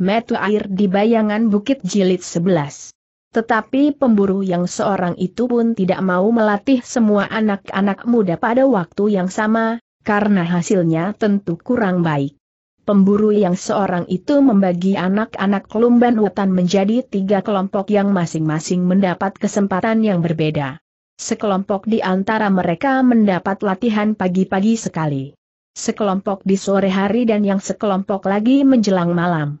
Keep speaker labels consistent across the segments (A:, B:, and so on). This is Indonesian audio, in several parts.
A: metu air di bayangan bukit jilid 11. Tetapi pemburu yang seorang itu pun tidak mau melatih semua anak-anak muda pada waktu yang sama, karena hasilnya tentu kurang baik. Pemburu yang seorang itu membagi anak-anak kelumban hutan menjadi tiga kelompok yang masing-masing mendapat kesempatan yang berbeda. Sekelompok di antara mereka mendapat latihan pagi-pagi sekali. Sekelompok di sore hari dan yang sekelompok lagi menjelang malam.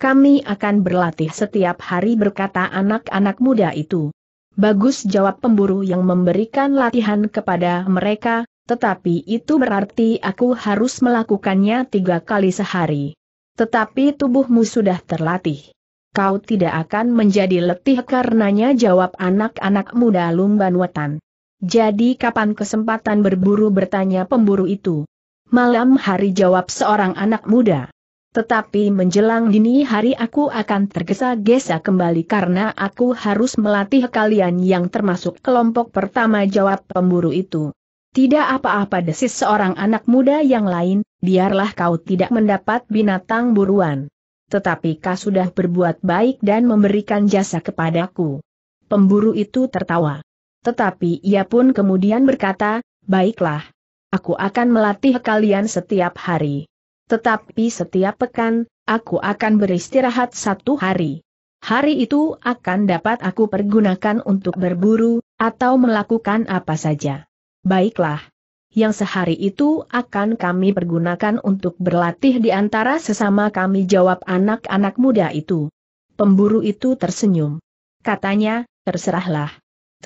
A: Kami akan berlatih setiap hari berkata anak-anak muda itu. Bagus jawab pemburu yang memberikan latihan kepada mereka, tetapi itu berarti aku harus melakukannya tiga kali sehari. Tetapi tubuhmu sudah terlatih. Kau tidak akan menjadi letih karenanya jawab anak-anak muda Lumban Wetan. Jadi kapan kesempatan berburu bertanya pemburu itu? Malam hari jawab seorang anak muda. Tetapi menjelang dini hari aku akan tergesa-gesa kembali karena aku harus melatih kalian yang termasuk kelompok pertama jawab pemburu itu. Tidak apa-apa desis seorang anak muda yang lain, biarlah kau tidak mendapat binatang buruan. Tetapi kau sudah berbuat baik dan memberikan jasa kepadaku. Pemburu itu tertawa. Tetapi ia pun kemudian berkata, baiklah. Aku akan melatih kalian setiap hari. Tetapi setiap pekan, aku akan beristirahat satu hari. Hari itu akan dapat aku pergunakan untuk berburu, atau melakukan apa saja. Baiklah. Yang sehari itu akan kami pergunakan untuk berlatih di antara sesama kami jawab anak-anak muda itu. Pemburu itu tersenyum. Katanya, terserahlah.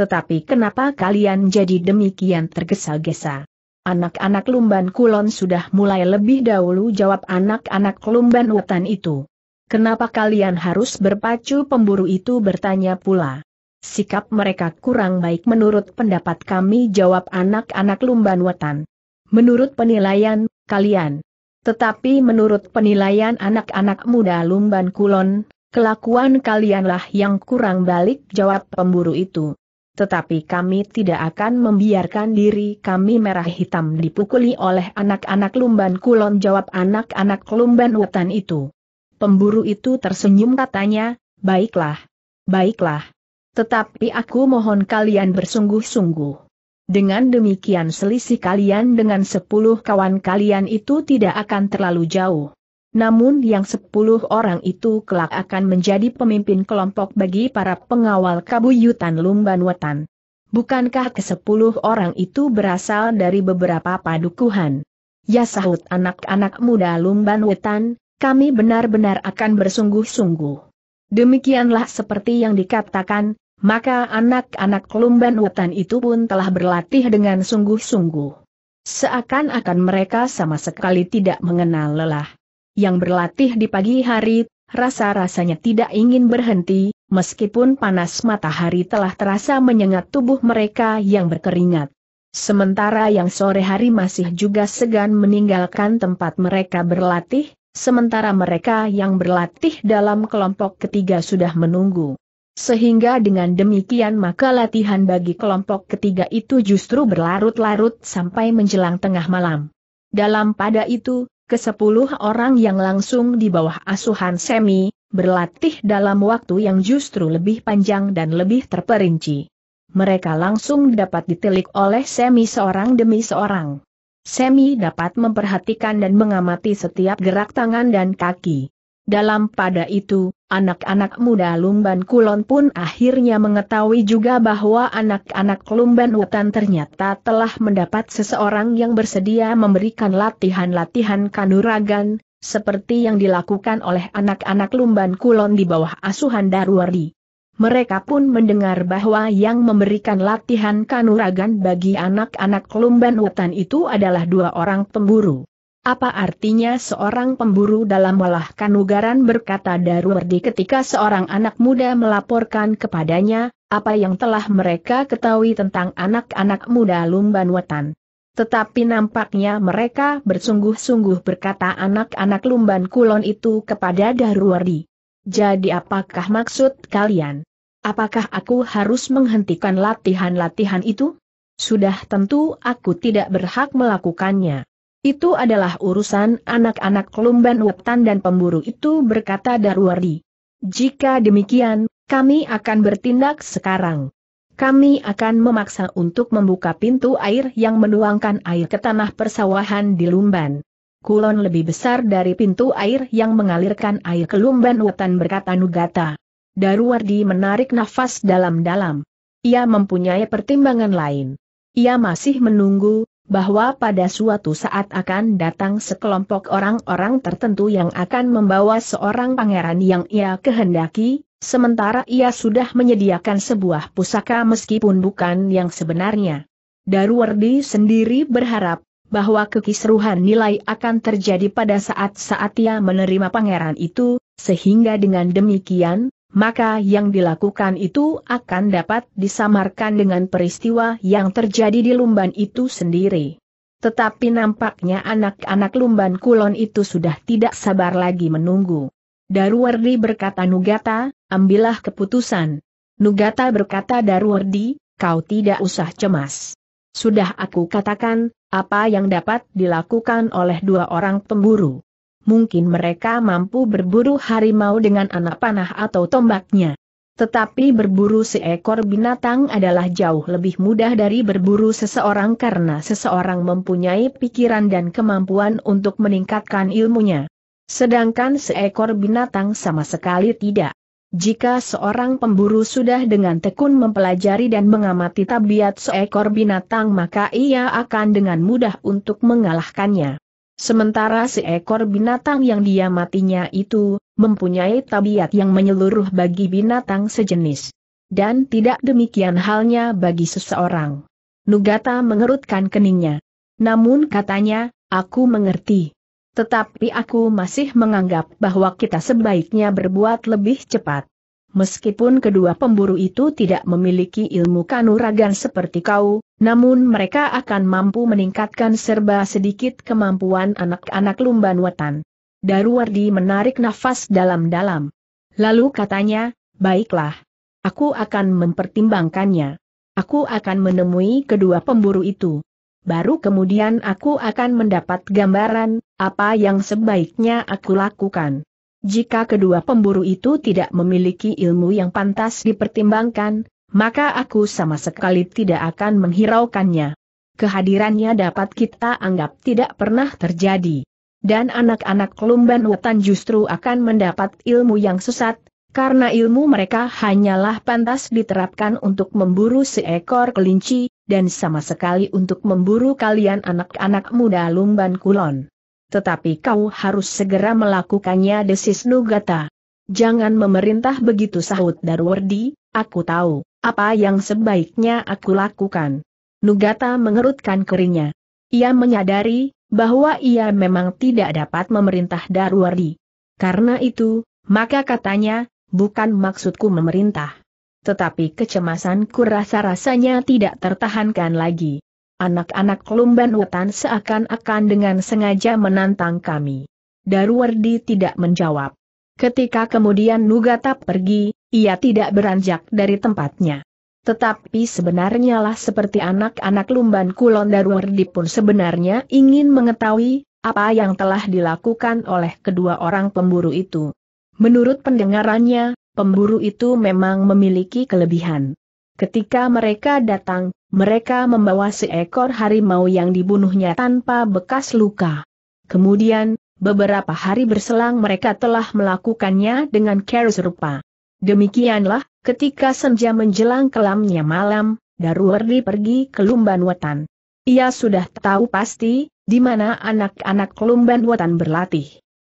A: Tetapi kenapa kalian jadi demikian tergesa-gesa? Anak-anak Lumban Kulon sudah mulai lebih dahulu jawab anak-anak Lumban Wetan itu. Kenapa kalian harus berpacu pemburu itu bertanya pula. Sikap mereka kurang baik menurut pendapat kami jawab anak-anak Lumban Wetan. Menurut penilaian, kalian. Tetapi menurut penilaian anak-anak muda Lumban Kulon, kelakuan kalianlah yang kurang balik jawab pemburu itu tetapi kami tidak akan membiarkan diri kami merah hitam dipukuli oleh anak-anak lumban kulon jawab anak-anak lumban wetan itu. Pemburu itu tersenyum katanya, baiklah, baiklah. Tetapi aku mohon kalian bersungguh-sungguh. Dengan demikian selisih kalian dengan sepuluh kawan kalian itu tidak akan terlalu jauh. Namun yang sepuluh orang itu kelak akan menjadi pemimpin kelompok bagi para pengawal kabuyutan Lumban Wetan. Bukankah kesepuluh orang itu berasal dari beberapa padukuhan? Ya sahut anak-anak muda Lumban Wetan, kami benar-benar akan bersungguh-sungguh. Demikianlah seperti yang dikatakan, maka anak-anak Lumban Wetan itu pun telah berlatih dengan sungguh-sungguh. Seakan-akan mereka sama sekali tidak mengenal lelah yang berlatih di pagi hari, rasa-rasanya tidak ingin berhenti, meskipun panas matahari telah terasa menyengat tubuh mereka yang berkeringat. Sementara yang sore hari masih juga segan meninggalkan tempat mereka berlatih, sementara mereka yang berlatih dalam kelompok ketiga sudah menunggu. Sehingga dengan demikian maka latihan bagi kelompok ketiga itu justru berlarut-larut sampai menjelang tengah malam. Dalam pada itu, kesepuluh orang yang langsung di bawah asuhan Semi, berlatih dalam waktu yang justru lebih panjang dan lebih terperinci. Mereka langsung dapat ditilik oleh Semi seorang demi seorang. Semi dapat memperhatikan dan mengamati setiap gerak tangan dan kaki. Dalam pada itu, anak-anak muda Lumban Kulon pun akhirnya mengetahui juga bahwa anak-anak Lumban Wetan ternyata telah mendapat seseorang yang bersedia memberikan latihan-latihan kanuragan, seperti yang dilakukan oleh anak-anak Lumban Kulon di bawah asuhan Darwari. Mereka pun mendengar bahwa yang memberikan latihan kanuragan bagi anak-anak Lumban Wetan itu adalah dua orang pemburu. Apa artinya seorang pemburu dalam olah kanugaran berkata Daruwerdi ketika seorang anak muda melaporkan kepadanya, apa yang telah mereka ketahui tentang anak-anak muda Lumban Wetan. Tetapi nampaknya mereka bersungguh-sungguh berkata anak-anak Lumban Kulon itu kepada Daruwerdi. Jadi apakah maksud kalian? Apakah aku harus menghentikan latihan-latihan itu? Sudah tentu aku tidak berhak melakukannya. Itu adalah urusan anak-anak Lumban wetan dan pemburu itu berkata Darwardi. Jika demikian, kami akan bertindak sekarang. Kami akan memaksa untuk membuka pintu air yang menuangkan air ke tanah persawahan di Lumban. Kulon lebih besar dari pintu air yang mengalirkan air ke Lumban Wetan berkata Nugata. Darwardi menarik nafas dalam-dalam. Ia mempunyai pertimbangan lain. Ia masih menunggu, bahwa pada suatu saat akan datang sekelompok orang-orang tertentu yang akan membawa seorang pangeran yang ia kehendaki, sementara ia sudah menyediakan sebuah pusaka meskipun bukan yang sebenarnya. Darwardi sendiri berharap bahwa kekisruhan nilai akan terjadi pada saat-saat ia menerima pangeran itu, sehingga dengan demikian, maka yang dilakukan itu akan dapat disamarkan dengan peristiwa yang terjadi di Lumban itu sendiri. Tetapi nampaknya anak-anak Lumban Kulon itu sudah tidak sabar lagi menunggu. Darwardi berkata Nugata, ambillah keputusan. Nugata berkata Darwardi, kau tidak usah cemas. Sudah aku katakan, apa yang dapat dilakukan oleh dua orang pemburu mungkin mereka mampu berburu harimau dengan anak panah atau tombaknya. Tetapi berburu seekor binatang adalah jauh lebih mudah dari berburu seseorang karena seseorang mempunyai pikiran dan kemampuan untuk meningkatkan ilmunya. Sedangkan seekor binatang sama sekali tidak. Jika seorang pemburu sudah dengan tekun mempelajari dan mengamati tabiat seekor binatang maka ia akan dengan mudah untuk mengalahkannya. Sementara seekor binatang yang dia matinya itu, mempunyai tabiat yang menyeluruh bagi binatang sejenis. Dan tidak demikian halnya bagi seseorang. Nugata mengerutkan keningnya. Namun katanya, aku mengerti. Tetapi aku masih menganggap bahwa kita sebaiknya berbuat lebih cepat. Meskipun kedua pemburu itu tidak memiliki ilmu kanuragan seperti kau, namun mereka akan mampu meningkatkan serba sedikit kemampuan anak-anak Lumban Wetan. Daruwardi menarik nafas dalam-dalam. Lalu katanya, baiklah. Aku akan mempertimbangkannya. Aku akan menemui kedua pemburu itu. Baru kemudian aku akan mendapat gambaran, apa yang sebaiknya aku lakukan. Jika kedua pemburu itu tidak memiliki ilmu yang pantas dipertimbangkan, maka aku sama sekali tidak akan menghiraukannya. Kehadirannya dapat kita anggap tidak pernah terjadi. Dan anak-anak Lumban Wetan justru akan mendapat ilmu yang sesat, karena ilmu mereka hanyalah pantas diterapkan untuk memburu seekor kelinci, dan sama sekali untuk memburu kalian anak-anak muda Lumban Kulon tetapi kau harus segera melakukannya desis Nugata. Jangan memerintah begitu sahut Darwardi, aku tahu, apa yang sebaiknya aku lakukan. Nugata mengerutkan keringnya. Ia menyadari, bahwa ia memang tidak dapat memerintah Darwardi. Karena itu, maka katanya, bukan maksudku memerintah. Tetapi kecemasanku rasa-rasanya tidak tertahankan lagi. Anak-anak Lumban Wetan seakan-akan dengan sengaja menantang kami. Darwardi tidak menjawab. Ketika kemudian Nugata pergi, ia tidak beranjak dari tempatnya. Tetapi sebenarnya lah seperti anak-anak Lumban Kulon Darwardi pun sebenarnya ingin mengetahui, apa yang telah dilakukan oleh kedua orang pemburu itu. Menurut pendengarannya, pemburu itu memang memiliki kelebihan. Ketika mereka datang, mereka membawa seekor harimau yang dibunuhnya tanpa bekas luka. Kemudian, beberapa hari berselang mereka telah melakukannya dengan cara serupa. Demikianlah, ketika senja menjelang kelamnya malam, Daruwerdi pergi ke Lumban Wetan. Ia sudah tahu pasti, di mana anak-anak Lumban Wetan berlatih.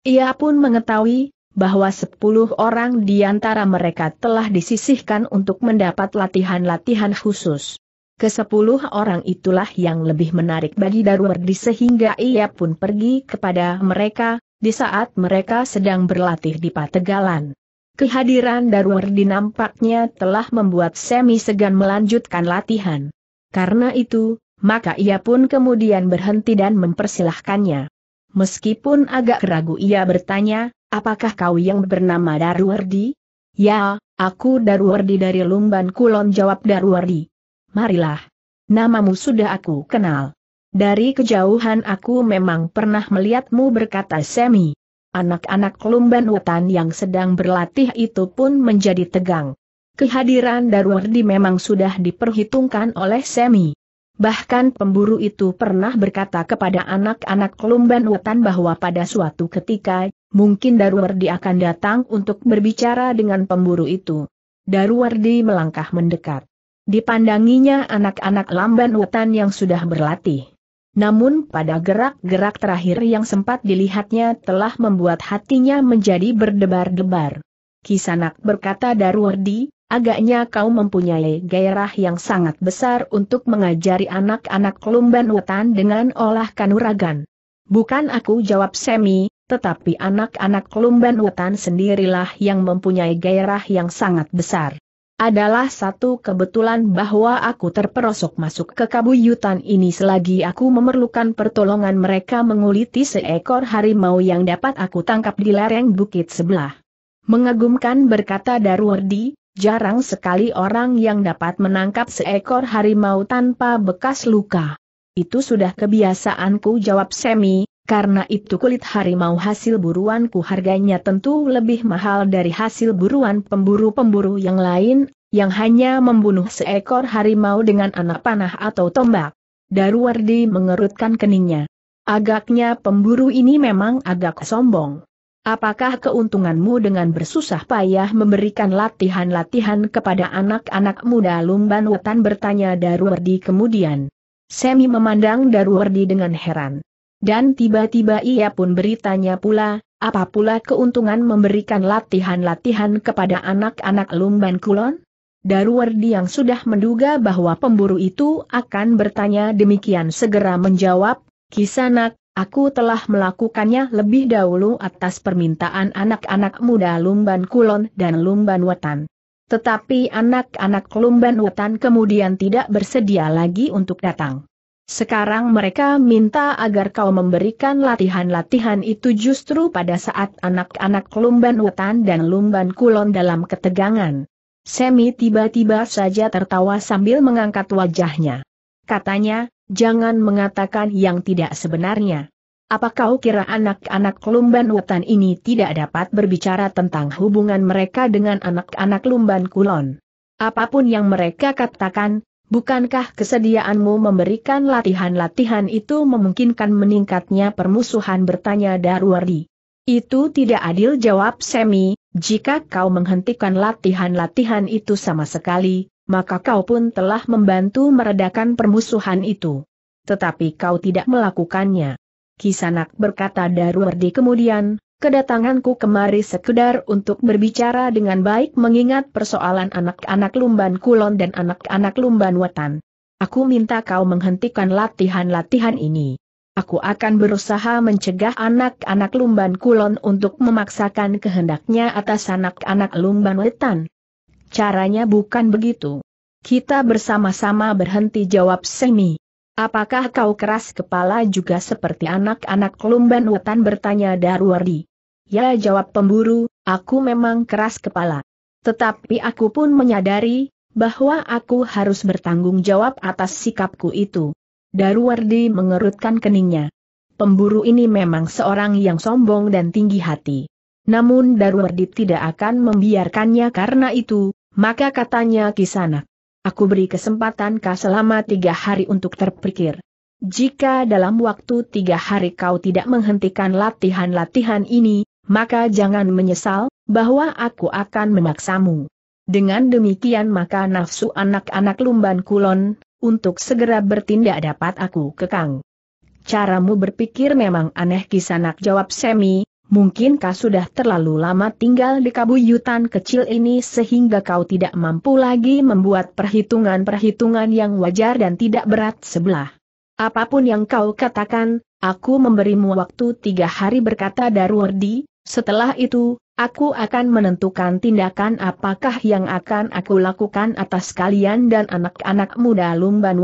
A: Ia pun mengetahui, bahwa sepuluh orang di antara mereka telah disisihkan untuk mendapat latihan-latihan khusus. Kesepuluh orang itulah yang lebih menarik bagi Darwardi sehingga ia pun pergi kepada mereka, di saat mereka sedang berlatih di Pategalan. Kehadiran Darwardi nampaknya telah membuat Semi segan melanjutkan latihan. Karena itu, maka ia pun kemudian berhenti dan mempersilahkannya. Meskipun agak ragu ia bertanya, apakah kau yang bernama Darwardi? Ya, aku Darwardi dari Lumban Kulon jawab Darwardi marilah. Namamu sudah aku kenal. Dari kejauhan aku memang pernah melihatmu berkata Semi. Anak-anak lumban hutan yang sedang berlatih itu pun menjadi tegang. Kehadiran Darwardi memang sudah diperhitungkan oleh Semi. Bahkan pemburu itu pernah berkata kepada anak-anak lumban hutan bahwa pada suatu ketika, mungkin Darwardi akan datang untuk berbicara dengan pemburu itu. Darwardi melangkah mendekat dipandanginya anak-anak lamban hutan yang sudah berlatih. Namun pada gerak-gerak terakhir yang sempat dilihatnya telah membuat hatinya menjadi berdebar-debar. Kisanak berkata Darwardi, agaknya kau mempunyai gairah yang sangat besar untuk mengajari anak-anak lumban hutan dengan olah kanuragan. Bukan aku jawab Semi, tetapi anak-anak lumban hutan sendirilah yang mempunyai gairah yang sangat besar. Adalah satu kebetulan bahwa aku terperosok masuk ke kabuyutan ini selagi aku memerlukan pertolongan mereka menguliti seekor harimau yang dapat aku tangkap di lereng bukit sebelah. Mengagumkan berkata Darwardi, jarang sekali orang yang dapat menangkap seekor harimau tanpa bekas luka. Itu sudah kebiasaanku jawab Semi, karena itu kulit harimau hasil buruanku harganya tentu lebih mahal dari hasil buruan pemburu-pemburu yang lain, yang hanya membunuh seekor harimau dengan anak panah atau tombak. Darwardi mengerutkan keningnya. Agaknya pemburu ini memang agak sombong. Apakah keuntunganmu dengan bersusah payah memberikan latihan-latihan kepada anak-anak muda Lumban Wetan bertanya Darwardi kemudian. Semi memandang Darwardi dengan heran. Dan tiba-tiba ia pun beritanya pula, apa pula keuntungan memberikan latihan-latihan kepada anak-anak Lumban Kulon? Darwardi yang sudah menduga bahwa pemburu itu akan bertanya demikian segera menjawab, Kisanak, aku telah melakukannya lebih dahulu atas permintaan anak-anak muda Lumban Kulon dan Lumban Wetan. Tetapi anak-anak Lumban Wetan kemudian tidak bersedia lagi untuk datang. Sekarang mereka minta agar kau memberikan latihan-latihan itu justru pada saat anak-anak Lumban Wetan dan Lumban Kulon dalam ketegangan. Semi tiba-tiba saja tertawa sambil mengangkat wajahnya. Katanya, jangan mengatakan yang tidak sebenarnya. Apa kau kira anak-anak Lumban Wetan ini tidak dapat berbicara tentang hubungan mereka dengan anak-anak Lumban Kulon? Apapun yang mereka katakan, Bukankah kesediaanmu memberikan latihan-latihan itu memungkinkan meningkatnya permusuhan bertanya Darwardi? Itu tidak adil jawab Semi, jika kau menghentikan latihan-latihan itu sama sekali, maka kau pun telah membantu meredakan permusuhan itu. Tetapi kau tidak melakukannya. Kisanak berkata Darwardi kemudian, Kedatanganku kemari sekedar untuk berbicara dengan baik mengingat persoalan anak-anak Lumban Kulon dan anak-anak Lumban Wetan. Aku minta kau menghentikan latihan-latihan ini. Aku akan berusaha mencegah anak-anak Lumban Kulon untuk memaksakan kehendaknya atas anak-anak Lumban Wetan. Caranya bukan begitu. Kita bersama-sama berhenti jawab Semi. Apakah kau keras kepala juga seperti anak-anak Lumban Wetan bertanya Darwardi? Ya jawab pemburu, aku memang keras kepala. Tetapi aku pun menyadari, bahwa aku harus bertanggung jawab atas sikapku itu. Darwardi mengerutkan keningnya. Pemburu ini memang seorang yang sombong dan tinggi hati. Namun Darwardi tidak akan membiarkannya karena itu, maka katanya kisana. Aku beri kesempatan kau selama tiga hari untuk terpikir. Jika dalam waktu tiga hari kau tidak menghentikan latihan-latihan ini, maka jangan menyesal, bahwa aku akan memaksamu. Dengan demikian maka nafsu anak-anak lumban kulon, untuk segera bertindak dapat aku kekang. Caramu berpikir memang aneh kisanak jawab Semi, mungkinkah sudah terlalu lama tinggal di kabuyutan kecil ini sehingga kau tidak mampu lagi membuat perhitungan-perhitungan yang wajar dan tidak berat sebelah. Apapun yang kau katakan, aku memberimu waktu tiga hari berkata Darwardi, setelah itu, aku akan menentukan tindakan apakah yang akan aku lakukan atas kalian dan anak-anak muda Lumban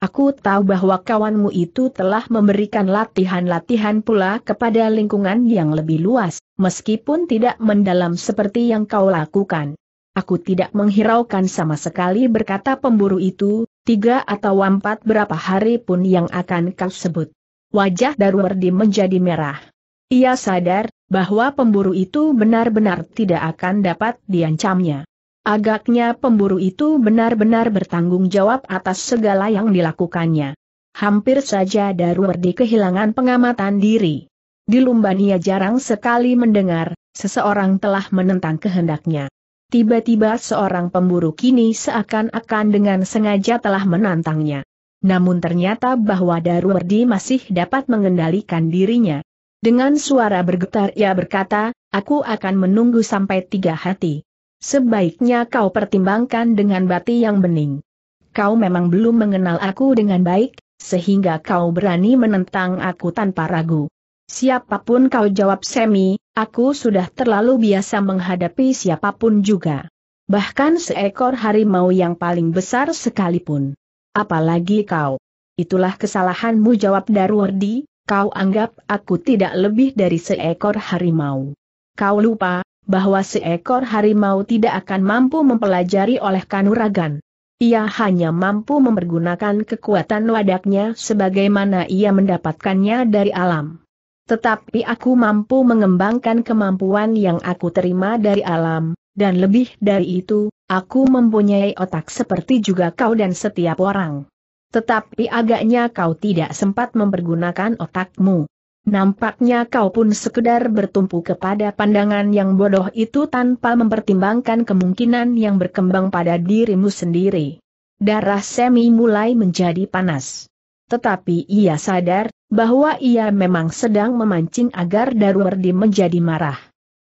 A: Aku tahu bahwa kawanmu itu telah memberikan latihan-latihan pula kepada lingkungan yang lebih luas, meskipun tidak mendalam seperti yang kau lakukan. Aku tidak menghiraukan sama sekali berkata pemburu itu, tiga atau empat berapa hari pun yang akan kau sebut. Wajah Darwardi menjadi merah. Ia sadar, bahwa pemburu itu benar-benar tidak akan dapat diancamnya. Agaknya pemburu itu benar-benar bertanggung jawab atas segala yang dilakukannya. Hampir saja Darwardi kehilangan pengamatan diri. Di Lumban ia jarang sekali mendengar, seseorang telah menentang kehendaknya. Tiba-tiba seorang pemburu kini seakan-akan dengan sengaja telah menantangnya. Namun ternyata bahwa Darwardi masih dapat mengendalikan dirinya, dengan suara bergetar ia berkata, aku akan menunggu sampai tiga hati. Sebaiknya kau pertimbangkan dengan bati yang bening. Kau memang belum mengenal aku dengan baik, sehingga kau berani menentang aku tanpa ragu. Siapapun kau jawab Semi, aku sudah terlalu biasa menghadapi siapapun juga. Bahkan seekor harimau yang paling besar sekalipun. Apalagi kau. Itulah kesalahanmu jawab Darwardi, Kau anggap aku tidak lebih dari seekor harimau. Kau lupa, bahwa seekor harimau tidak akan mampu mempelajari oleh kanuragan. Ia hanya mampu mempergunakan kekuatan wadaknya sebagaimana ia mendapatkannya dari alam. Tetapi aku mampu mengembangkan kemampuan yang aku terima dari alam, dan lebih dari itu, aku mempunyai otak seperti juga kau dan setiap orang. Tetapi agaknya kau tidak sempat mempergunakan otakmu. Nampaknya kau pun sekedar bertumpu kepada pandangan yang bodoh itu tanpa mempertimbangkan kemungkinan yang berkembang pada dirimu sendiri. Darah Semi mulai menjadi panas. Tetapi ia sadar, bahwa ia memang sedang memancing agar Darwardi menjadi marah.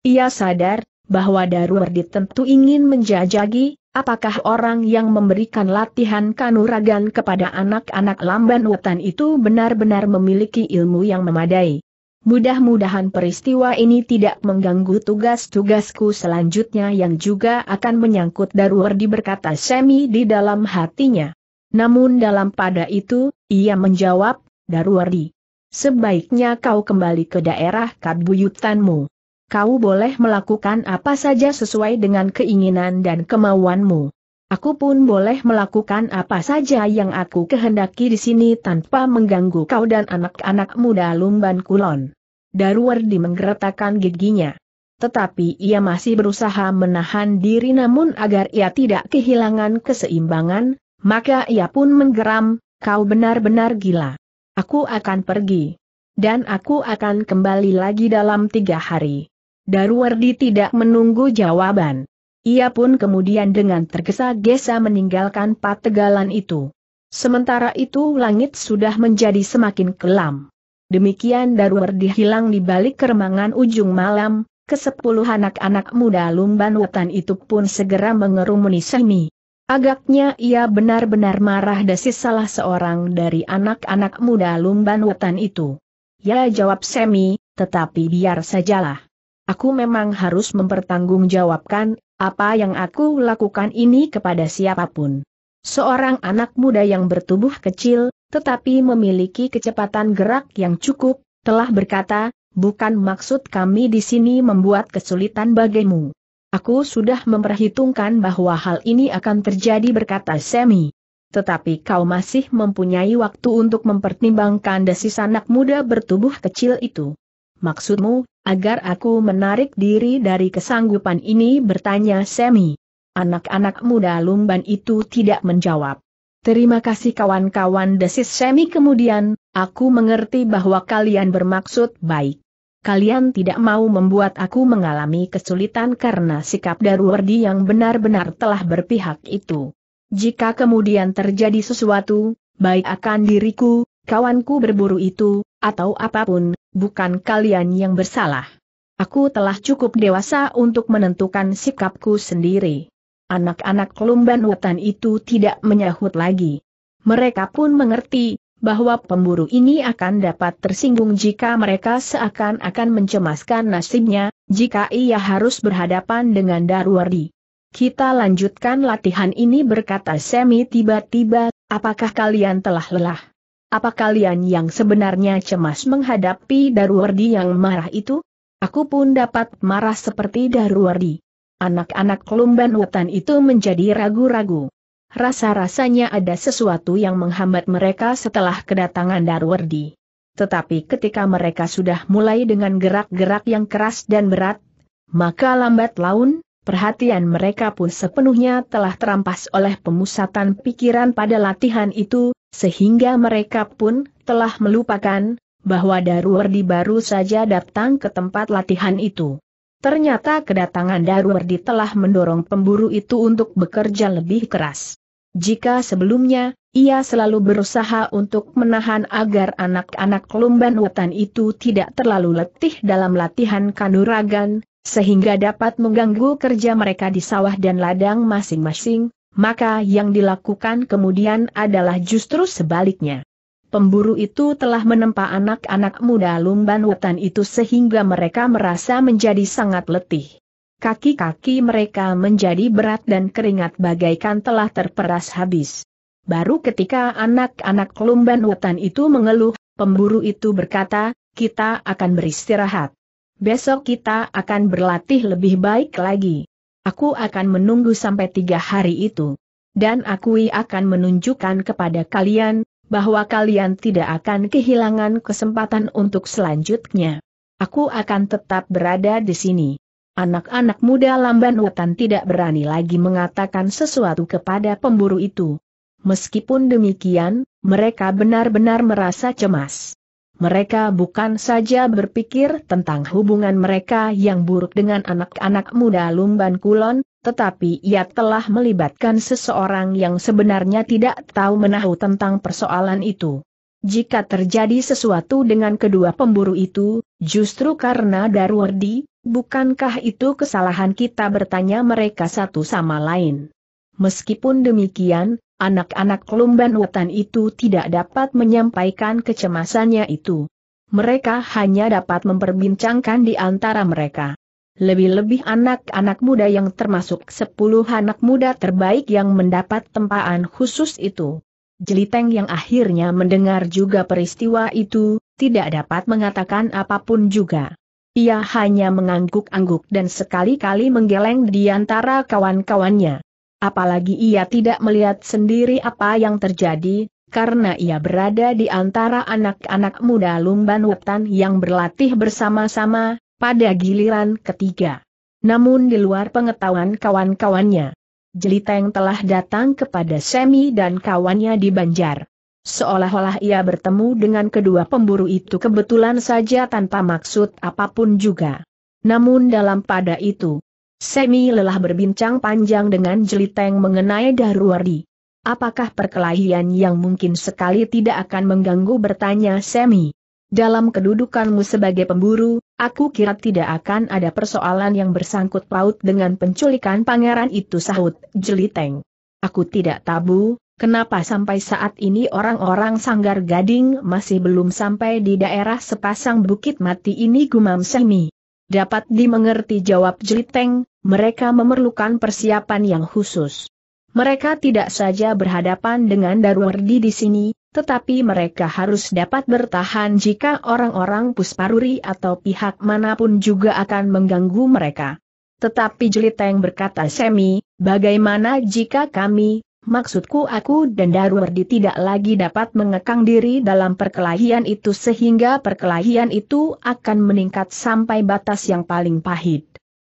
A: Ia sadar, bahwa Darwardi tentu ingin menjajagi, Apakah orang yang memberikan latihan kanuragan kepada anak-anak lamban wetan itu benar-benar memiliki ilmu yang memadai? Mudah-mudahan peristiwa ini tidak mengganggu tugas-tugasku selanjutnya yang juga akan menyangkut Darwardi berkata Semi di dalam hatinya. Namun dalam pada itu, ia menjawab, Darwardi, sebaiknya kau kembali ke daerah kabuyutanmu kau boleh melakukan apa saja sesuai dengan keinginan dan kemauanmu. Aku pun boleh melakukan apa saja yang aku kehendaki di sini tanpa mengganggu kau dan anak-anak muda lumban kulon. Darwardi menggeretakkan giginya. Tetapi ia masih berusaha menahan diri namun agar ia tidak kehilangan keseimbangan, maka ia pun menggeram, kau benar-benar gila. Aku akan pergi. Dan aku akan kembali lagi dalam tiga hari. Darwardi tidak menunggu jawaban. Ia pun kemudian dengan tergesa-gesa meninggalkan pategalan itu. Sementara itu langit sudah menjadi semakin kelam. Demikian Darwardi hilang di balik keremangan ujung malam, kesepuluh anak-anak muda lumban wetan itu pun segera mengerumuni semi. Agaknya ia benar-benar marah desis salah seorang dari anak-anak muda lumban wetan itu. Ya jawab Semi, tetapi biar sajalah aku memang harus mempertanggungjawabkan apa yang aku lakukan ini kepada siapapun. Seorang anak muda yang bertubuh kecil, tetapi memiliki kecepatan gerak yang cukup, telah berkata, bukan maksud kami di sini membuat kesulitan bagimu. Aku sudah memperhitungkan bahwa hal ini akan terjadi berkata Semi. Tetapi kau masih mempunyai waktu untuk mempertimbangkan desis anak muda bertubuh kecil itu. Maksudmu, agar aku menarik diri dari kesanggupan ini bertanya Semi. Anak-anak muda lumban itu tidak menjawab. Terima kasih kawan-kawan desis Semi kemudian, aku mengerti bahwa kalian bermaksud baik. Kalian tidak mau membuat aku mengalami kesulitan karena sikap Darwardi yang benar-benar telah berpihak itu. Jika kemudian terjadi sesuatu, baik akan diriku, kawanku berburu itu, atau apapun, bukan kalian yang bersalah. Aku telah cukup dewasa untuk menentukan sikapku sendiri. Anak-anak Lumban Wetan itu tidak menyahut lagi. Mereka pun mengerti bahwa pemburu ini akan dapat tersinggung jika mereka seakan-akan mencemaskan nasibnya, jika ia harus berhadapan dengan Darwardi. Kita lanjutkan latihan ini berkata Semi tiba-tiba, apakah kalian telah lelah? Apa kalian yang sebenarnya cemas menghadapi Darwardi yang marah itu? Aku pun dapat marah seperti Darwardi. Anak-anak lumban hutan itu menjadi ragu-ragu. Rasa-rasanya ada sesuatu yang menghambat mereka setelah kedatangan Darwardi. Tetapi ketika mereka sudah mulai dengan gerak-gerak yang keras dan berat, maka lambat laun, perhatian mereka pun sepenuhnya telah terampas oleh pemusatan pikiran pada latihan itu, sehingga mereka pun telah melupakan bahwa Daruwerdi baru saja datang ke tempat latihan itu. Ternyata kedatangan Daruwerdi telah mendorong pemburu itu untuk bekerja lebih keras. Jika sebelumnya ia selalu berusaha untuk menahan agar anak-anak lumban wetan itu tidak terlalu letih dalam latihan kanuragan, sehingga dapat mengganggu kerja mereka di sawah dan ladang masing-masing maka yang dilakukan kemudian adalah justru sebaliknya. Pemburu itu telah menempa anak-anak muda lumban wetan itu sehingga mereka merasa menjadi sangat letih. Kaki-kaki mereka menjadi berat dan keringat bagaikan telah terperas habis. Baru ketika anak-anak lumban wetan itu mengeluh, pemburu itu berkata, kita akan beristirahat. Besok kita akan berlatih lebih baik lagi. Aku akan menunggu sampai tiga hari itu. Dan aku akan menunjukkan kepada kalian, bahwa kalian tidak akan kehilangan kesempatan untuk selanjutnya. Aku akan tetap berada di sini. Anak-anak muda Lamban Wetan tidak berani lagi mengatakan sesuatu kepada pemburu itu. Meskipun demikian, mereka benar-benar merasa cemas mereka bukan saja berpikir tentang hubungan mereka yang buruk dengan anak-anak muda Lumban Kulon, tetapi ia telah melibatkan seseorang yang sebenarnya tidak tahu menahu tentang persoalan itu. Jika terjadi sesuatu dengan kedua pemburu itu, justru karena Darwardi, bukankah itu kesalahan kita bertanya mereka satu sama lain? Meskipun demikian, Anak-anak Lumban hutan itu tidak dapat menyampaikan kecemasannya itu. Mereka hanya dapat memperbincangkan di antara mereka. Lebih-lebih anak-anak muda yang termasuk sepuluh anak muda terbaik yang mendapat tempaan khusus itu. Jeliteng yang akhirnya mendengar juga peristiwa itu, tidak dapat mengatakan apapun juga. Ia hanya mengangguk-angguk dan sekali-kali menggeleng di antara kawan-kawannya. Apalagi ia tidak melihat sendiri apa yang terjadi, karena ia berada di antara anak-anak muda Lumban Wetan yang berlatih bersama-sama, pada giliran ketiga. Namun di luar pengetahuan kawan-kawannya, Jeliteng telah datang kepada Semi dan kawannya di Banjar. Seolah-olah ia bertemu dengan kedua pemburu itu kebetulan saja tanpa maksud apapun juga. Namun dalam pada itu, Semi lelah berbincang panjang dengan Jeliteng mengenai Darwardi. Apakah perkelahian yang mungkin sekali tidak akan mengganggu bertanya Semi? Dalam kedudukanmu sebagai pemburu, aku kira tidak akan ada persoalan yang bersangkut paut dengan penculikan pangeran itu sahut Jeliteng. Aku tidak tabu, Kenapa sampai saat ini orang-orang Sanggar Gading masih belum sampai di daerah sepasang bukit mati ini gumam Semi? Dapat dimengerti jawab Jeliteng, mereka memerlukan persiapan yang khusus. Mereka tidak saja berhadapan dengan Darwardi di sini, tetapi mereka harus dapat bertahan jika orang-orang Pusparuri atau pihak manapun juga akan mengganggu mereka. Tetapi Jeliteng berkata Semi, bagaimana jika kami, maksudku aku dan Darwardi tidak lagi dapat mengekang diri dalam perkelahian itu sehingga perkelahian itu akan meningkat sampai batas yang paling pahit.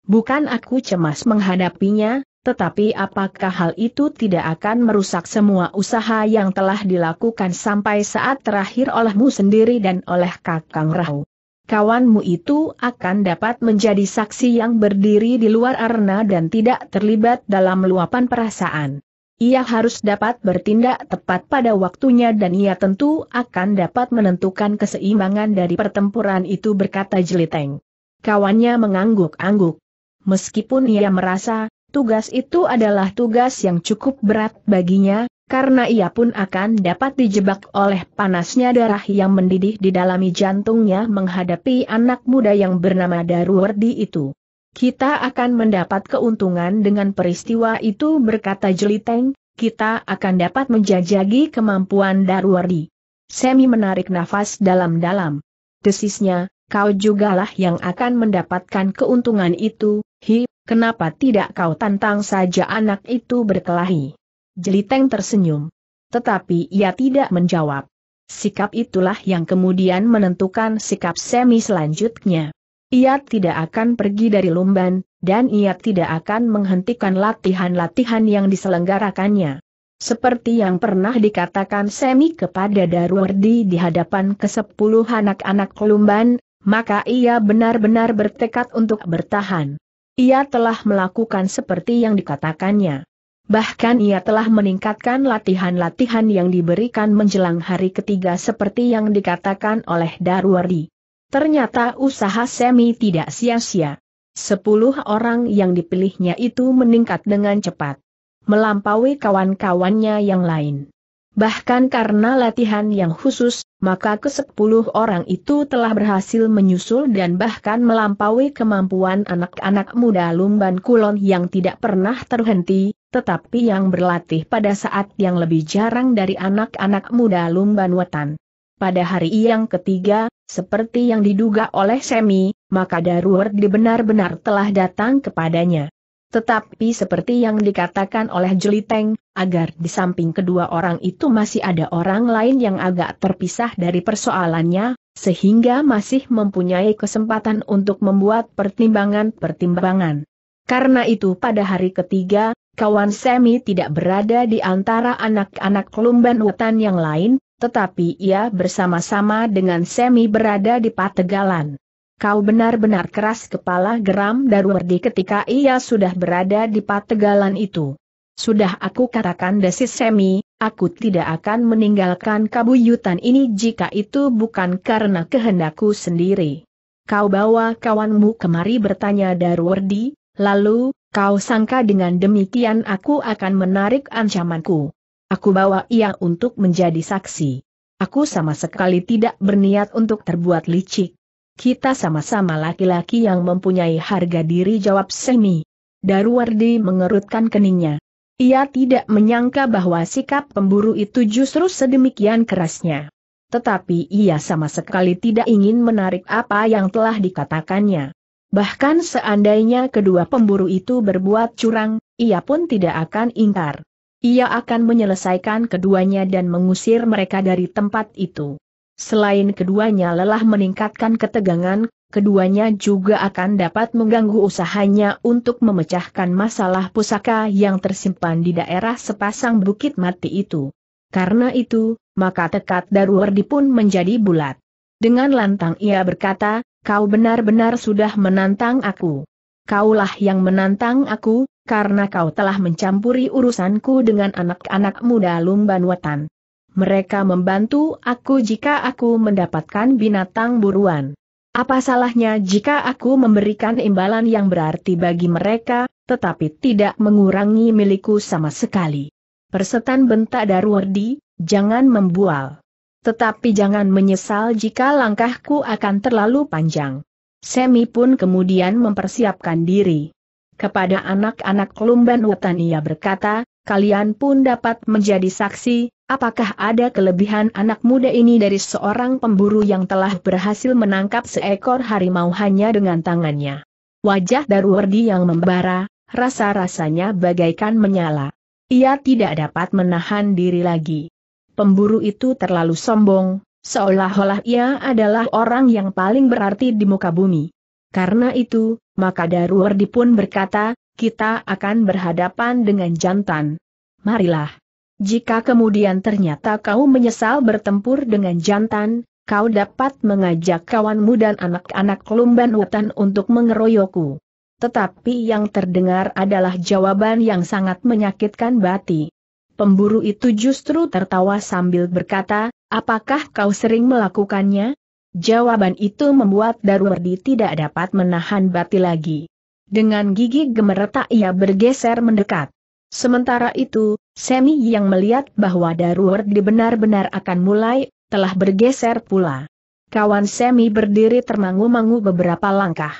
A: Bukan aku cemas menghadapinya, tetapi apakah hal itu tidak akan merusak semua usaha yang telah dilakukan sampai saat terakhir olehmu sendiri dan oleh Kakang Rahu? Kawanmu itu akan dapat menjadi saksi yang berdiri di luar arena dan tidak terlibat dalam luapan perasaan. Ia harus dapat bertindak tepat pada waktunya dan ia tentu akan dapat menentukan keseimbangan dari pertempuran itu berkata Jeliteng. Kawannya mengangguk-angguk. Meskipun ia merasa, tugas itu adalah tugas yang cukup berat baginya, karena ia pun akan dapat dijebak oleh panasnya darah yang mendidih di dalam jantungnya menghadapi anak muda yang bernama Darwardi itu. Kita akan mendapat keuntungan dengan peristiwa itu berkata Jeliteng, kita akan dapat menjajagi kemampuan Darwardi. Semi menarik nafas dalam-dalam. Desisnya, kau jugalah yang akan mendapatkan keuntungan itu, Hi, kenapa tidak kau tantang saja anak itu berkelahi? Jeliteng tersenyum. Tetapi ia tidak menjawab. Sikap itulah yang kemudian menentukan sikap semi selanjutnya. Ia tidak akan pergi dari Lumban, dan ia tidak akan menghentikan latihan-latihan yang diselenggarakannya. Seperti yang pernah dikatakan Semi kepada Darwardi di hadapan kesepuluh anak-anak Lumban, maka ia benar-benar bertekad untuk bertahan. Ia telah melakukan seperti yang dikatakannya. Bahkan ia telah meningkatkan latihan-latihan yang diberikan menjelang hari ketiga seperti yang dikatakan oleh Darwardi. Ternyata usaha Semi tidak sia-sia. Sepuluh orang yang dipilihnya itu meningkat dengan cepat. Melampaui kawan-kawannya yang lain. Bahkan karena latihan yang khusus, maka ke sepuluh orang itu telah berhasil menyusul dan bahkan melampaui kemampuan anak-anak muda Lumban Kulon yang tidak pernah terhenti, tetapi yang berlatih pada saat yang lebih jarang dari anak-anak muda Lumban Wetan. Pada hari yang ketiga, seperti yang diduga oleh Semi, maka darurat benar-benar telah datang kepadanya. Tetapi seperti yang dikatakan oleh Jeliteng, agar di samping kedua orang itu masih ada orang lain yang agak terpisah dari persoalannya, sehingga masih mempunyai kesempatan untuk membuat pertimbangan-pertimbangan. Karena itu pada hari ketiga, kawan Semi tidak berada di antara anak-anak lumban hutan yang lain, tetapi ia bersama-sama dengan Semi berada di Pategalan. Kau benar-benar keras kepala geram Darwardi ketika ia sudah berada di pategalan itu. Sudah aku katakan desis semi, aku tidak akan meninggalkan kabuyutan ini jika itu bukan karena kehendakku sendiri. Kau bawa kawanmu kemari bertanya Darwardi, lalu, kau sangka dengan demikian aku akan menarik ancamanku. Aku bawa ia untuk menjadi saksi. Aku sama sekali tidak berniat untuk terbuat licik. Kita sama-sama laki-laki yang mempunyai harga diri jawab Semi. Darwardi mengerutkan keningnya. Ia tidak menyangka bahwa sikap pemburu itu justru sedemikian kerasnya. Tetapi ia sama sekali tidak ingin menarik apa yang telah dikatakannya. Bahkan seandainya kedua pemburu itu berbuat curang, ia pun tidak akan ingkar. Ia akan menyelesaikan keduanya dan mengusir mereka dari tempat itu. Selain keduanya lelah meningkatkan ketegangan, keduanya juga akan dapat mengganggu usahanya untuk memecahkan masalah pusaka yang tersimpan di daerah sepasang bukit mati itu. Karena itu, maka tekad Daruwardi pun menjadi bulat. Dengan lantang ia berkata, kau benar-benar sudah menantang aku. Kaulah yang menantang aku, karena kau telah mencampuri urusanku dengan anak-anak muda Lumban Watan. Mereka membantu aku jika aku mendapatkan binatang buruan. Apa salahnya jika aku memberikan imbalan yang berarti bagi mereka, tetapi tidak mengurangi milikku sama sekali. Persetan bentak Darwardi, jangan membual. Tetapi jangan menyesal jika langkahku akan terlalu panjang. Semi pun kemudian mempersiapkan diri. Kepada anak-anak Lumban Wetan ia berkata, kalian pun dapat menjadi saksi, apakah ada kelebihan anak muda ini dari seorang pemburu yang telah berhasil menangkap seekor harimau hanya dengan tangannya. Wajah Darwardi yang membara, rasa-rasanya bagaikan menyala. Ia tidak dapat menahan diri lagi. Pemburu itu terlalu sombong, seolah-olah ia adalah orang yang paling berarti di muka bumi. Karena itu, maka Darwardi pun berkata, kita akan berhadapan dengan jantan. Marilah. Jika kemudian ternyata kau menyesal bertempur dengan jantan, kau dapat mengajak kawanmu dan anak-anak lumban hutan untuk mengeroyokku. Tetapi yang terdengar adalah jawaban yang sangat menyakitkan bati. Pemburu itu justru tertawa sambil berkata, apakah kau sering melakukannya? Jawaban itu membuat Darwardi tidak dapat menahan bati lagi. Dengan gigi gemeretak ia bergeser mendekat. Sementara itu, Semi yang melihat bahwa Darward benar-benar akan mulai, telah bergeser pula. Kawan Semi berdiri termangu-mangu beberapa langkah.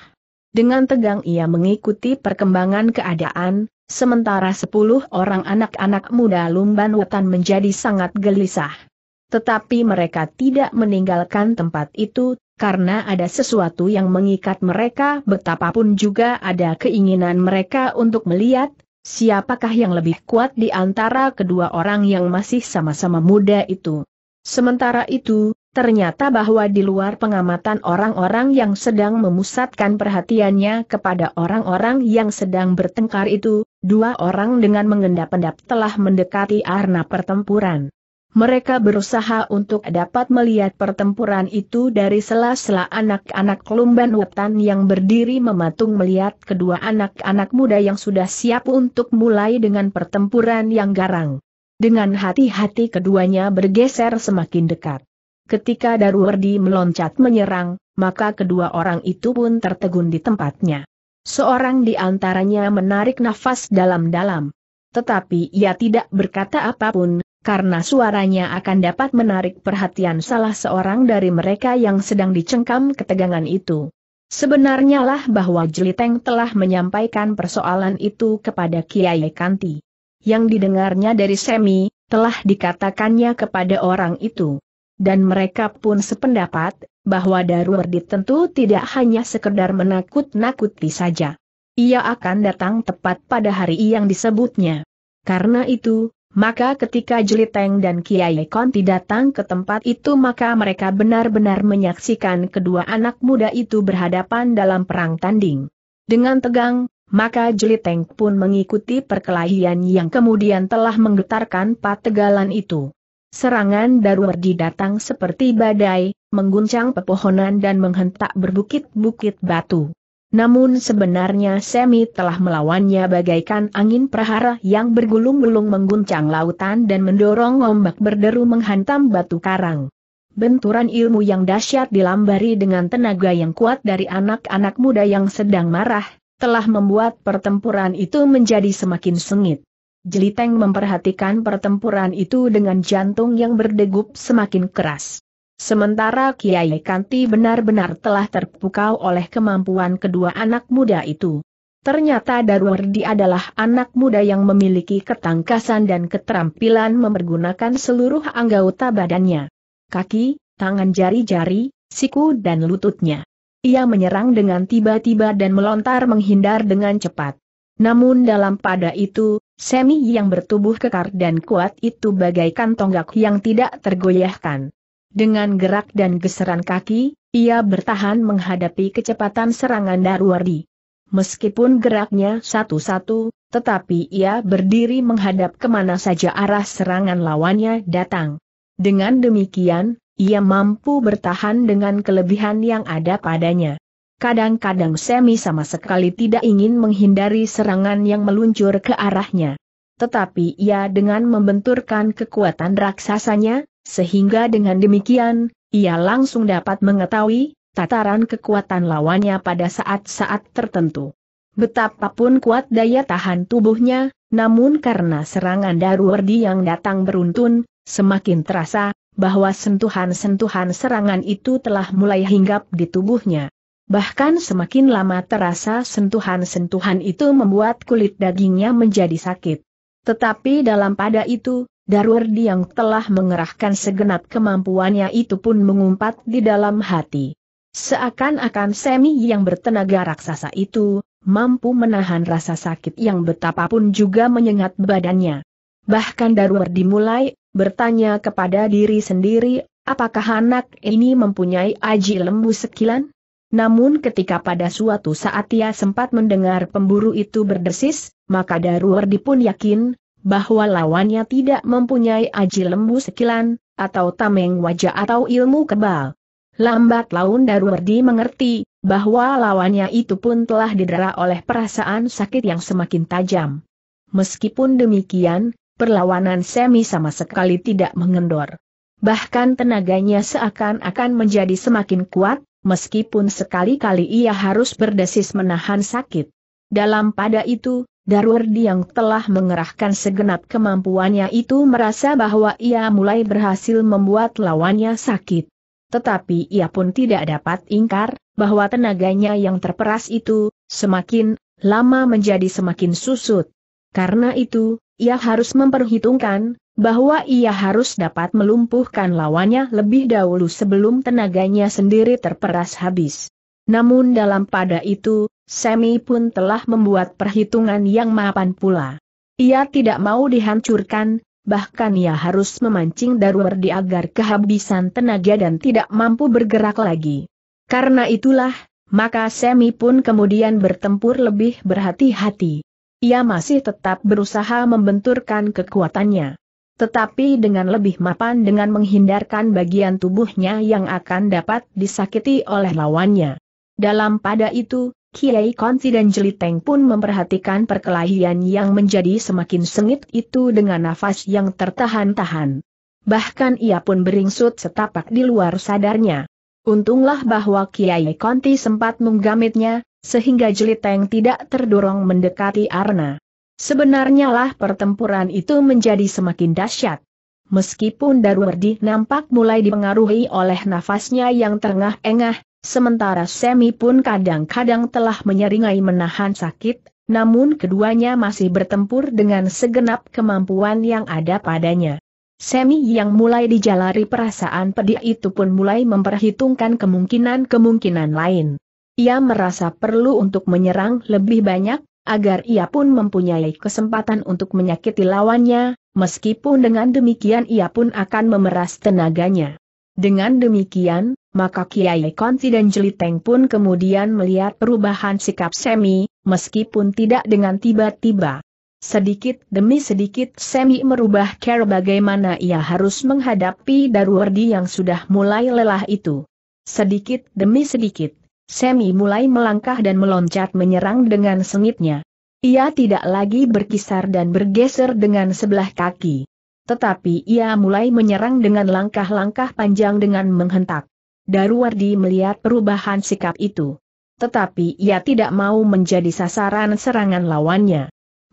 A: Dengan tegang ia mengikuti perkembangan keadaan, sementara sepuluh orang anak-anak muda Lumban Wetan menjadi sangat gelisah. Tetapi mereka tidak meninggalkan tempat itu, karena ada sesuatu yang mengikat mereka betapapun juga ada keinginan mereka untuk melihat, siapakah yang lebih kuat di antara kedua orang yang masih sama-sama muda itu. Sementara itu, ternyata bahwa di luar pengamatan orang-orang yang sedang memusatkan perhatiannya kepada orang-orang yang sedang bertengkar itu, dua orang dengan mengendap-endap telah mendekati arena pertempuran. Mereka berusaha untuk dapat melihat pertempuran itu dari sela-sela anak-anak Lumban Wetan yang berdiri mematung melihat kedua anak-anak muda yang sudah siap untuk mulai dengan pertempuran yang garang. Dengan hati-hati keduanya bergeser semakin dekat. Ketika Darwardi meloncat menyerang, maka kedua orang itu pun tertegun di tempatnya. Seorang di antaranya menarik nafas dalam-dalam. Tetapi ia tidak berkata apapun, karena suaranya akan dapat menarik perhatian salah seorang dari mereka yang sedang dicengkam ketegangan itu. Sebenarnya lah bahwa Jeliteng telah menyampaikan persoalan itu kepada Kiai Kanti. Yang didengarnya dari Semi, telah dikatakannya kepada orang itu. Dan mereka pun sependapat, bahwa Darwardi tentu tidak hanya sekedar menakut-nakuti saja. Ia akan datang tepat pada hari yang disebutnya. Karena itu, maka ketika Jeliteng dan Kiai Konti datang ke tempat itu maka mereka benar-benar menyaksikan kedua anak muda itu berhadapan dalam perang tanding. Dengan tegang, maka Jeliteng pun mengikuti perkelahian yang kemudian telah menggetarkan pategalan itu. Serangan Daruwerdi datang seperti badai, mengguncang pepohonan dan menghentak berbukit-bukit batu. Namun sebenarnya Semi telah melawannya bagaikan angin prahara yang bergulung-gulung mengguncang lautan dan mendorong ombak berderu menghantam batu karang. Benturan ilmu yang dahsyat dilambari dengan tenaga yang kuat dari anak-anak muda yang sedang marah, telah membuat pertempuran itu menjadi semakin sengit. Jeliteng memperhatikan pertempuran itu dengan jantung yang berdegup semakin keras. Sementara Kiai Kanti benar-benar telah terpukau oleh kemampuan kedua anak muda itu. Ternyata Darwardi adalah anak muda yang memiliki ketangkasan dan keterampilan memergunakan seluruh anggota badannya. Kaki, tangan jari-jari, siku dan lututnya. Ia menyerang dengan tiba-tiba dan melontar menghindar dengan cepat. Namun dalam pada itu, Semi yang bertubuh kekar dan kuat itu bagaikan tonggak yang tidak tergoyahkan. Dengan gerak dan geseran kaki, ia bertahan menghadapi kecepatan serangan Darwardi. Meskipun geraknya satu-satu, tetapi ia berdiri menghadap kemana saja arah serangan lawannya datang. Dengan demikian, ia mampu bertahan dengan kelebihan yang ada padanya. Kadang-kadang Semi sama sekali tidak ingin menghindari serangan yang meluncur ke arahnya. Tetapi ia dengan membenturkan kekuatan raksasanya, sehingga dengan demikian, ia langsung dapat mengetahui tataran kekuatan lawannya pada saat-saat tertentu. Betapapun kuat daya tahan tubuhnya, namun karena serangan Daruwardi yang datang beruntun, semakin terasa bahwa sentuhan-sentuhan serangan itu telah mulai hinggap di tubuhnya. Bahkan semakin lama terasa sentuhan-sentuhan itu membuat kulit dagingnya menjadi sakit. Tetapi dalam pada itu, Darwardi yang telah mengerahkan segenap kemampuannya itu pun mengumpat di dalam hati. Seakan-akan semi yang bertenaga raksasa itu, mampu menahan rasa sakit yang betapapun juga menyengat badannya. Bahkan Darwardi mulai, bertanya kepada diri sendiri, apakah anak ini mempunyai aji lembu sekilan? Namun ketika pada suatu saat ia sempat mendengar pemburu itu berdesis, maka Darwardi pun yakin, bahwa lawannya tidak mempunyai aji lembu sekilan, atau tameng wajah atau ilmu kebal. Lambat laun Darwardi mengerti, bahwa lawannya itu pun telah didera oleh perasaan sakit yang semakin tajam. Meskipun demikian, perlawanan Semi sama sekali tidak mengendor. Bahkan tenaganya seakan-akan menjadi semakin kuat, meskipun sekali-kali ia harus berdesis menahan sakit. Dalam pada itu, Darwardi yang telah mengerahkan segenap kemampuannya itu merasa bahwa ia mulai berhasil membuat lawannya sakit. Tetapi ia pun tidak dapat ingkar, bahwa tenaganya yang terperas itu, semakin lama menjadi semakin susut. Karena itu, ia harus memperhitungkan, bahwa ia harus dapat melumpuhkan lawannya lebih dahulu sebelum tenaganya sendiri terperas habis. Namun dalam pada itu, Semi pun telah membuat perhitungan yang mapan pula. Ia tidak mau dihancurkan, bahkan ia harus memancing Darwardi agar kehabisan tenaga dan tidak mampu bergerak lagi. Karena itulah, maka Semi pun kemudian bertempur lebih berhati-hati. Ia masih tetap berusaha membenturkan kekuatannya. Tetapi dengan lebih mapan dengan menghindarkan bagian tubuhnya yang akan dapat disakiti oleh lawannya. Dalam pada itu, Kiai Konsi dan Jeliteng pun memperhatikan perkelahian yang menjadi semakin sengit itu dengan nafas yang tertahan-tahan. Bahkan ia pun beringsut setapak di luar sadarnya. Untunglah bahwa Kiai Konti sempat menggamitnya, sehingga Jeliteng tidak terdorong mendekati Arna. Sebenarnya lah pertempuran itu menjadi semakin dahsyat. Meskipun Darwardi nampak mulai dipengaruhi oleh nafasnya yang terengah-engah, Sementara Semi pun kadang-kadang telah menyeringai menahan sakit, namun keduanya masih bertempur dengan segenap kemampuan yang ada padanya. Semi yang mulai dijalari perasaan pedih itu pun mulai memperhitungkan kemungkinan-kemungkinan lain. Ia merasa perlu untuk menyerang lebih banyak, agar ia pun mempunyai kesempatan untuk menyakiti lawannya, meskipun dengan demikian ia pun akan memeras tenaganya. Dengan demikian, maka Kiai Konti dan Jeliteng pun kemudian melihat perubahan sikap Semi, meskipun tidak dengan tiba-tiba. Sedikit demi sedikit Semi merubah cara bagaimana ia harus menghadapi Darwardi yang sudah mulai lelah itu. Sedikit demi sedikit, Semi mulai melangkah dan meloncat menyerang dengan sengitnya. Ia tidak lagi berkisar dan bergeser dengan sebelah kaki. Tetapi ia mulai menyerang dengan langkah-langkah panjang dengan menghentak. Daruwardi melihat perubahan sikap itu. Tetapi ia tidak mau menjadi sasaran serangan lawannya.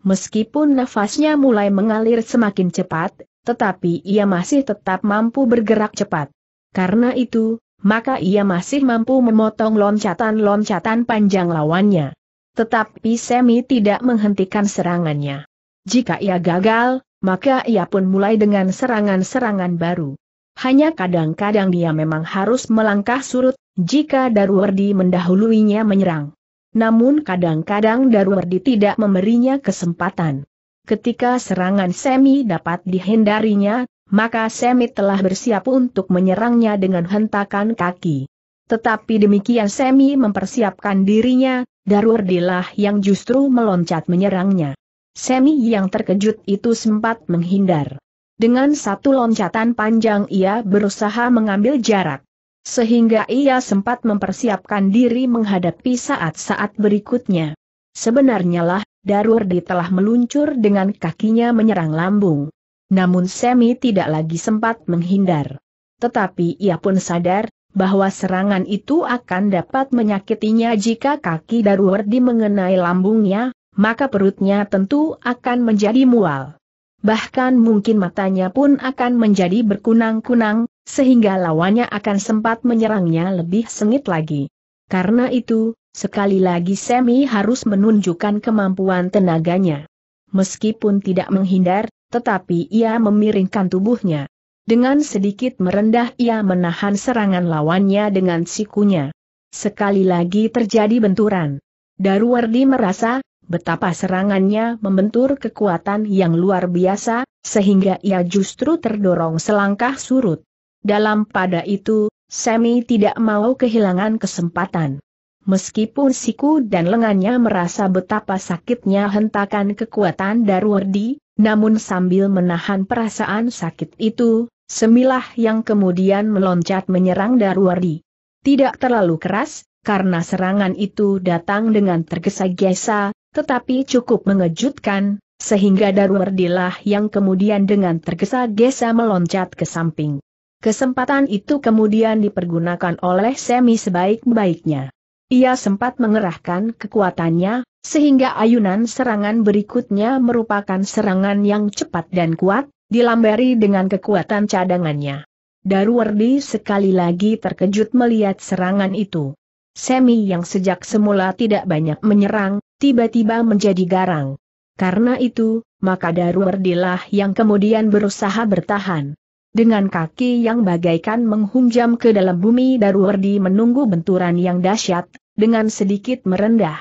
A: Meskipun nafasnya mulai mengalir semakin cepat, tetapi ia masih tetap mampu bergerak cepat. Karena itu, maka ia masih mampu memotong loncatan-loncatan panjang lawannya. Tetapi Semi tidak menghentikan serangannya. Jika ia gagal, maka ia pun mulai dengan serangan-serangan baru. Hanya kadang-kadang dia memang harus melangkah surut, jika Darwardi mendahuluinya menyerang. Namun kadang-kadang Darwardi tidak memberinya kesempatan. Ketika serangan Semi dapat dihindarinya, maka Semi telah bersiap untuk menyerangnya dengan hentakan kaki. Tetapi demikian Semi mempersiapkan dirinya, Darwardilah yang justru meloncat menyerangnya. Semi yang terkejut itu sempat menghindar. Dengan satu loncatan panjang ia berusaha mengambil jarak. Sehingga ia sempat mempersiapkan diri menghadapi saat-saat berikutnya. Sebenarnya lah, Darurdi telah meluncur dengan kakinya menyerang lambung. Namun Semi tidak lagi sempat menghindar. Tetapi ia pun sadar, bahwa serangan itu akan dapat menyakitinya jika kaki Darwardi mengenai lambungnya, maka perutnya tentu akan menjadi mual. Bahkan mungkin matanya pun akan menjadi berkunang-kunang, sehingga lawannya akan sempat menyerangnya lebih sengit lagi. Karena itu, sekali lagi Semi harus menunjukkan kemampuan tenaganya. Meskipun tidak menghindar, tetapi ia memiringkan tubuhnya. Dengan sedikit merendah ia menahan serangan lawannya dengan sikunya. Sekali lagi terjadi benturan. Darwardi merasa, Betapa serangannya membentur kekuatan yang luar biasa, sehingga ia justru terdorong selangkah surut. Dalam pada itu, Semi tidak mau kehilangan kesempatan. Meskipun siku dan lengannya merasa betapa sakitnya hentakan kekuatan Darwardi, namun sambil menahan perasaan sakit itu, Semilah yang kemudian meloncat menyerang Darwardi. Tidak terlalu keras, karena serangan itu datang dengan tergesa-gesa, tetapi cukup mengejutkan, sehingga Darwardilah yang kemudian dengan tergesa-gesa meloncat ke samping. Kesempatan itu kemudian dipergunakan oleh Semi sebaik-baiknya. Ia sempat mengerahkan kekuatannya, sehingga ayunan serangan berikutnya merupakan serangan yang cepat dan kuat, dilambari dengan kekuatan cadangannya. Darwardi sekali lagi terkejut melihat serangan itu. Semi yang sejak semula tidak banyak menyerang, tiba-tiba menjadi garang. Karena itu, maka Daruwerdilah yang kemudian berusaha bertahan. Dengan kaki yang bagaikan menghunjam ke dalam bumi Daruwerdi menunggu benturan yang dahsyat, dengan sedikit merendah.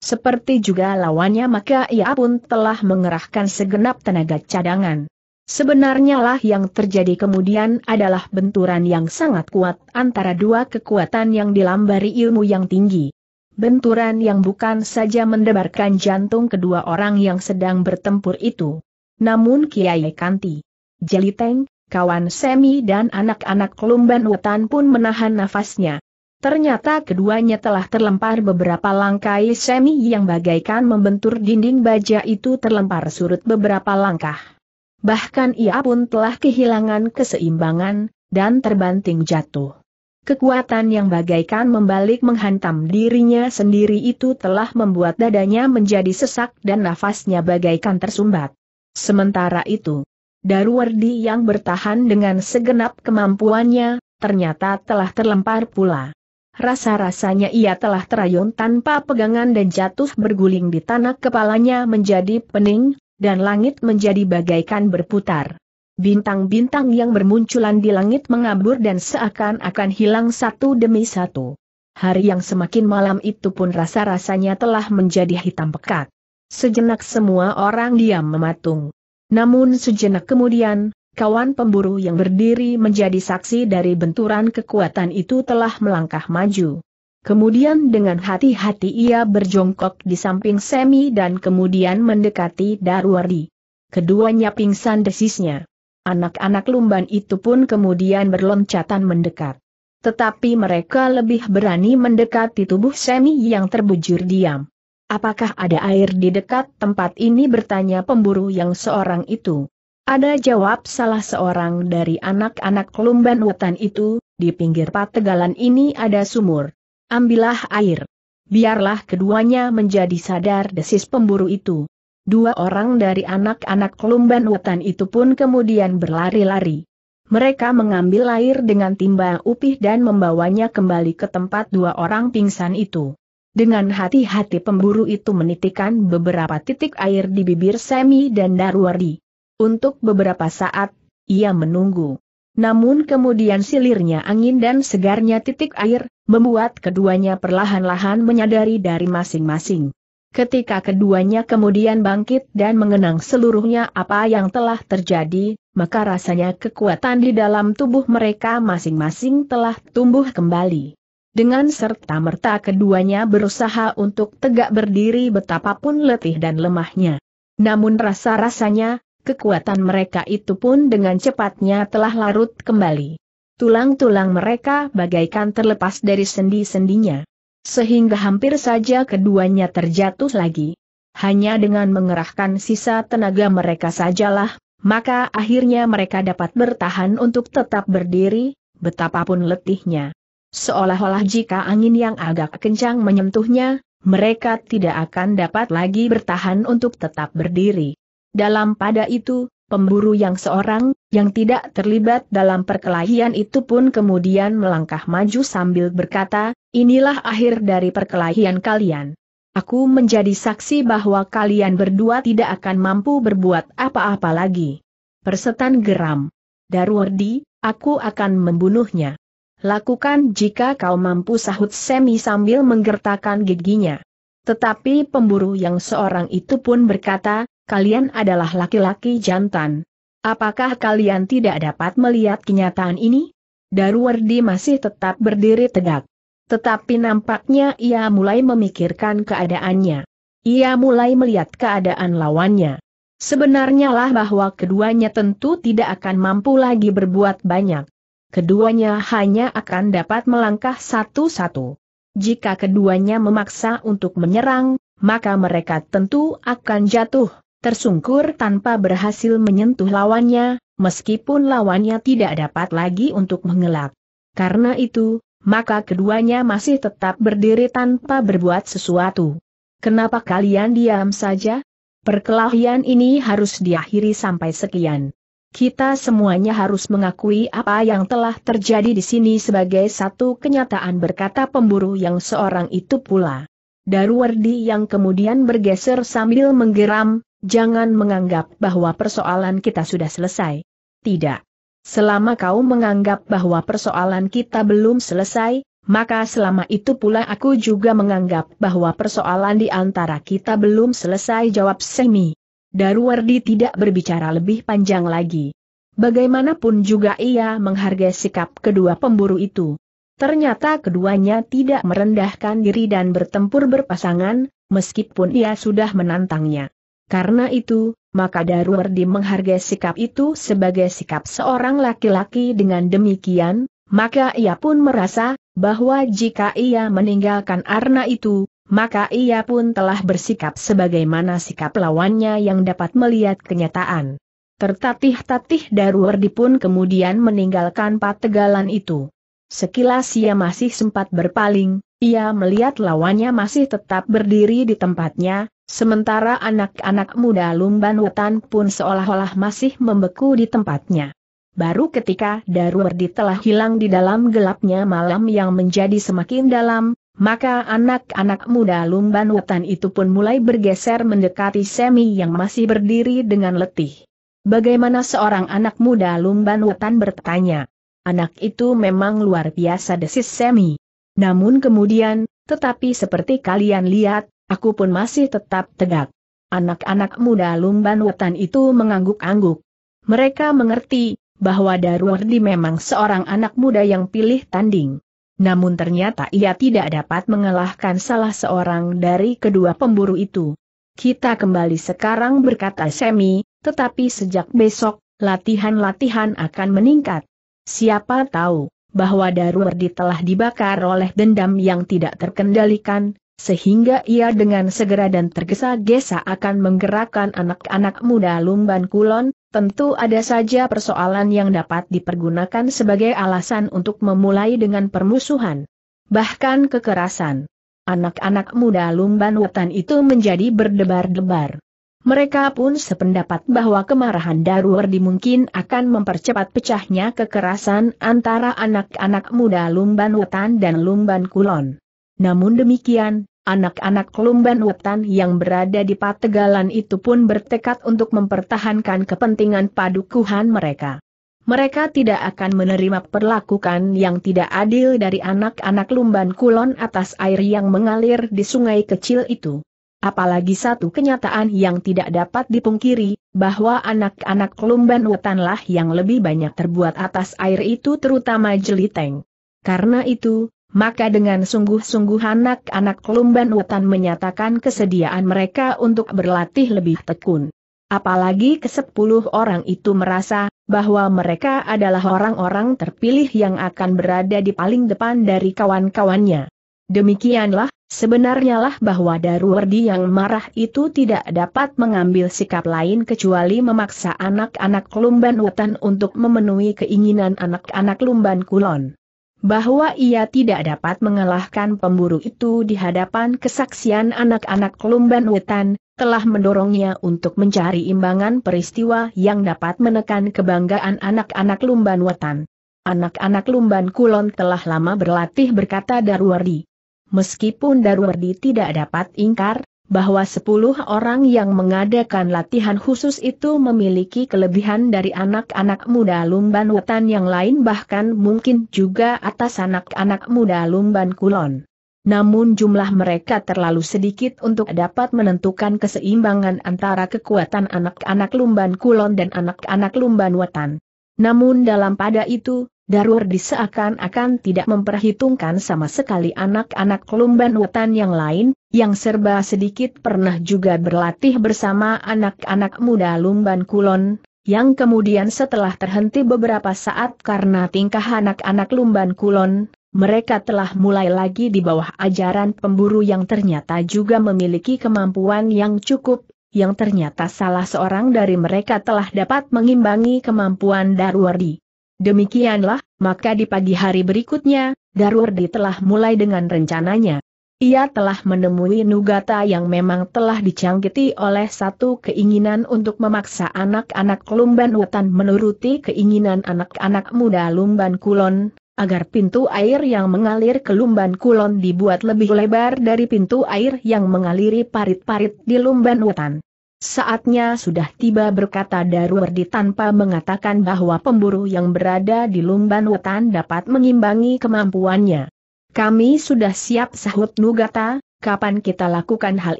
A: Seperti juga lawannya maka ia pun telah mengerahkan segenap tenaga cadangan. Sebenarnya lah yang terjadi kemudian adalah benturan yang sangat kuat antara dua kekuatan yang dilambari ilmu yang tinggi benturan yang bukan saja mendebarkan jantung kedua orang yang sedang bertempur itu. Namun Kiai Kanti, Jeliteng, kawan Semi dan anak-anak Lumban Wetan pun menahan nafasnya. Ternyata keduanya telah terlempar beberapa langkai semi yang bagaikan membentur dinding baja itu terlempar surut beberapa langkah. Bahkan ia pun telah kehilangan keseimbangan, dan terbanting jatuh. Kekuatan yang bagaikan membalik menghantam dirinya sendiri itu telah membuat dadanya menjadi sesak dan nafasnya bagaikan tersumbat. Sementara itu, Darwardi yang bertahan dengan segenap kemampuannya, ternyata telah terlempar pula. Rasa-rasanya ia telah terayun tanpa pegangan dan jatuh berguling di tanah kepalanya menjadi pening, dan langit menjadi bagaikan berputar. Bintang-bintang yang bermunculan di langit mengabur dan seakan-akan hilang satu demi satu. Hari yang semakin malam itu pun rasa-rasanya telah menjadi hitam pekat. Sejenak semua orang diam mematung. Namun sejenak kemudian, kawan pemburu yang berdiri menjadi saksi dari benturan kekuatan itu telah melangkah maju. Kemudian dengan hati-hati ia berjongkok di samping Semi dan kemudian mendekati Darwari. Keduanya pingsan desisnya. Anak-anak lumban itu pun kemudian berloncatan mendekat. Tetapi mereka lebih berani mendekati tubuh Semi yang terbujur diam. Apakah ada air di dekat tempat ini bertanya pemburu yang seorang itu. Ada jawab salah seorang dari anak-anak lumban wetan itu, di pinggir pategalan ini ada sumur. Ambillah air. Biarlah keduanya menjadi sadar desis pemburu itu dua orang dari anak-anak Lumban hutan itu pun kemudian berlari-lari. Mereka mengambil air dengan timba upih dan membawanya kembali ke tempat dua orang pingsan itu. Dengan hati-hati pemburu itu menitikan beberapa titik air di bibir Semi dan Darwardi. Untuk beberapa saat, ia menunggu. Namun kemudian silirnya angin dan segarnya titik air, membuat keduanya perlahan-lahan menyadari dari masing-masing Ketika keduanya kemudian bangkit dan mengenang seluruhnya apa yang telah terjadi, maka rasanya kekuatan di dalam tubuh mereka masing-masing telah tumbuh kembali. Dengan serta-merta keduanya berusaha untuk tegak berdiri betapapun letih dan lemahnya. Namun rasa-rasanya, kekuatan mereka itu pun dengan cepatnya telah larut kembali. Tulang-tulang mereka bagaikan terlepas dari sendi-sendinya sehingga hampir saja keduanya terjatuh lagi. Hanya dengan mengerahkan sisa tenaga mereka sajalah, maka akhirnya mereka dapat bertahan untuk tetap berdiri, betapapun letihnya. Seolah-olah jika angin yang agak kencang menyentuhnya, mereka tidak akan dapat lagi bertahan untuk tetap berdiri. Dalam pada itu, Pemburu yang seorang, yang tidak terlibat dalam perkelahian itu pun kemudian melangkah maju sambil berkata, inilah akhir dari perkelahian kalian. Aku menjadi saksi bahwa kalian berdua tidak akan mampu berbuat apa-apa lagi. Persetan geram. Darwardi, aku akan membunuhnya. Lakukan jika kau mampu sahut Semi sambil menggertakkan giginya. Tetapi pemburu yang seorang itu pun berkata, kalian adalah laki-laki jantan. Apakah kalian tidak dapat melihat kenyataan ini? Darwardi masih tetap berdiri tegak. Tetapi nampaknya ia mulai memikirkan keadaannya. Ia mulai melihat keadaan lawannya. Sebenarnya lah bahwa keduanya tentu tidak akan mampu lagi berbuat banyak. Keduanya hanya akan dapat melangkah satu-satu. Jika keduanya memaksa untuk menyerang, maka mereka tentu akan jatuh tersungkur tanpa berhasil menyentuh lawannya, meskipun lawannya tidak dapat lagi untuk mengelak. Karena itu, maka keduanya masih tetap berdiri tanpa berbuat sesuatu. Kenapa kalian diam saja? Perkelahian ini harus diakhiri sampai sekian. Kita semuanya harus mengakui apa yang telah terjadi di sini sebagai satu kenyataan berkata pemburu yang seorang itu pula. Darwardi yang kemudian bergeser sambil menggeram, Jangan menganggap bahwa persoalan kita sudah selesai. Tidak. Selama kau menganggap bahwa persoalan kita belum selesai, maka selama itu pula aku juga menganggap bahwa persoalan di antara kita belum selesai jawab Semi. Darwardi tidak berbicara lebih panjang lagi. Bagaimanapun juga ia menghargai sikap kedua pemburu itu. Ternyata keduanya tidak merendahkan diri dan bertempur berpasangan, meskipun ia sudah menantangnya. Karena itu, maka Darwardi menghargai sikap itu sebagai sikap seorang laki-laki dengan demikian, maka ia pun merasa, bahwa jika ia meninggalkan Arna itu, maka ia pun telah bersikap sebagaimana sikap lawannya yang dapat melihat kenyataan. Tertatih-tatih Darwardi pun kemudian meninggalkan pategalan itu. Sekilas ia masih sempat berpaling, ia melihat lawannya masih tetap berdiri di tempatnya, Sementara anak-anak muda Lumban Wetan pun seolah-olah masih membeku di tempatnya. Baru ketika darurat telah hilang di dalam gelapnya malam yang menjadi semakin dalam, maka anak-anak muda Lumban Wetan itu pun mulai bergeser mendekati Semi yang masih berdiri dengan letih. Bagaimana seorang anak muda Lumban Wetan bertanya. Anak itu memang luar biasa desis Semi. Namun kemudian, tetapi seperti kalian lihat, Aku pun masih tetap tegak. Anak-anak muda lumban wetan itu mengangguk-angguk. Mereka mengerti, bahwa Darwardi memang seorang anak muda yang pilih tanding. Namun ternyata ia tidak dapat mengalahkan salah seorang dari kedua pemburu itu. Kita kembali sekarang berkata Semi, tetapi sejak besok, latihan-latihan akan meningkat. Siapa tahu, bahwa Darwardi telah dibakar oleh dendam yang tidak terkendalikan, sehingga ia dengan segera dan tergesa-gesa akan menggerakkan anak-anak muda Lumban Kulon, tentu ada saja persoalan yang dapat dipergunakan sebagai alasan untuk memulai dengan permusuhan. Bahkan kekerasan. Anak-anak muda Lumban Wetan itu menjadi berdebar-debar. Mereka pun sependapat bahwa kemarahan Daruwerdi mungkin akan mempercepat pecahnya kekerasan antara anak-anak muda Lumban Wetan dan Lumban Kulon. Namun demikian, Anak-anak Lumban Wetan yang berada di Pategalan itu pun bertekad untuk mempertahankan kepentingan padukuhan mereka. Mereka tidak akan menerima perlakuan yang tidak adil dari anak-anak Lumban Kulon atas air yang mengalir di sungai kecil itu. Apalagi satu kenyataan yang tidak dapat dipungkiri, bahwa anak-anak Lumban Wetanlah yang lebih banyak terbuat atas air itu terutama Jeliteng. Karena itu, maka dengan sungguh-sungguh anak-anak Lumban Wetan menyatakan kesediaan mereka untuk berlatih lebih tekun. Apalagi kesepuluh orang itu merasa bahwa mereka adalah orang-orang terpilih yang akan berada di paling depan dari kawan-kawannya. Demikianlah, sebenarnya lah bahwa darwardi yang marah itu tidak dapat mengambil sikap lain kecuali memaksa anak-anak Lumban Wetan untuk memenuhi keinginan anak-anak Lumban Kulon bahwa ia tidak dapat mengalahkan pemburu itu di hadapan kesaksian anak-anak Lumban Wetan, telah mendorongnya untuk mencari imbangan peristiwa yang dapat menekan kebanggaan anak-anak Lumban Wetan. Anak-anak Lumban Kulon telah lama berlatih berkata Darwardi. Meskipun Darwardi tidak dapat ingkar, bahwa sepuluh orang yang mengadakan latihan khusus itu memiliki kelebihan dari anak-anak muda Lumban Wetan yang lain bahkan mungkin juga atas anak-anak muda Lumban Kulon. Namun jumlah mereka terlalu sedikit untuk dapat menentukan keseimbangan antara kekuatan anak-anak Lumban Kulon dan anak-anak Lumban Wetan. Namun dalam pada itu, Darur seakan-akan tidak memperhitungkan sama sekali anak-anak lumban wetan yang lain, yang serba sedikit pernah juga berlatih bersama anak-anak muda lumban kulon, yang kemudian setelah terhenti beberapa saat karena tingkah anak-anak lumban kulon, mereka telah mulai lagi di bawah ajaran pemburu yang ternyata juga memiliki kemampuan yang cukup yang ternyata salah seorang dari mereka telah dapat mengimbangi kemampuan Darwardi. Demikianlah, maka di pagi hari berikutnya, Darurdi telah mulai dengan rencananya. Ia telah menemui Nugata yang memang telah dicangkiti oleh satu keinginan untuk memaksa anak-anak Lumban Wetan menuruti keinginan anak-anak muda Lumban Kulon, agar pintu air yang mengalir ke Lumban Kulon dibuat lebih lebar dari pintu air yang mengaliri parit-parit di Lumban Wetan. Saatnya sudah tiba berkata Darwardi tanpa mengatakan bahwa pemburu yang berada di Lumban Wetan dapat mengimbangi kemampuannya. Kami sudah siap sahut Nugata, kapan kita lakukan hal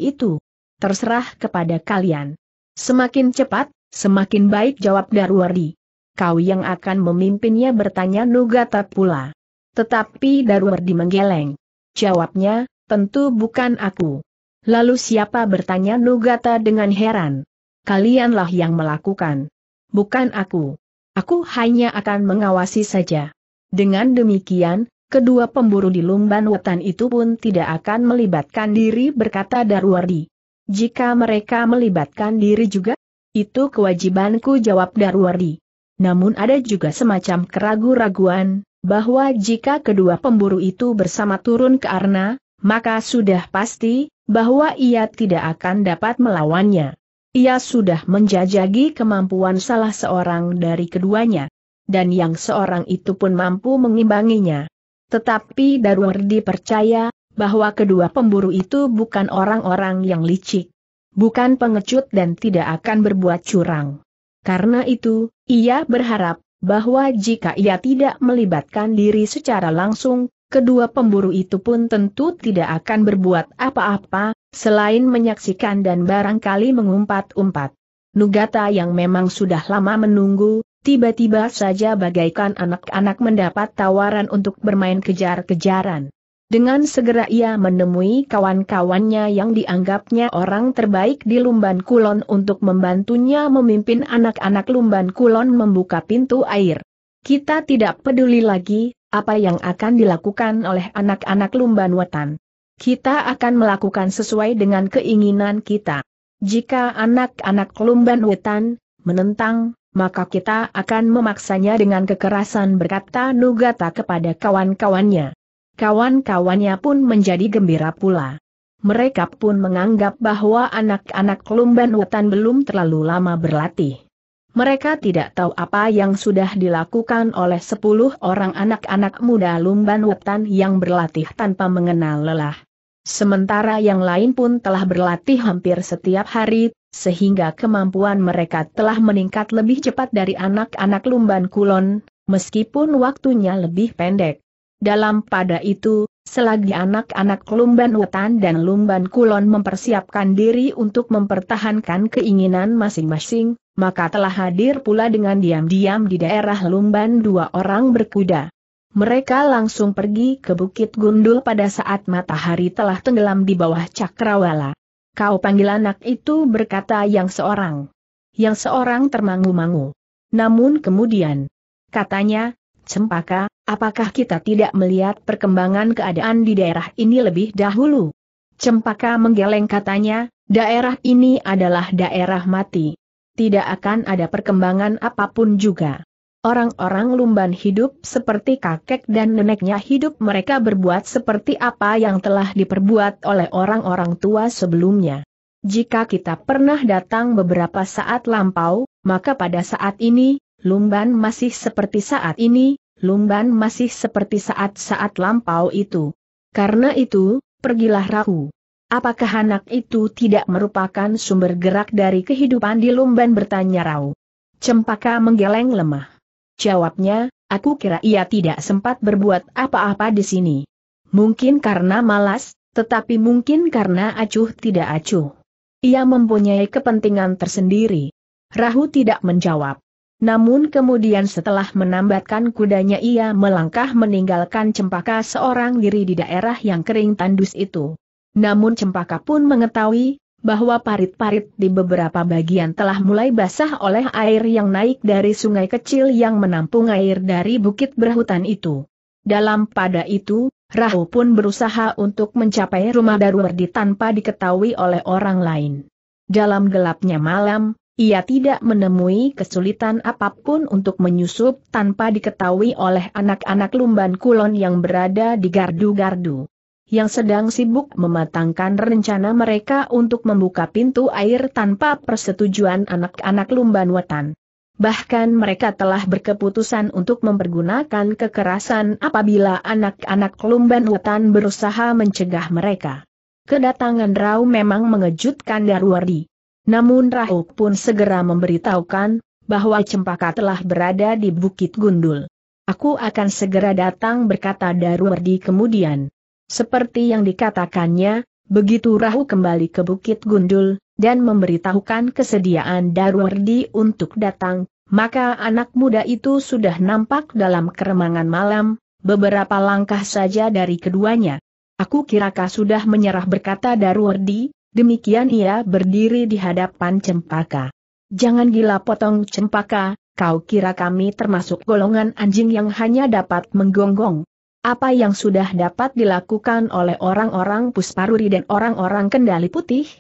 A: itu? Terserah kepada kalian. Semakin cepat, semakin baik jawab Darwardi. Kau yang akan memimpinnya bertanya Nugata pula. Tetapi Darwardi menggeleng. Jawabnya, tentu bukan aku. Lalu siapa bertanya Nugata dengan heran? Kalianlah yang melakukan. Bukan aku. Aku hanya akan mengawasi saja. Dengan demikian, kedua pemburu di Lumban Wetan itu pun tidak akan melibatkan diri berkata Darwardi. Jika mereka melibatkan diri juga, itu kewajibanku jawab Darwardi. Namun ada juga semacam keragu-raguan, bahwa jika kedua pemburu itu bersama turun ke Arna, maka sudah pasti bahwa ia tidak akan dapat melawannya. Ia sudah menjajagi kemampuan salah seorang dari keduanya, dan yang seorang itu pun mampu mengimbanginya. Tetapi Darwardi percaya bahwa kedua pemburu itu bukan orang-orang yang licik, bukan pengecut dan tidak akan berbuat curang. Karena itu, ia berharap bahwa jika ia tidak melibatkan diri secara langsung, kedua pemburu itu pun tentu tidak akan berbuat apa-apa, selain menyaksikan dan barangkali mengumpat-umpat. Nugata yang memang sudah lama menunggu, tiba-tiba saja bagaikan anak-anak mendapat tawaran untuk bermain kejar-kejaran. Dengan segera ia menemui kawan-kawannya yang dianggapnya orang terbaik di Lumban Kulon untuk membantunya memimpin anak-anak Lumban Kulon membuka pintu air. Kita tidak peduli lagi, apa yang akan dilakukan oleh anak-anak Lumban Wetan? Kita akan melakukan sesuai dengan keinginan kita. Jika anak-anak Lumban Wetan menentang, maka kita akan memaksanya dengan kekerasan berkata Nugata kepada kawan-kawannya. Kawan-kawannya pun menjadi gembira pula. Mereka pun menganggap bahwa anak-anak Lumban Wetan belum terlalu lama berlatih. Mereka tidak tahu apa yang sudah dilakukan oleh sepuluh orang anak-anak muda Lumban Wetan yang berlatih tanpa mengenal lelah. Sementara yang lain pun telah berlatih hampir setiap hari, sehingga kemampuan mereka telah meningkat lebih cepat dari anak-anak Lumban Kulon, meskipun waktunya lebih pendek. Dalam pada itu, selagi anak-anak Lumban Wetan dan Lumban Kulon mempersiapkan diri untuk mempertahankan keinginan masing-masing, maka telah hadir pula dengan diam-diam di daerah Lumban dua orang berkuda. Mereka langsung pergi ke Bukit Gundul pada saat matahari telah tenggelam di bawah cakrawala. Kau panggil anak itu berkata yang seorang. Yang seorang termangu-mangu. Namun kemudian, katanya, Cempaka, apakah kita tidak melihat perkembangan keadaan di daerah ini lebih dahulu? Cempaka menggeleng katanya, daerah ini adalah daerah mati tidak akan ada perkembangan apapun juga. Orang-orang lumban hidup seperti kakek dan neneknya hidup mereka berbuat seperti apa yang telah diperbuat oleh orang-orang tua sebelumnya. Jika kita pernah datang beberapa saat lampau, maka pada saat ini, lumban masih seperti saat ini, lumban masih seperti saat-saat lampau itu. Karena itu, pergilah Rahu. Apakah anak itu tidak merupakan sumber gerak dari kehidupan di Lumban bertanya Rau? Cempaka menggeleng lemah. Jawabnya, aku kira ia tidak sempat berbuat apa-apa di sini. Mungkin karena malas, tetapi mungkin karena acuh tidak acuh. Ia mempunyai kepentingan tersendiri. Rahu tidak menjawab. Namun kemudian setelah menambatkan kudanya ia melangkah meninggalkan cempaka seorang diri di daerah yang kering tandus itu. Namun Cempaka pun mengetahui, bahwa parit-parit di beberapa bagian telah mulai basah oleh air yang naik dari sungai kecil yang menampung air dari bukit berhutan itu. Dalam pada itu, Rahu pun berusaha untuk mencapai rumah Darwardi tanpa diketahui oleh orang lain. Dalam gelapnya malam, ia tidak menemui kesulitan apapun untuk menyusup tanpa diketahui oleh anak-anak lumban kulon yang berada di gardu-gardu yang sedang sibuk mematangkan rencana mereka untuk membuka pintu air tanpa persetujuan anak-anak Lumban Wetan. Bahkan mereka telah berkeputusan untuk mempergunakan kekerasan apabila anak-anak Lumban Wetan berusaha mencegah mereka. Kedatangan Rao memang mengejutkan Darwardi. Namun Rao pun segera memberitahukan bahwa Cempaka telah berada di Bukit Gundul. Aku akan segera datang berkata Darwardi kemudian. Seperti yang dikatakannya, begitu Rahu kembali ke Bukit Gundul, dan memberitahukan kesediaan Darwardi untuk datang, maka anak muda itu sudah nampak dalam keremangan malam, beberapa langkah saja dari keduanya. Aku kira sudah menyerah berkata Darwardi, demikian ia berdiri di hadapan Cempaka. Jangan gila potong Cempaka, kau kira kami termasuk golongan anjing yang hanya dapat menggonggong. Apa yang sudah dapat dilakukan oleh orang-orang Pusparuri dan orang-orang Kendali Putih?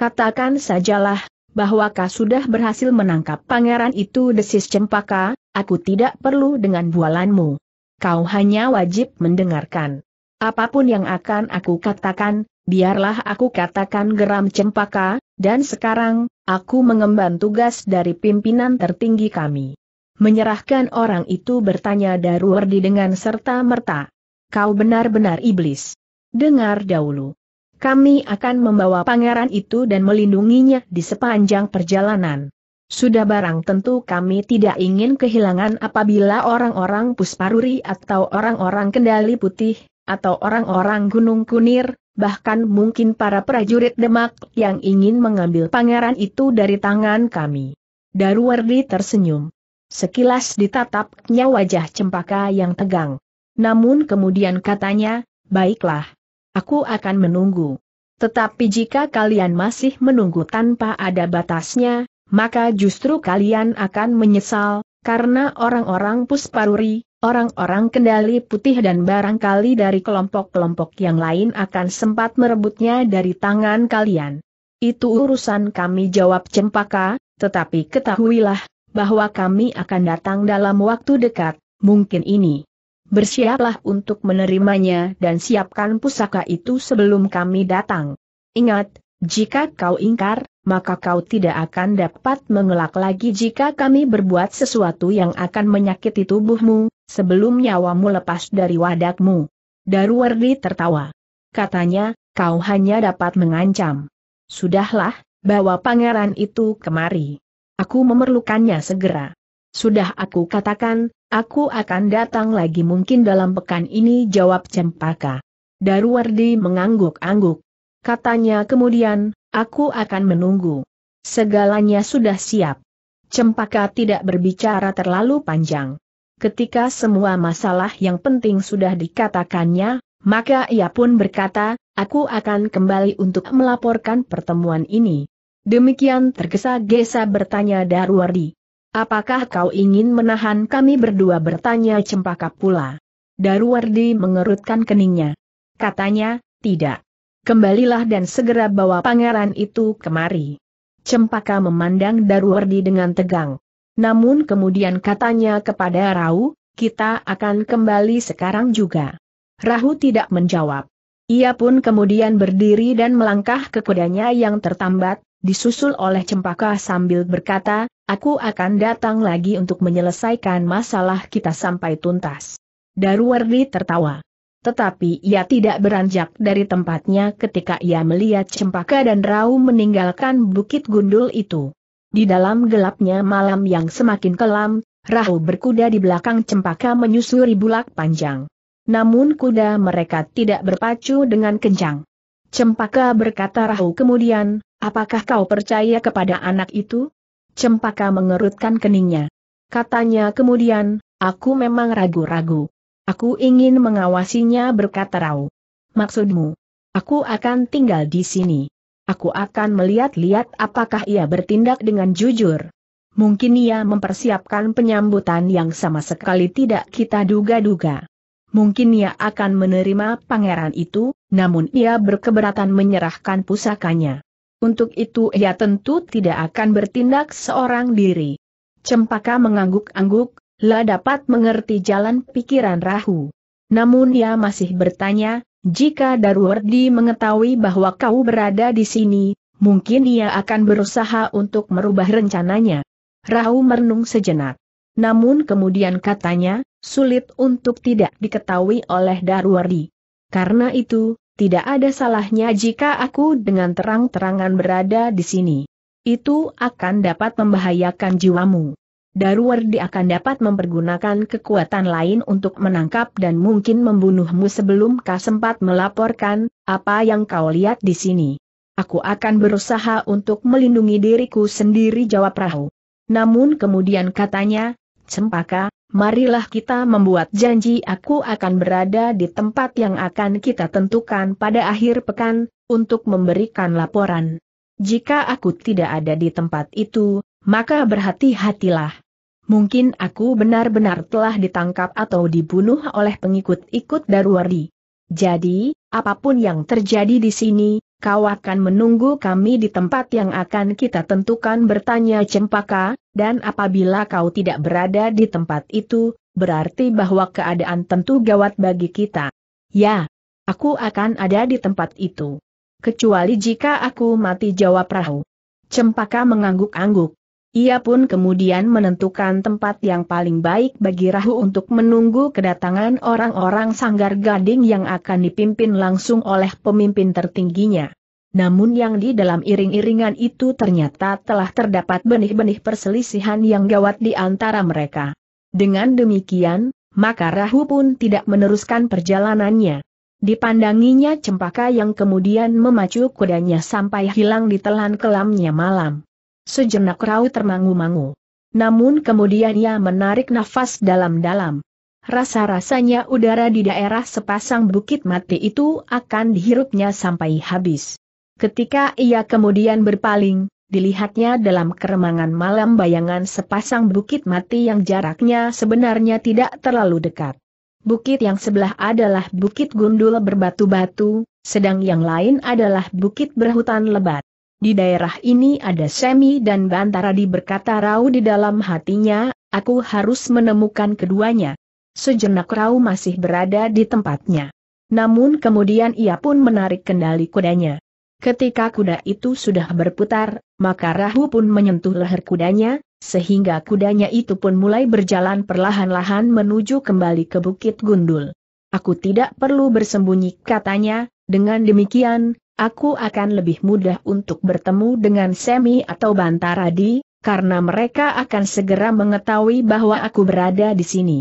A: Katakan sajalah, bahwa kau sudah berhasil menangkap pangeran itu desis cempaka, aku tidak perlu dengan bualanmu. Kau hanya wajib mendengarkan. Apapun yang akan aku katakan, biarlah aku katakan geram cempaka, dan sekarang, aku mengemban tugas dari pimpinan tertinggi kami menyerahkan orang itu bertanya Darwardi dengan serta-merta. Kau benar-benar iblis. Dengar dahulu. Kami akan membawa pangeran itu dan melindunginya di sepanjang perjalanan. Sudah barang tentu kami tidak ingin kehilangan apabila orang-orang Pusparuri atau orang-orang Kendali Putih, atau orang-orang Gunung Kunir, bahkan mungkin para prajurit Demak yang ingin mengambil pangeran itu dari tangan kami. Darwardi tersenyum. Sekilas ditatapnya wajah cempaka yang tegang. Namun kemudian katanya, baiklah. Aku akan menunggu. Tetapi jika kalian masih menunggu tanpa ada batasnya, maka justru kalian akan menyesal, karena orang-orang Pusparuri, orang-orang kendali putih dan barangkali dari kelompok-kelompok yang lain akan sempat merebutnya dari tangan kalian. Itu urusan kami jawab cempaka, tetapi ketahuilah, bahwa kami akan datang dalam waktu dekat, mungkin ini. Bersiaplah untuk menerimanya dan siapkan pusaka itu sebelum kami datang. Ingat, jika kau ingkar, maka kau tidak akan dapat mengelak lagi jika kami berbuat sesuatu yang akan menyakiti tubuhmu, sebelum nyawamu lepas dari wadakmu. Darwardi tertawa. Katanya, kau hanya dapat mengancam. Sudahlah, bawa pangeran itu kemari. Aku memerlukannya segera. Sudah aku katakan, aku akan datang lagi mungkin dalam pekan ini jawab Cempaka. Darwardi mengangguk-angguk. Katanya kemudian, aku akan menunggu. Segalanya sudah siap. Cempaka tidak berbicara terlalu panjang. Ketika semua masalah yang penting sudah dikatakannya, maka ia pun berkata, aku akan kembali untuk melaporkan pertemuan ini. Demikian tergesa-gesa bertanya Darwardi. Apakah kau ingin menahan kami berdua bertanya cempaka pula? Darwardi mengerutkan keningnya. Katanya, tidak. Kembalilah dan segera bawa pangeran itu kemari. Cempaka memandang Darwardi dengan tegang. Namun kemudian katanya kepada Rahu, kita akan kembali sekarang juga. Rahu tidak menjawab. Ia pun kemudian berdiri dan melangkah ke kudanya yang tertambat, disusul oleh cempaka sambil berkata, aku akan datang lagi untuk menyelesaikan masalah kita sampai tuntas. Daruwardi tertawa. Tetapi ia tidak beranjak dari tempatnya ketika ia melihat cempaka dan Rau meninggalkan bukit gundul itu. Di dalam gelapnya malam yang semakin kelam, Rau berkuda di belakang cempaka menyusuri bulak panjang. Namun kuda mereka tidak berpacu dengan kencang. Cempaka berkata Rahu kemudian, Apakah kau percaya kepada anak itu? Cempaka mengerutkan keningnya. Katanya kemudian, aku memang ragu-ragu. Aku ingin mengawasinya berkata Rau. Maksudmu? Aku akan tinggal di sini. Aku akan melihat-lihat apakah ia bertindak dengan jujur. Mungkin ia mempersiapkan penyambutan yang sama sekali tidak kita duga-duga. Mungkin ia akan menerima pangeran itu, namun ia berkeberatan menyerahkan pusakanya. Untuk itu ia tentu tidak akan bertindak seorang diri. Cempaka mengangguk-angguk, lah dapat mengerti jalan pikiran Rahu. Namun ia masih bertanya, jika Darwardi mengetahui bahwa kau berada di sini, mungkin ia akan berusaha untuk merubah rencananya. Rahu merenung sejenak. Namun kemudian katanya, sulit untuk tidak diketahui oleh Darwardi. Karena itu, tidak ada salahnya jika aku dengan terang-terangan berada di sini. Itu akan dapat membahayakan jiwamu. Darwardi akan dapat mempergunakan kekuatan lain untuk menangkap dan mungkin membunuhmu sebelum kau sempat melaporkan apa yang kau lihat di sini. Aku akan berusaha untuk melindungi diriku sendiri jawab Rahul. Namun kemudian katanya, Cempaka, marilah kita membuat janji aku akan berada di tempat yang akan kita tentukan pada akhir pekan, untuk memberikan laporan. Jika aku tidak ada di tempat itu, maka berhati-hatilah. Mungkin aku benar-benar telah ditangkap atau dibunuh oleh pengikut ikut Darwari. Jadi, apapun yang terjadi di sini, kau akan menunggu kami di tempat yang akan kita tentukan bertanya cempaka, dan apabila kau tidak berada di tempat itu, berarti bahwa keadaan tentu gawat bagi kita. Ya, aku akan ada di tempat itu. Kecuali jika aku mati jawab perahu. Cempaka mengangguk-angguk. Ia pun kemudian menentukan tempat yang paling baik bagi Rahu untuk menunggu kedatangan orang-orang sanggar gading yang akan dipimpin langsung oleh pemimpin tertingginya. Namun yang di dalam iring-iringan itu ternyata telah terdapat benih-benih perselisihan yang gawat di antara mereka. Dengan demikian, maka Rahu pun tidak meneruskan perjalanannya. Dipandanginya cempaka yang kemudian memacu kudanya sampai hilang di telan kelamnya malam. Sejenak Rau termangu-mangu. Namun kemudian ia menarik nafas dalam-dalam. Rasa-rasanya udara di daerah sepasang bukit mati itu akan dihirupnya sampai habis. Ketika ia kemudian berpaling, dilihatnya dalam keremangan malam bayangan sepasang bukit mati yang jaraknya sebenarnya tidak terlalu dekat. Bukit yang sebelah adalah bukit gundul berbatu-batu, sedang yang lain adalah bukit berhutan lebat. Di daerah ini ada Semi dan di berkata Rau di dalam hatinya, aku harus menemukan keduanya. Sejenak Rau masih berada di tempatnya. Namun kemudian ia pun menarik kendali kudanya. Ketika kuda itu sudah berputar, maka Rahu pun menyentuh leher kudanya, sehingga kudanya itu pun mulai berjalan perlahan-lahan menuju kembali ke Bukit Gundul. Aku tidak perlu bersembunyi katanya, dengan demikian, aku akan lebih mudah untuk bertemu dengan Semi atau Bantara Bantaradi, karena mereka akan segera mengetahui bahwa aku berada di sini.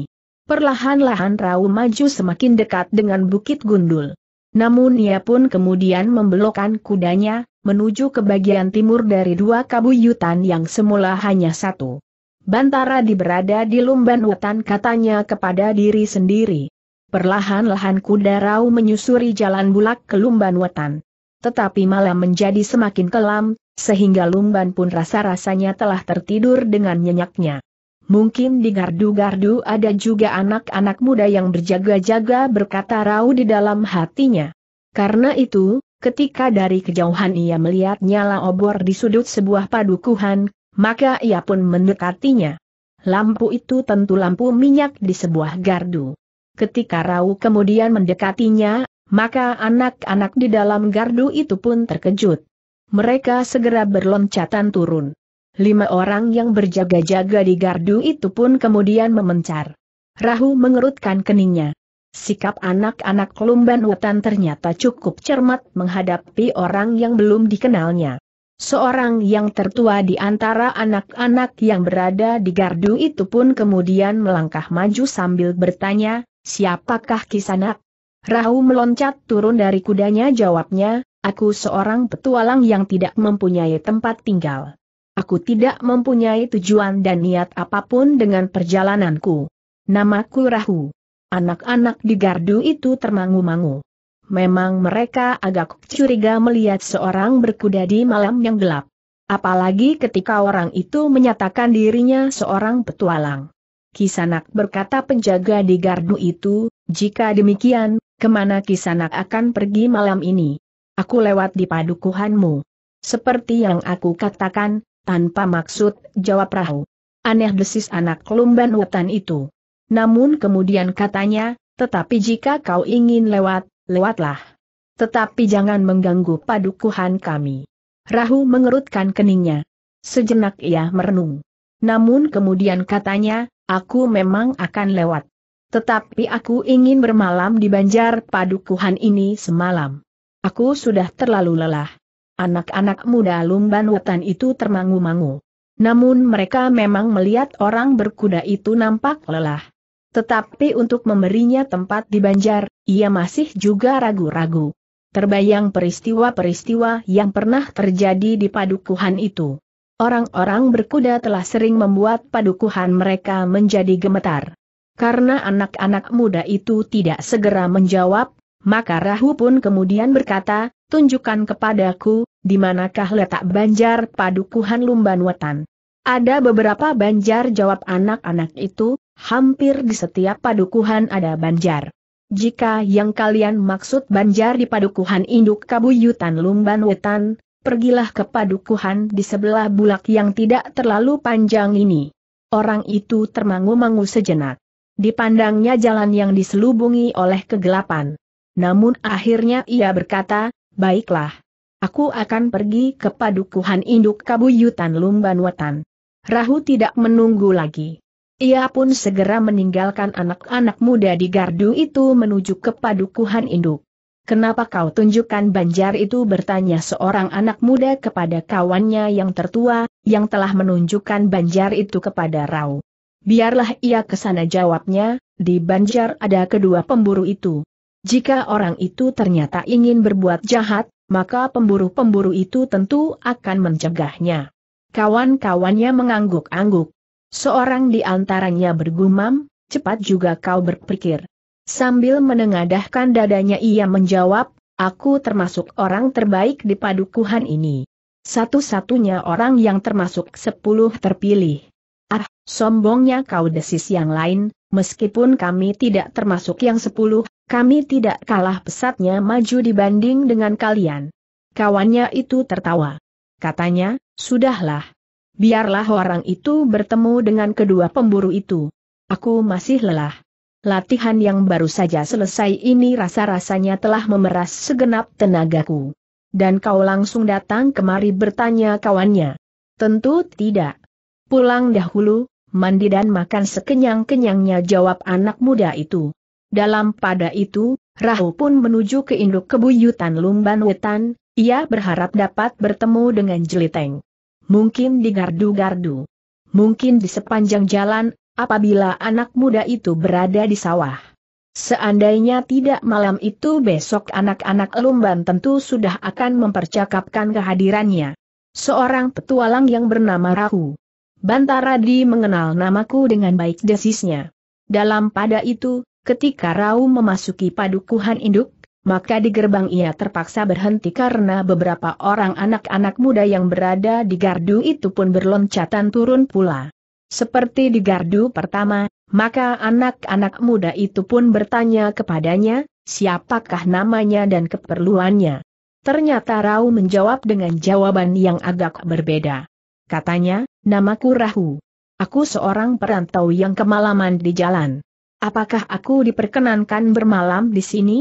A: Perlahan-lahan Rau maju semakin dekat dengan Bukit Gundul. Namun ia pun kemudian membelokkan kudanya, menuju ke bagian timur dari dua kabuyutan yang semula hanya satu. Bantara di berada di lumban hutan katanya kepada diri sendiri. Perlahan-lahan kuda Rau menyusuri jalan bulak ke lumban hutan tetapi malah menjadi semakin kelam, sehingga Lumban pun rasa-rasanya telah tertidur dengan nyenyaknya. Mungkin di gardu-gardu ada juga anak-anak muda yang berjaga-jaga berkata rau di dalam hatinya. Karena itu, ketika dari kejauhan ia melihat nyala obor di sudut sebuah padukuhan, maka ia pun mendekatinya. Lampu itu tentu lampu minyak di sebuah gardu. Ketika Rau kemudian mendekatinya, maka anak-anak di dalam gardu itu pun terkejut. Mereka segera berloncatan turun. Lima orang yang berjaga-jaga di gardu itu pun kemudian memencar. Rahu mengerutkan keningnya. Sikap anak-anak Lumban Wetan ternyata cukup cermat menghadapi orang yang belum dikenalnya. Seorang yang tertua di antara anak-anak yang berada di gardu itu pun kemudian melangkah maju sambil bertanya, siapakah kisanak? Rahu meloncat turun dari kudanya jawabnya, aku seorang petualang yang tidak mempunyai tempat tinggal. Aku tidak mempunyai tujuan dan niat apapun dengan perjalananku. Namaku Rahu. Anak-anak di gardu itu termangu-mangu. Memang mereka agak curiga melihat seorang berkuda di malam yang gelap. Apalagi ketika orang itu menyatakan dirinya seorang petualang. Kisanak berkata penjaga di gardu itu, jika demikian, kemana Kisanak akan pergi malam ini? Aku lewat di padukuhanmu. Seperti yang aku katakan, tanpa maksud, jawab Rahu. Aneh desis anak lumban watan itu. Namun kemudian katanya, tetapi jika kau ingin lewat, lewatlah. Tetapi jangan mengganggu padukuhan kami. Rahu mengerutkan keningnya. Sejenak ia merenung. Namun kemudian katanya, Aku memang akan lewat. Tetapi aku ingin bermalam di banjar padukuhan ini semalam. Aku sudah terlalu lelah. Anak-anak muda lumban wetan itu termangu-mangu. Namun mereka memang melihat orang berkuda itu nampak lelah. Tetapi untuk memberinya tempat di banjar, ia masih juga ragu-ragu. Terbayang peristiwa-peristiwa yang pernah terjadi di padukuhan itu. Orang-orang berkuda telah sering membuat padukuhan mereka menjadi gemetar. Karena anak-anak muda itu tidak segera menjawab, maka Rahu pun kemudian berkata, tunjukkan kepadaku, di manakah letak banjar padukuhan Lumban Wetan. Ada beberapa banjar jawab anak-anak itu, hampir di setiap padukuhan ada banjar. Jika yang kalian maksud banjar di padukuhan induk kabuyutan Lumban Wetan, pergilah ke padukuhan di sebelah bulak yang tidak terlalu panjang ini. Orang itu termangu-mangu sejenak. Dipandangnya jalan yang diselubungi oleh kegelapan. Namun akhirnya ia berkata, baiklah. Aku akan pergi ke padukuhan induk kabuyutan Lumbanwatan. Rahu tidak menunggu lagi. Ia pun segera meninggalkan anak-anak muda di gardu itu menuju ke padukuhan induk. Kenapa kau tunjukkan banjar itu bertanya seorang anak muda kepada kawannya yang tertua, yang telah menunjukkan banjar itu kepada Rau. Biarlah ia ke sana jawabnya, di banjar ada kedua pemburu itu. Jika orang itu ternyata ingin berbuat jahat, maka pemburu-pemburu itu tentu akan mencegahnya. Kawan-kawannya mengangguk-angguk. Seorang di antaranya bergumam, cepat juga kau berpikir. Sambil menengadahkan dadanya ia menjawab, aku termasuk orang terbaik di padukuhan ini. Satu-satunya orang yang termasuk sepuluh terpilih. Ah, sombongnya kau desis yang lain, meskipun kami tidak termasuk yang sepuluh, kami tidak kalah pesatnya maju dibanding dengan kalian. Kawannya itu tertawa. Katanya, sudahlah. Biarlah orang itu bertemu dengan kedua pemburu itu. Aku masih lelah latihan yang baru saja selesai ini rasa-rasanya telah memeras segenap tenagaku. Dan kau langsung datang kemari bertanya kawannya. Tentu tidak. Pulang dahulu, mandi dan makan sekenyang-kenyangnya jawab anak muda itu. Dalam pada itu, Rahu pun menuju ke induk kebuyutan Lumban Wetan, ia berharap dapat bertemu dengan Jeliteng. Mungkin di gardu-gardu. Mungkin di sepanjang jalan, apabila anak muda itu berada di sawah. Seandainya tidak malam itu besok anak-anak Lumban tentu sudah akan mempercakapkan kehadirannya. Seorang petualang yang bernama Rahu. di mengenal namaku dengan baik desisnya. Dalam pada itu, ketika Rahu memasuki padukuhan induk, maka di gerbang ia terpaksa berhenti karena beberapa orang anak-anak muda yang berada di gardu itu pun berloncatan turun pula. Seperti di gardu pertama, maka anak-anak muda itu pun bertanya kepadanya, siapakah namanya dan keperluannya. Ternyata Rau menjawab dengan jawaban yang agak berbeda. Katanya, namaku Rahu. Aku seorang perantau yang kemalaman di jalan. Apakah aku diperkenankan bermalam di sini?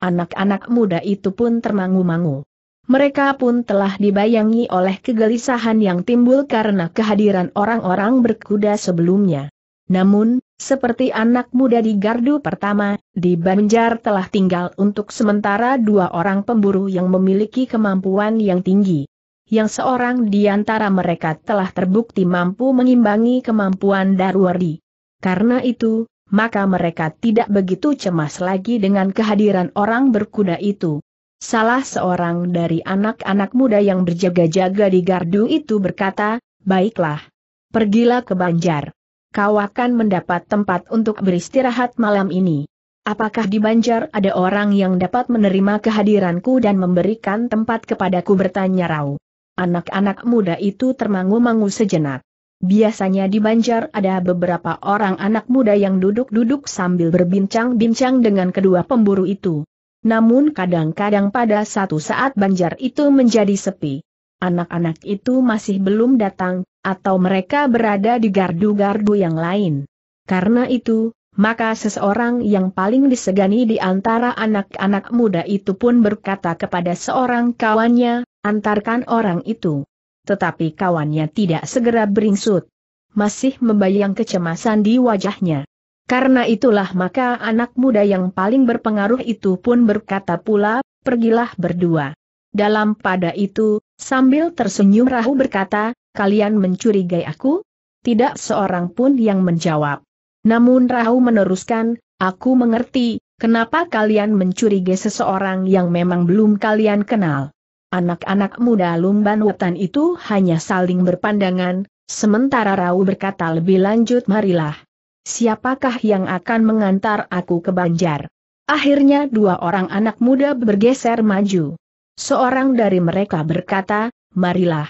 A: Anak-anak muda itu pun termangu-mangu. Mereka pun telah dibayangi oleh kegelisahan yang timbul karena kehadiran orang-orang berkuda sebelumnya. Namun, seperti anak muda di gardu pertama, di Banjar telah tinggal untuk sementara dua orang pemburu yang memiliki kemampuan yang tinggi. Yang seorang di antara mereka telah terbukti mampu mengimbangi kemampuan Darwardi. Karena itu, maka mereka tidak begitu cemas lagi dengan kehadiran orang berkuda itu. Salah seorang dari anak-anak muda yang berjaga-jaga di gardu itu berkata, baiklah. Pergilah ke Banjar. Kau akan mendapat tempat untuk beristirahat malam ini. Apakah di Banjar ada orang yang dapat menerima kehadiranku dan memberikan tempat kepadaku bertanya Rau. Anak-anak muda itu termangu-mangu sejenak. Biasanya di Banjar ada beberapa orang anak muda yang duduk-duduk sambil berbincang-bincang dengan kedua pemburu itu. Namun kadang-kadang pada satu saat banjar itu menjadi sepi. Anak-anak itu masih belum datang, atau mereka berada di gardu-gardu yang lain. Karena itu, maka seseorang yang paling disegani di antara anak-anak muda itu pun berkata kepada seorang kawannya, antarkan orang itu. Tetapi kawannya tidak segera beringsut. Masih membayang kecemasan di wajahnya. Karena itulah maka anak muda yang paling berpengaruh itu pun berkata pula, pergilah berdua. Dalam pada itu, sambil tersenyum Rahu berkata, kalian mencurigai aku? Tidak seorang pun yang menjawab. Namun Rahu meneruskan, aku mengerti, kenapa kalian mencurigai seseorang yang memang belum kalian kenal. Anak-anak muda lumban wetan itu hanya saling berpandangan, sementara Rahu berkata lebih lanjut marilah siapakah yang akan mengantar aku ke Banjar? Akhirnya dua orang anak muda bergeser maju. Seorang dari mereka berkata, marilah.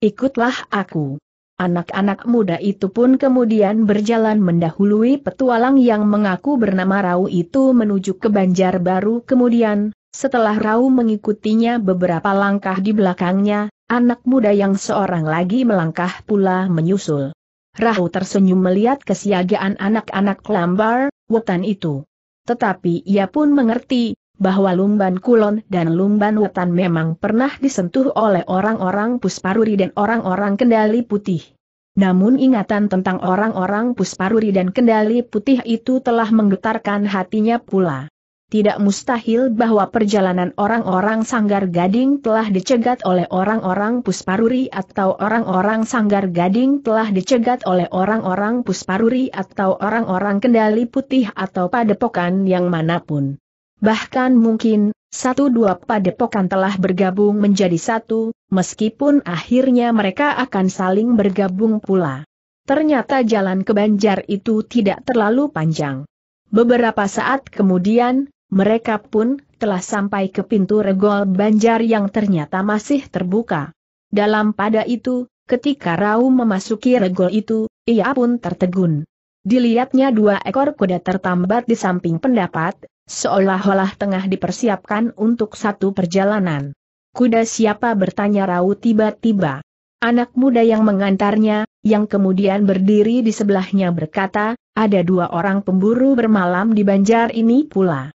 A: Ikutlah aku. Anak-anak muda itu pun kemudian berjalan mendahului petualang yang mengaku bernama Rau itu menuju ke Banjar Baru kemudian, setelah Rau mengikutinya beberapa langkah di belakangnya, anak muda yang seorang lagi melangkah pula menyusul. Rahu tersenyum melihat kesiagaan anak-anak Lambar, wetan itu. Tetapi ia pun mengerti, bahwa Lumban Kulon dan Lumban Wetan memang pernah disentuh oleh orang-orang Pusparuri dan orang-orang Kendali Putih. Namun ingatan tentang orang-orang Pusparuri dan Kendali Putih itu telah menggetarkan hatinya pula tidak mustahil bahwa perjalanan orang-orang Sanggar Gading telah dicegat oleh orang-orang Pusparuri atau orang-orang Sanggar Gading telah dicegat oleh orang-orang Pusparuri atau orang-orang Kendali Putih atau Padepokan yang manapun. Bahkan mungkin, satu dua Padepokan telah bergabung menjadi satu, meskipun akhirnya mereka akan saling bergabung pula. Ternyata jalan ke Banjar itu tidak terlalu panjang. Beberapa saat kemudian, mereka pun telah sampai ke pintu regol banjar yang ternyata masih terbuka. Dalam pada itu, ketika Rau memasuki regol itu, ia pun tertegun. Dilihatnya dua ekor kuda tertambat di samping pendapat, seolah-olah tengah dipersiapkan untuk satu perjalanan. Kuda siapa bertanya Rau tiba-tiba. Anak muda yang mengantarnya, yang kemudian berdiri di sebelahnya berkata, ada dua orang pemburu bermalam di banjar ini pula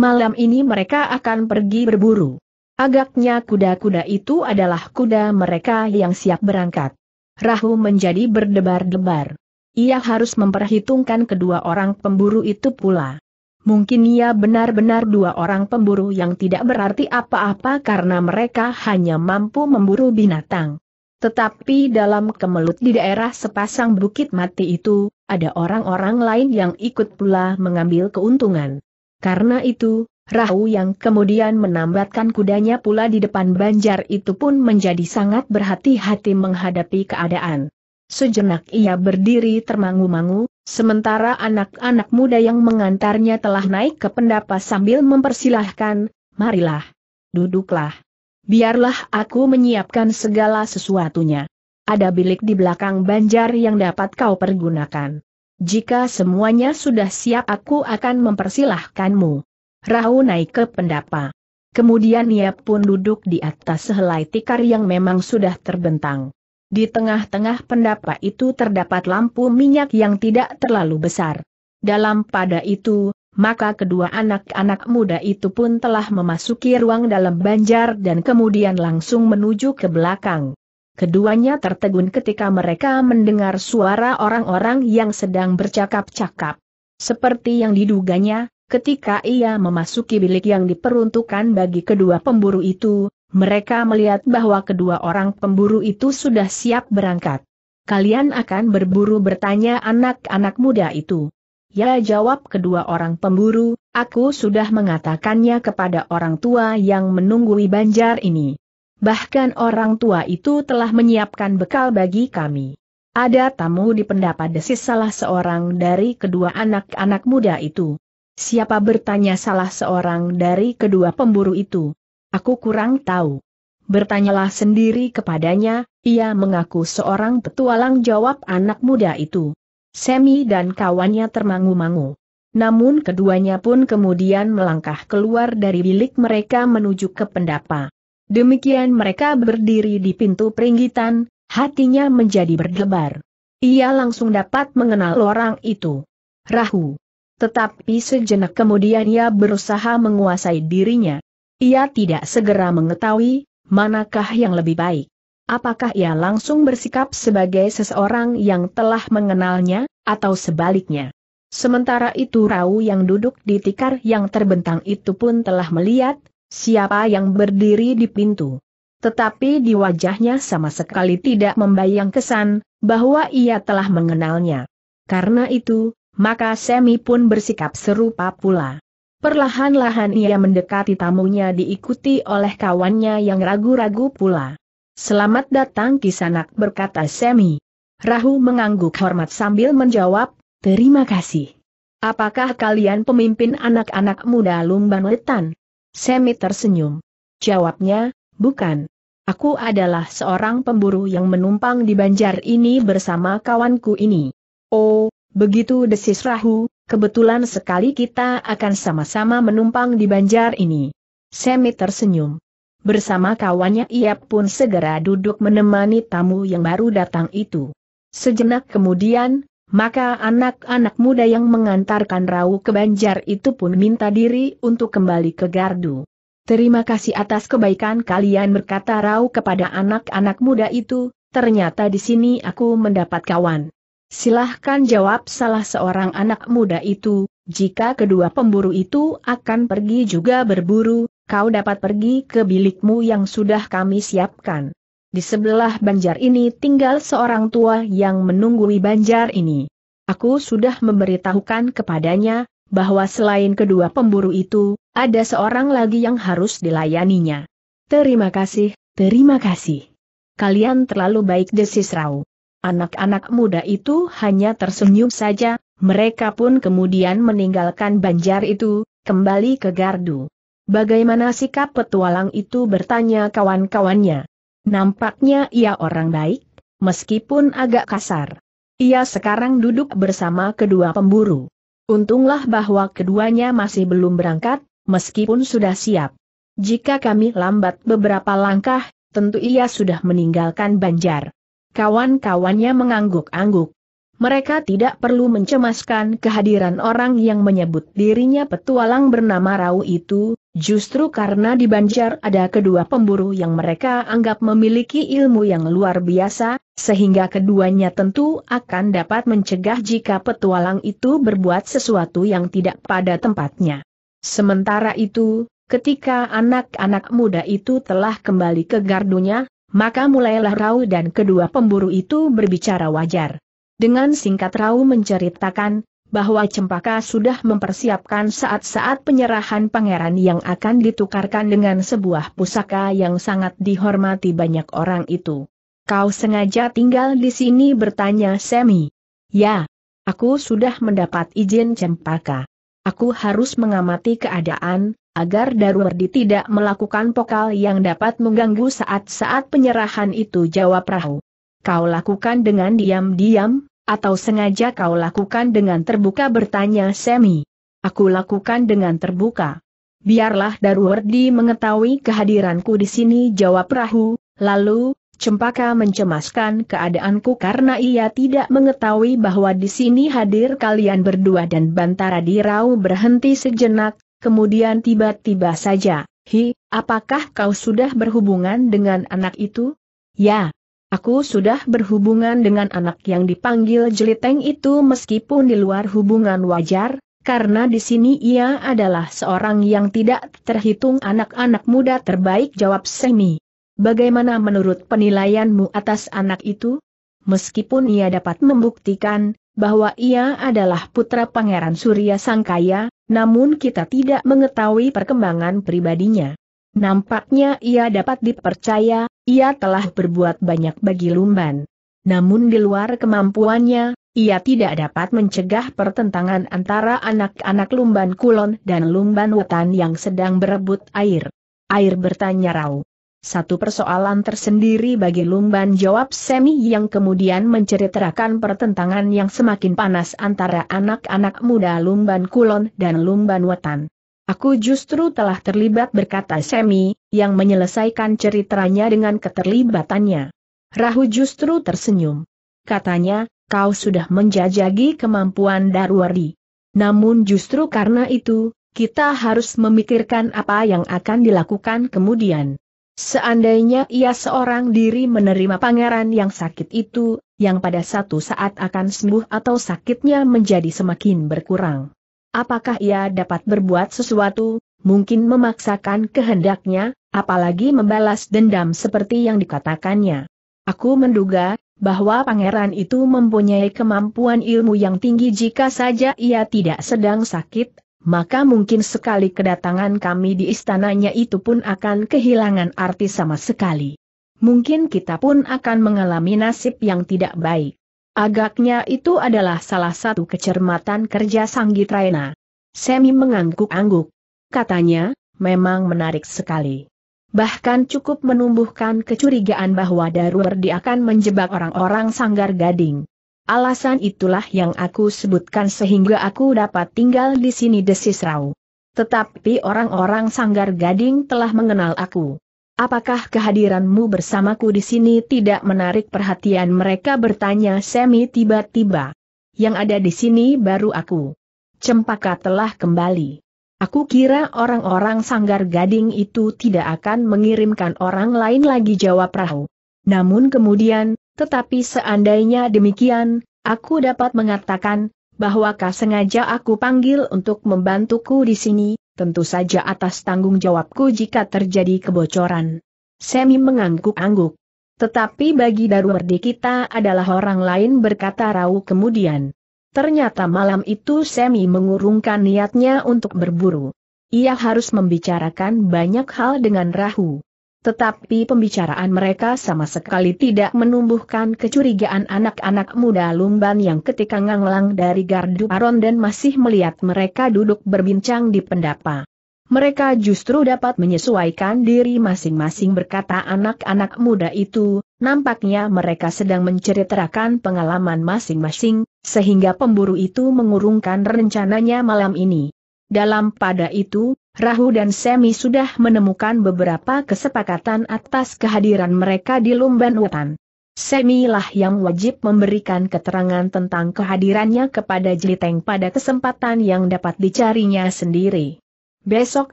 A: malam ini mereka akan pergi berburu. Agaknya kuda-kuda itu adalah kuda mereka yang siap berangkat. Rahu menjadi berdebar-debar. Ia harus memperhitungkan kedua orang pemburu itu pula. Mungkin ia benar-benar dua orang pemburu yang tidak berarti apa-apa karena mereka hanya mampu memburu binatang. Tetapi dalam kemelut di daerah sepasang bukit mati itu, ada orang-orang lain yang ikut pula mengambil keuntungan. Karena itu, Rahu yang kemudian menambatkan kudanya pula di depan banjar itu pun menjadi sangat berhati-hati menghadapi keadaan. Sejenak ia berdiri termangu-mangu, sementara anak-anak muda yang mengantarnya telah naik ke pendapa sambil mempersilahkan, marilah, duduklah. Biarlah aku menyiapkan segala sesuatunya. Ada bilik di belakang banjar yang dapat kau pergunakan. Jika semuanya sudah siap aku akan mempersilahkanmu. Rahu naik ke pendapa. Kemudian ia pun duduk di atas sehelai tikar yang memang sudah terbentang. Di tengah-tengah pendapa itu terdapat lampu minyak yang tidak terlalu besar. Dalam pada itu, maka kedua anak-anak muda itu pun telah memasuki ruang dalam banjar dan kemudian langsung menuju ke belakang. Keduanya tertegun ketika mereka mendengar suara orang-orang yang sedang bercakap-cakap. Seperti yang diduganya, ketika ia memasuki bilik yang diperuntukkan bagi kedua pemburu itu, mereka melihat bahwa kedua orang pemburu itu sudah siap berangkat. Kalian akan berburu bertanya anak-anak muda itu. Ya jawab kedua orang pemburu, aku sudah mengatakannya kepada orang tua yang menunggui banjar ini. Bahkan orang tua itu telah menyiapkan bekal bagi kami. Ada tamu di pendapat desis salah seorang dari kedua anak-anak muda itu. Siapa bertanya salah seorang dari kedua pemburu itu? Aku kurang tahu. Bertanyalah sendiri kepadanya, ia mengaku seorang petualang jawab anak muda itu. Semi dan kawannya termangu-mangu. Namun keduanya pun kemudian melangkah keluar dari bilik mereka menuju ke pendapa. Demikian mereka berdiri di pintu peringgitan, hatinya menjadi berdebar. Ia langsung dapat mengenal orang itu. Rahu. Tetapi sejenak kemudian ia berusaha menguasai dirinya. Ia tidak segera mengetahui, manakah yang lebih baik. Apakah ia langsung bersikap sebagai seseorang yang telah mengenalnya, atau sebaliknya. Sementara itu Rau yang duduk di tikar yang terbentang itu pun telah melihat, siapa yang berdiri di pintu. Tetapi di wajahnya sama sekali tidak membayang kesan, bahwa ia telah mengenalnya. Karena itu, maka Semi pun bersikap serupa pula. Perlahan-lahan ia mendekati tamunya diikuti oleh kawannya yang ragu-ragu pula. Selamat datang Kisanak berkata Semi. Rahu mengangguk hormat sambil menjawab, terima kasih. Apakah kalian pemimpin anak-anak muda Lumban Letan? Semi tersenyum. Jawabnya, bukan. Aku adalah seorang pemburu yang menumpang di banjar ini bersama kawanku ini. Oh, begitu desis Rahu, kebetulan sekali kita akan sama-sama menumpang di banjar ini. Semi tersenyum. Bersama kawannya ia pun segera duduk menemani tamu yang baru datang itu. Sejenak kemudian, maka anak-anak muda yang mengantarkan Rau ke Banjar itu pun minta diri untuk kembali ke Gardu. Terima kasih atas kebaikan kalian berkata Rau kepada anak-anak muda itu, ternyata di sini aku mendapat kawan. Silahkan jawab salah seorang anak muda itu, jika kedua pemburu itu akan pergi juga berburu, kau dapat pergi ke bilikmu yang sudah kami siapkan. Di sebelah banjar ini tinggal seorang tua yang menunggui banjar ini. Aku sudah memberitahukan kepadanya, bahwa selain kedua pemburu itu, ada seorang lagi yang harus dilayaninya. Terima kasih, terima kasih. Kalian terlalu baik desis Rau. Anak-anak muda itu hanya tersenyum saja, mereka pun kemudian meninggalkan banjar itu, kembali ke gardu. Bagaimana sikap petualang itu bertanya kawan-kawannya. Nampaknya ia orang baik, meskipun agak kasar. Ia sekarang duduk bersama kedua pemburu. Untunglah bahwa keduanya masih belum berangkat, meskipun sudah siap. Jika kami lambat beberapa langkah, tentu ia sudah meninggalkan Banjar. Kawan-kawannya mengangguk-angguk. Mereka tidak perlu mencemaskan kehadiran orang yang menyebut dirinya petualang bernama Rau itu, justru karena di Banjar ada kedua pemburu yang mereka anggap memiliki ilmu yang luar biasa, sehingga keduanya tentu akan dapat mencegah jika petualang itu berbuat sesuatu yang tidak pada tempatnya. Sementara itu, ketika anak-anak muda itu telah kembali ke gardunya, maka mulailah Rau dan kedua pemburu itu berbicara wajar. Dengan singkat Rau menceritakan, bahwa Cempaka sudah mempersiapkan saat-saat penyerahan pangeran yang akan ditukarkan dengan sebuah pusaka yang sangat dihormati banyak orang itu. Kau sengaja tinggal di sini bertanya Semi. Ya, aku sudah mendapat izin Cempaka. Aku harus mengamati keadaan, agar Darwardi tidak melakukan pokal yang dapat mengganggu saat-saat penyerahan itu jawab Rahu. Kau lakukan dengan diam-diam, atau sengaja kau lakukan dengan terbuka bertanya Semi. Aku lakukan dengan terbuka. Biarlah Darwardi mengetahui kehadiranku di sini jawab Rahu, lalu, Cempaka mencemaskan keadaanku karena ia tidak mengetahui bahwa di sini hadir kalian berdua dan Bantara Dirau berhenti sejenak, kemudian tiba-tiba saja, Hi, apakah kau sudah berhubungan dengan anak itu? Ya, Aku sudah berhubungan dengan anak yang dipanggil Jeliteng itu meskipun di luar hubungan wajar, karena di sini ia adalah seorang yang tidak terhitung anak-anak muda terbaik jawab Semi. Bagaimana menurut penilaianmu atas anak itu? Meskipun ia dapat membuktikan bahwa ia adalah putra Pangeran Surya Sangkaya, namun kita tidak mengetahui perkembangan pribadinya. Nampaknya ia dapat dipercaya, ia telah berbuat banyak bagi Lumban. Namun di luar kemampuannya, ia tidak dapat mencegah pertentangan antara anak-anak Lumban Kulon dan Lumban Wetan yang sedang berebut air. Air bertanya Rau. Satu persoalan tersendiri bagi Lumban jawab Semi yang kemudian menceritakan pertentangan yang semakin panas antara anak-anak muda Lumban Kulon dan Lumban Wetan. Aku justru telah terlibat berkata Semi, yang menyelesaikan ceritanya dengan keterlibatannya. Rahu justru tersenyum. Katanya, kau sudah menjajagi kemampuan Darwari. Namun justru karena itu, kita harus memikirkan apa yang akan dilakukan kemudian. Seandainya ia seorang diri menerima pangeran yang sakit itu, yang pada satu saat akan sembuh atau sakitnya menjadi semakin berkurang. Apakah ia dapat berbuat sesuatu, mungkin memaksakan kehendaknya, apalagi membalas dendam seperti yang dikatakannya. Aku menduga, bahwa pangeran itu mempunyai kemampuan ilmu yang tinggi jika saja ia tidak sedang sakit, maka mungkin sekali kedatangan kami di istananya itu pun akan kehilangan arti sama sekali. Mungkin kita pun akan mengalami nasib yang tidak baik. Agaknya itu adalah salah satu kecermatan kerja Sanggitrayana. Semi mengangguk-angguk. Katanya, memang menarik sekali. Bahkan cukup menumbuhkan kecurigaan bahwa darurdi akan menjebak orang-orang sanggar gading. Alasan itulah yang aku sebutkan sehingga aku dapat tinggal di sini desis Rau. Tetapi orang-orang sanggar gading telah mengenal aku. Apakah kehadiranmu bersamaku di sini tidak menarik perhatian mereka bertanya Semi tiba-tiba. Yang ada di sini baru aku. Cempaka telah kembali. Aku kira orang-orang sanggar gading itu tidak akan mengirimkan orang lain lagi jawab perahu. Namun kemudian, tetapi seandainya demikian, aku dapat mengatakan, bahwa sengaja aku panggil untuk membantuku di sini, tentu saja atas tanggung jawabku jika terjadi kebocoran. Semi mengangguk-angguk. Tetapi bagi Daruwerdi kita adalah orang lain berkata Rau kemudian. Ternyata malam itu Semi mengurungkan niatnya untuk berburu. Ia harus membicarakan banyak hal dengan Rahu. Tetapi pembicaraan mereka sama sekali tidak menumbuhkan kecurigaan anak-anak muda lumban yang ketika nganglang dari gardu aron dan masih melihat mereka duduk berbincang di pendapa. Mereka justru dapat menyesuaikan diri masing-masing berkata anak-anak muda itu, nampaknya mereka sedang menceritakan pengalaman masing-masing, sehingga pemburu itu mengurungkan rencananya malam ini. Dalam pada itu, Rahu dan Semi sudah menemukan beberapa kesepakatan atas kehadiran mereka di Lumban Wetan. Semi lah yang wajib memberikan keterangan tentang kehadirannya kepada Jeliteng pada kesempatan yang dapat dicarinya sendiri. Besok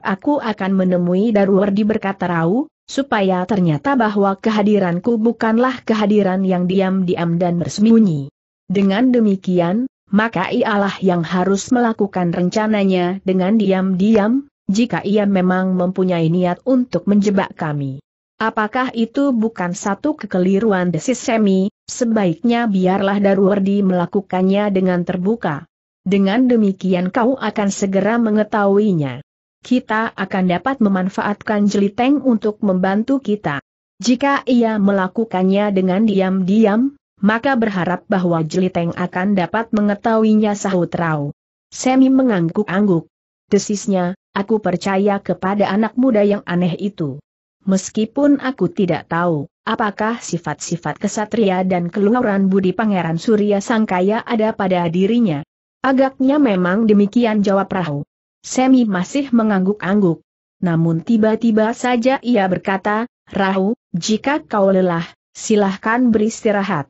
A: aku akan menemui Darwardi berkata Rahu, supaya ternyata bahwa kehadiranku bukanlah kehadiran yang diam-diam dan bersembunyi. Dengan demikian, maka ialah yang harus melakukan rencananya dengan diam-diam, jika ia memang mempunyai niat untuk menjebak kami. Apakah itu bukan satu kekeliruan desis semi, sebaiknya biarlah Darwardi melakukannya dengan terbuka. Dengan demikian kau akan segera mengetahuinya. Kita akan dapat memanfaatkan jeliteng untuk membantu kita. Jika ia melakukannya dengan diam-diam, maka berharap bahwa jeliteng akan dapat mengetahuinya sahut Rau. Semi mengangguk-angguk. Desisnya, aku percaya kepada anak muda yang aneh itu. Meskipun aku tidak tahu, apakah sifat-sifat kesatria dan keluaran budi Pangeran Surya Sangkaya ada pada dirinya. Agaknya memang demikian jawab Rahu. Semi masih mengangguk-angguk. Namun tiba-tiba saja ia berkata, Rahu, jika kau lelah, silahkan beristirahat.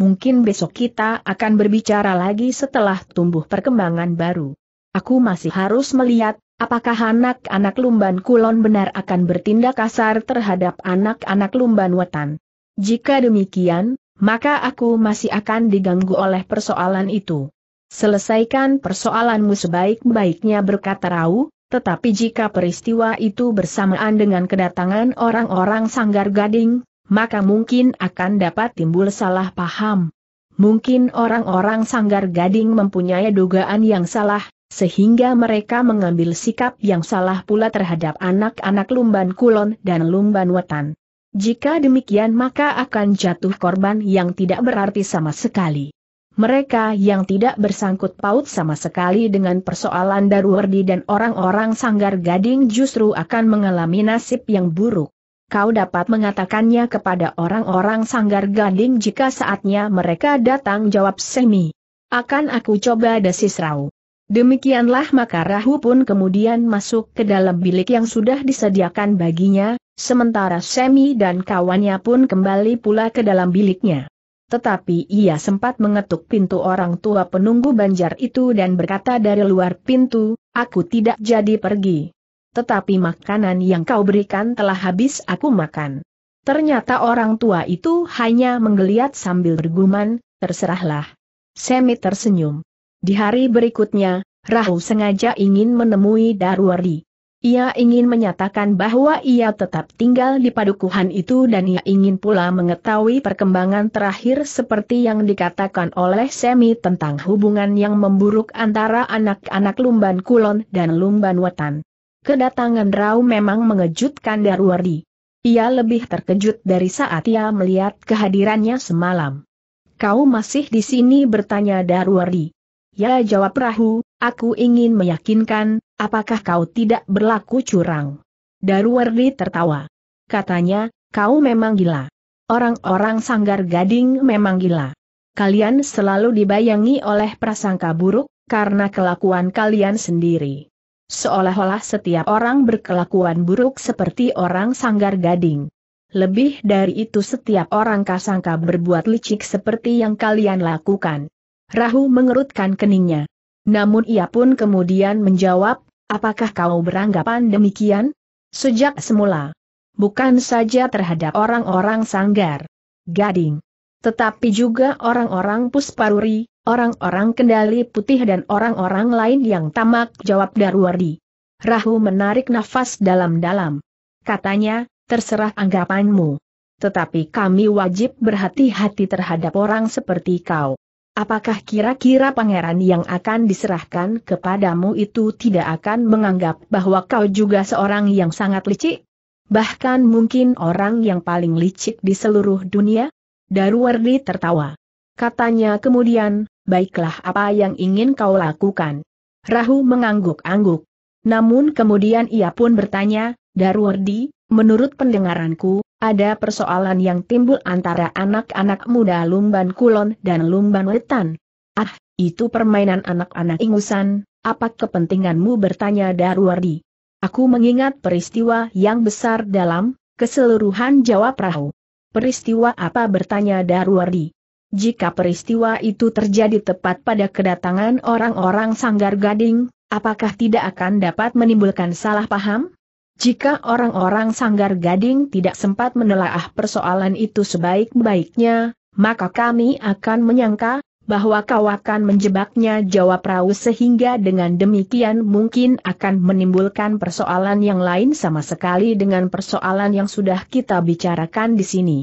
A: Mungkin besok kita akan berbicara lagi setelah tumbuh perkembangan baru. Aku masih harus melihat Apakah anak-anak Lumban Kulon benar akan bertindak kasar terhadap anak-anak Lumban Wetan? Jika demikian, maka aku masih akan diganggu oleh persoalan itu. Selesaikan persoalanmu sebaik-baiknya berkata Rau, tetapi jika peristiwa itu bersamaan dengan kedatangan orang-orang sanggar gading, maka mungkin akan dapat timbul salah paham. Mungkin orang-orang sanggar gading mempunyai dugaan yang salah, sehingga mereka mengambil sikap yang salah pula terhadap anak-anak Lumban Kulon dan Lumban Wetan. Jika demikian maka akan jatuh korban yang tidak berarti sama sekali. Mereka yang tidak bersangkut paut sama sekali dengan persoalan Daruwerdi dan orang-orang Sanggar Gading justru akan mengalami nasib yang buruk. Kau dapat mengatakannya kepada orang-orang Sanggar Gading jika saatnya mereka datang jawab Semi. Akan aku coba desis Rau. Demikianlah maka Rahu pun kemudian masuk ke dalam bilik yang sudah disediakan baginya, sementara Semi dan kawannya pun kembali pula ke dalam biliknya. Tetapi ia sempat mengetuk pintu orang tua penunggu banjar itu dan berkata dari luar pintu, aku tidak jadi pergi. Tetapi makanan yang kau berikan telah habis aku makan. Ternyata orang tua itu hanya menggeliat sambil bergumam, terserahlah. Semi tersenyum. Di hari berikutnya, Rahu sengaja ingin menemui Darwari. Ia ingin menyatakan bahwa ia tetap tinggal di padukuhan itu dan ia ingin pula mengetahui perkembangan terakhir seperti yang dikatakan oleh Semi tentang hubungan yang memburuk antara anak-anak Lumban Kulon dan Lumban watan. Kedatangan Rau memang mengejutkan Darwardi. Ia lebih terkejut dari saat ia melihat kehadirannya semalam. Kau masih di sini bertanya Darwardi. Ya jawab perahu, aku ingin meyakinkan, apakah kau tidak berlaku curang? Daruwardi tertawa. Katanya, kau memang gila. Orang-orang sanggar gading memang gila. Kalian selalu dibayangi oleh prasangka buruk, karena kelakuan kalian sendiri. Seolah-olah setiap orang berkelakuan buruk seperti orang sanggar gading. Lebih dari itu setiap orang kasangka berbuat licik seperti yang kalian lakukan. Rahu mengerutkan keningnya. Namun ia pun kemudian menjawab, apakah kau beranggapan demikian? Sejak semula, bukan saja terhadap orang-orang sanggar, gading, tetapi juga orang-orang pusparuri, orang-orang kendali putih dan orang-orang lain yang tamak jawab Darwardi. Rahu menarik nafas dalam-dalam. Katanya, terserah anggapanmu. Tetapi kami wajib berhati-hati terhadap orang seperti kau. Apakah kira-kira pangeran yang akan diserahkan kepadamu itu tidak akan menganggap bahwa kau juga seorang yang sangat licik? Bahkan mungkin orang yang paling licik di seluruh dunia? Daruwardi tertawa. Katanya kemudian, baiklah apa yang ingin kau lakukan? Rahu mengangguk-angguk. Namun kemudian ia pun bertanya, Darwardi, menurut pendengaranku, ada persoalan yang timbul antara anak-anak muda Lumban Kulon dan Lumban Wetan. Ah, itu permainan anak-anak ingusan, apa kepentinganmu bertanya Darwardi? Aku mengingat peristiwa yang besar dalam keseluruhan jawab perahu. Peristiwa apa bertanya Darwardi? Jika peristiwa itu terjadi tepat pada kedatangan orang-orang Sanggar Gading, apakah tidak akan dapat menimbulkan salah paham? Jika orang-orang Sanggar Gading tidak sempat menelaah persoalan itu sebaik-baiknya, maka kami akan menyangka bahwa kau akan menjebaknya jawab Rau sehingga dengan demikian mungkin akan menimbulkan persoalan yang lain sama sekali dengan persoalan yang sudah kita bicarakan di sini.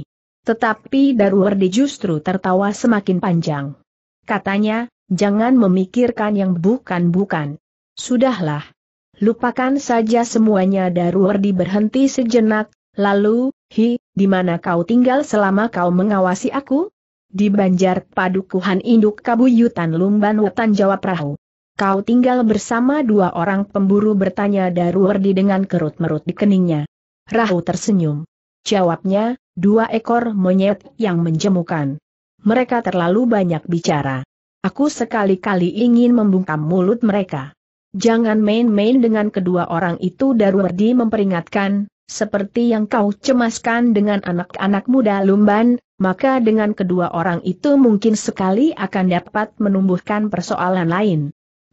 A: Tetapi Darwardi justru tertawa semakin panjang. Katanya, jangan memikirkan yang bukan-bukan. Sudahlah, Lupakan saja semuanya Daruardi berhenti sejenak, lalu, hi, di mana kau tinggal selama kau mengawasi aku? Di Banjar Padukuhan Induk Kabuyutan Lumban Wetan jawab Rahu. Kau tinggal bersama dua orang pemburu bertanya Daruardi dengan kerut-merut di keningnya. Rahu tersenyum. Jawabnya, dua ekor monyet yang menjemukan. Mereka terlalu banyak bicara. Aku sekali-kali ingin membungkam mulut mereka. Jangan main-main dengan kedua orang itu Darwardi memperingatkan, seperti yang kau cemaskan dengan anak-anak muda Lumban, maka dengan kedua orang itu mungkin sekali akan dapat menumbuhkan persoalan lain.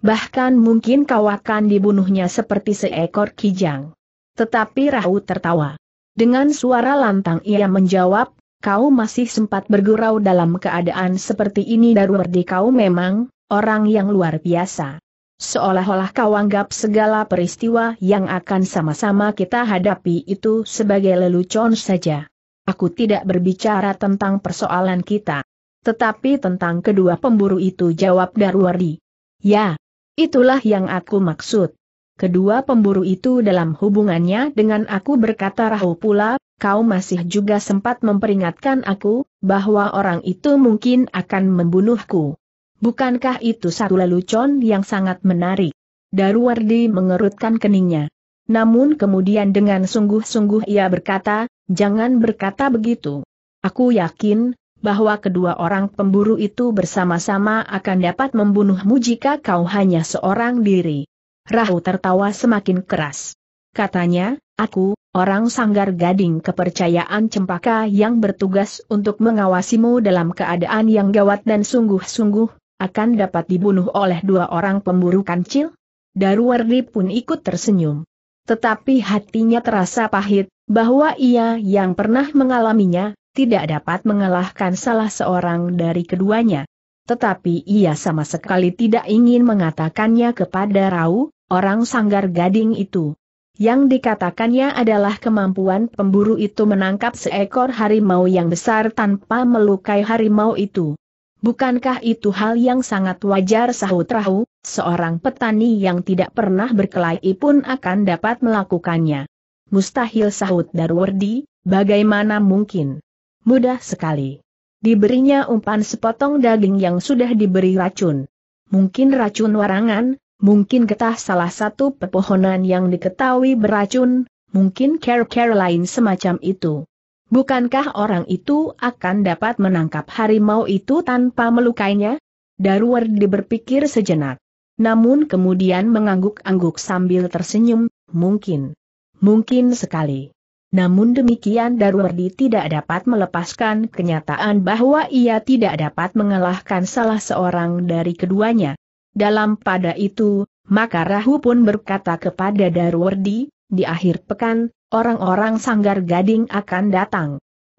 A: Bahkan mungkin kau akan dibunuhnya seperti seekor kijang. Tetapi Rahu tertawa. Dengan suara lantang ia menjawab, kau masih sempat bergurau dalam keadaan seperti ini Darwardi kau memang, orang yang luar biasa. Seolah-olah kau anggap segala peristiwa yang akan sama-sama kita hadapi itu sebagai lelucon saja. Aku tidak berbicara tentang persoalan kita. Tetapi tentang kedua pemburu itu jawab Darwari. Ya, itulah yang aku maksud. Kedua pemburu itu dalam hubungannya dengan aku berkata Rahu pula, kau masih juga sempat memperingatkan aku, bahwa orang itu mungkin akan membunuhku. Bukankah itu satu lelucon yang sangat menarik? Daruwardi mengerutkan keningnya. Namun kemudian dengan sungguh-sungguh ia berkata, jangan berkata begitu. Aku yakin, bahwa kedua orang pemburu itu bersama-sama akan dapat membunuhmu jika kau hanya seorang diri. Rahu tertawa semakin keras. Katanya, aku, orang sanggar gading kepercayaan cempaka yang bertugas untuk mengawasimu dalam keadaan yang gawat dan sungguh-sungguh, akan dapat dibunuh oleh dua orang pemburu kancil? Darwardi pun ikut tersenyum. Tetapi hatinya terasa pahit, bahwa ia yang pernah mengalaminya, tidak dapat mengalahkan salah seorang dari keduanya. Tetapi ia sama sekali tidak ingin mengatakannya kepada Rau, orang sanggar gading itu. Yang dikatakannya adalah kemampuan pemburu itu menangkap seekor harimau yang besar tanpa melukai harimau itu. Bukankah itu hal yang sangat wajar sahut Rahu, seorang petani yang tidak pernah berkelahi pun akan dapat melakukannya. Mustahil sahut Darwardi, bagaimana mungkin? Mudah sekali. Diberinya umpan sepotong daging yang sudah diberi racun. Mungkin racun warangan, mungkin getah salah satu pepohonan yang diketahui beracun, mungkin care-care lain semacam itu. Bukankah orang itu akan dapat menangkap harimau itu tanpa melukainya? Darwardi berpikir sejenak. Namun kemudian mengangguk-angguk sambil tersenyum, mungkin. Mungkin sekali. Namun demikian Darwardi tidak dapat melepaskan kenyataan bahwa ia tidak dapat mengalahkan salah seorang dari keduanya. Dalam pada itu, maka Rahu pun berkata kepada Darwardi, di akhir pekan, orang-orang sanggar gading akan datang.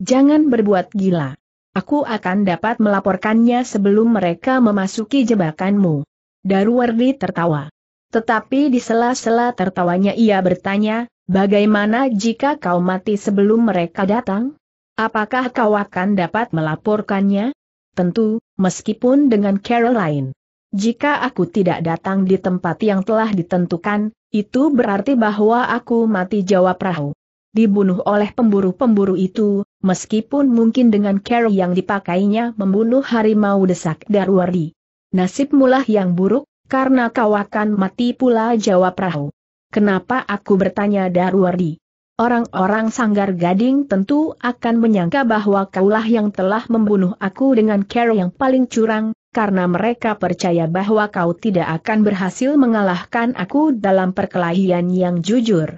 A: Jangan berbuat gila. Aku akan dapat melaporkannya sebelum mereka memasuki jebakanmu. Darwardi tertawa. Tetapi di sela-sela tertawanya ia bertanya, bagaimana jika kau mati sebelum mereka datang? Apakah kau akan dapat melaporkannya? Tentu, meskipun dengan Caroline. Jika aku tidak datang di tempat yang telah ditentukan, itu berarti bahwa aku mati jawab perahu. Dibunuh oleh pemburu-pemburu itu, meskipun mungkin dengan cara yang dipakainya membunuh harimau desak Darwari. Nasib mulah yang buruk, karena kau akan mati pula jawab perahu. Kenapa aku bertanya Darwari? Orang-orang sanggar gading tentu akan menyangka bahwa kaulah yang telah membunuh aku dengan cara yang paling curang, karena mereka percaya bahwa kau tidak akan berhasil mengalahkan aku dalam perkelahian yang jujur.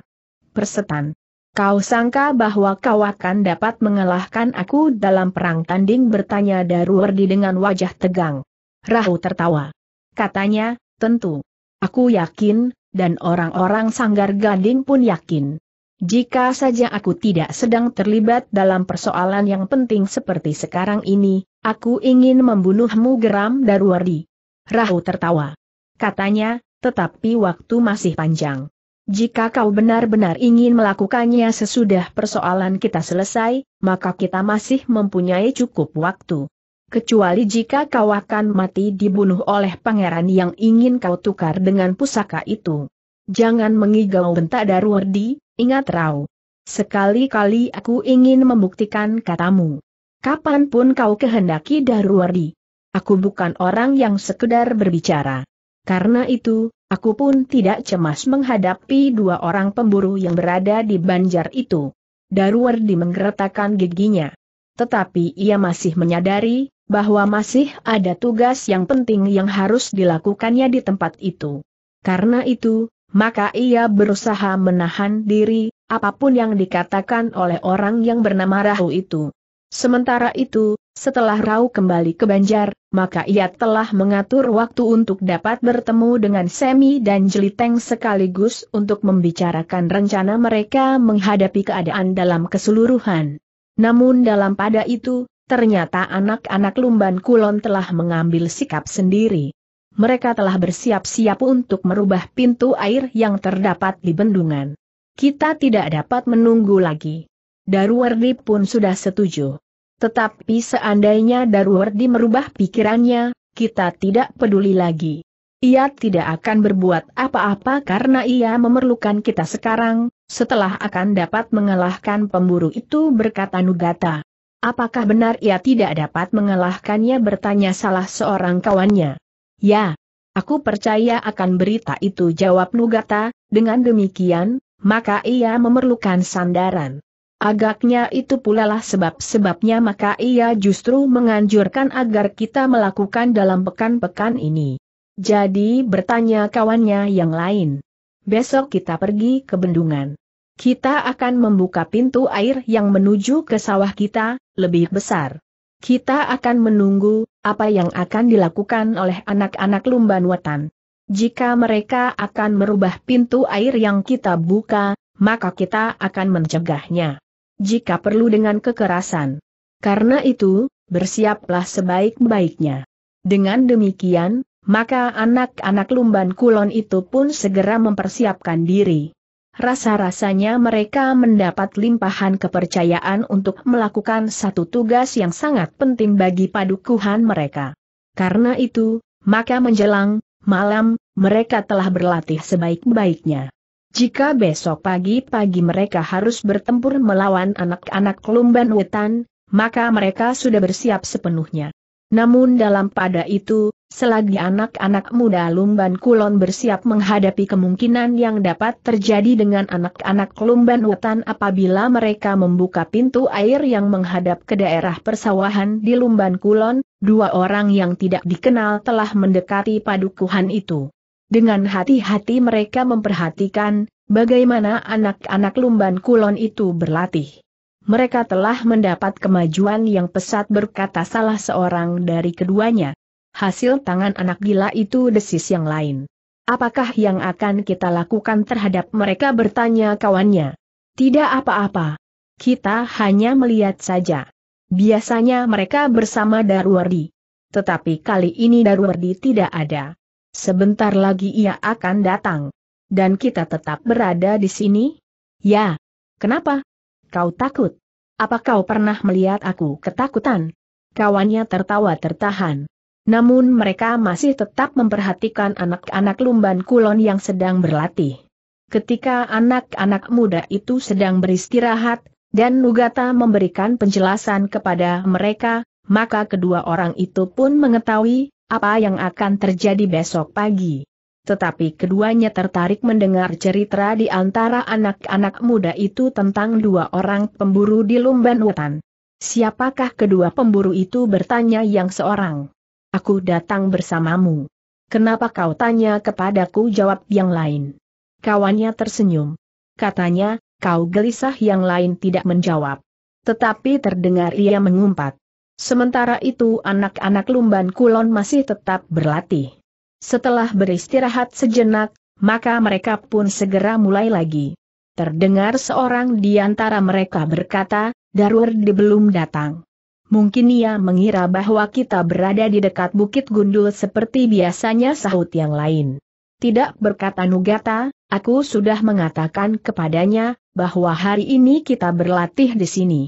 A: Persetan. Kau sangka bahwa kau akan dapat mengalahkan aku dalam perang tanding bertanya Daruwardi dengan wajah tegang. Rahu tertawa. Katanya, tentu. Aku yakin, dan orang-orang sanggar gading pun yakin. Jika saja aku tidak sedang terlibat dalam persoalan yang penting seperti sekarang ini, aku ingin membunuhmu geram Darwardi. Rahu tertawa. Katanya, tetapi waktu masih panjang. Jika kau benar-benar ingin melakukannya sesudah persoalan kita selesai, maka kita masih mempunyai cukup waktu. Kecuali jika kau akan mati dibunuh oleh pangeran yang ingin kau tukar dengan pusaka itu. Jangan mengigau bentak Darwardi, Ingat Rao. Sekali-kali aku ingin membuktikan katamu. Kapanpun kau kehendaki Darwardi. Aku bukan orang yang sekedar berbicara. Karena itu, aku pun tidak cemas menghadapi dua orang pemburu yang berada di banjar itu. Darwardi menggeretakkan giginya. Tetapi ia masih menyadari, bahwa masih ada tugas yang penting yang harus dilakukannya di tempat itu. Karena itu, maka ia berusaha menahan diri, apapun yang dikatakan oleh orang yang bernama Rahu itu. Sementara itu, setelah Rau kembali ke Banjar, maka ia telah mengatur waktu untuk dapat bertemu dengan Semi dan Jeliteng sekaligus untuk membicarakan rencana mereka menghadapi keadaan dalam keseluruhan. Namun dalam pada itu, ternyata anak-anak Lumban Kulon telah mengambil sikap sendiri mereka telah bersiap-siap untuk merubah pintu air yang terdapat di bendungan. Kita tidak dapat menunggu lagi. Darwardi pun sudah setuju. Tetapi seandainya Darwardi merubah pikirannya, kita tidak peduli lagi. Ia tidak akan berbuat apa-apa karena ia memerlukan kita sekarang, setelah akan dapat mengalahkan pemburu itu berkata Nugata. Apakah benar ia tidak dapat mengalahkannya bertanya salah seorang kawannya. Ya, aku percaya akan berita itu jawab Nugata, dengan demikian, maka ia memerlukan sandaran. Agaknya itu pula lah sebab-sebabnya maka ia justru menganjurkan agar kita melakukan dalam pekan-pekan ini. Jadi bertanya kawannya yang lain. Besok kita pergi ke bendungan. Kita akan membuka pintu air yang menuju ke sawah kita, lebih besar. Kita akan menunggu, apa yang akan dilakukan oleh anak-anak Lumban Wetan. Jika mereka akan merubah pintu air yang kita buka, maka kita akan mencegahnya. Jika perlu dengan kekerasan. Karena itu, bersiaplah sebaik-baiknya. Dengan demikian, maka anak-anak Lumban Kulon itu pun segera mempersiapkan diri. Rasa-rasanya mereka mendapat limpahan kepercayaan untuk melakukan satu tugas yang sangat penting bagi padukuhan mereka. Karena itu, maka menjelang malam, mereka telah berlatih sebaik-baiknya. Jika besok pagi-pagi mereka harus bertempur melawan anak-anak lumban wetan, maka mereka sudah bersiap sepenuhnya. Namun dalam pada itu, Selagi anak-anak muda Lumban Kulon bersiap menghadapi kemungkinan yang dapat terjadi dengan anak-anak Lumban Hutan apabila mereka membuka pintu air yang menghadap ke daerah persawahan di Lumban Kulon, dua orang yang tidak dikenal telah mendekati padukuhan itu. Dengan hati-hati mereka memperhatikan, bagaimana anak-anak Lumban Kulon itu berlatih. Mereka telah mendapat kemajuan yang pesat berkata salah seorang dari keduanya hasil tangan anak gila itu desis yang lain. Apakah yang akan kita lakukan terhadap mereka bertanya kawannya? Tidak apa-apa. Kita hanya melihat saja. Biasanya mereka bersama Darwardi. Tetapi kali ini Darwardi tidak ada. Sebentar lagi ia akan datang. Dan kita tetap berada di sini? Ya. Kenapa? Kau takut? Apa kau pernah melihat aku ketakutan? Kawannya tertawa tertahan. Namun mereka masih tetap memperhatikan anak-anak Lumban Kulon yang sedang berlatih. Ketika anak-anak muda itu sedang beristirahat, dan Nugata memberikan penjelasan kepada mereka, maka kedua orang itu pun mengetahui apa yang akan terjadi besok pagi. Tetapi keduanya tertarik mendengar cerita di antara anak-anak muda itu tentang dua orang pemburu di Lumban Hutan. Siapakah kedua pemburu itu bertanya yang seorang? aku datang bersamamu. Kenapa kau tanya kepadaku jawab yang lain? Kawannya tersenyum. Katanya, kau gelisah yang lain tidak menjawab. Tetapi terdengar ia mengumpat. Sementara itu anak-anak lumban kulon masih tetap berlatih. Setelah beristirahat sejenak, maka mereka pun segera mulai lagi. Terdengar seorang di antara mereka berkata, Darwardi belum datang. Mungkin ia mengira bahwa kita berada di dekat Bukit Gundul seperti biasanya sahut yang lain. Tidak berkata Nugata, aku sudah mengatakan kepadanya, bahwa hari ini kita berlatih di sini.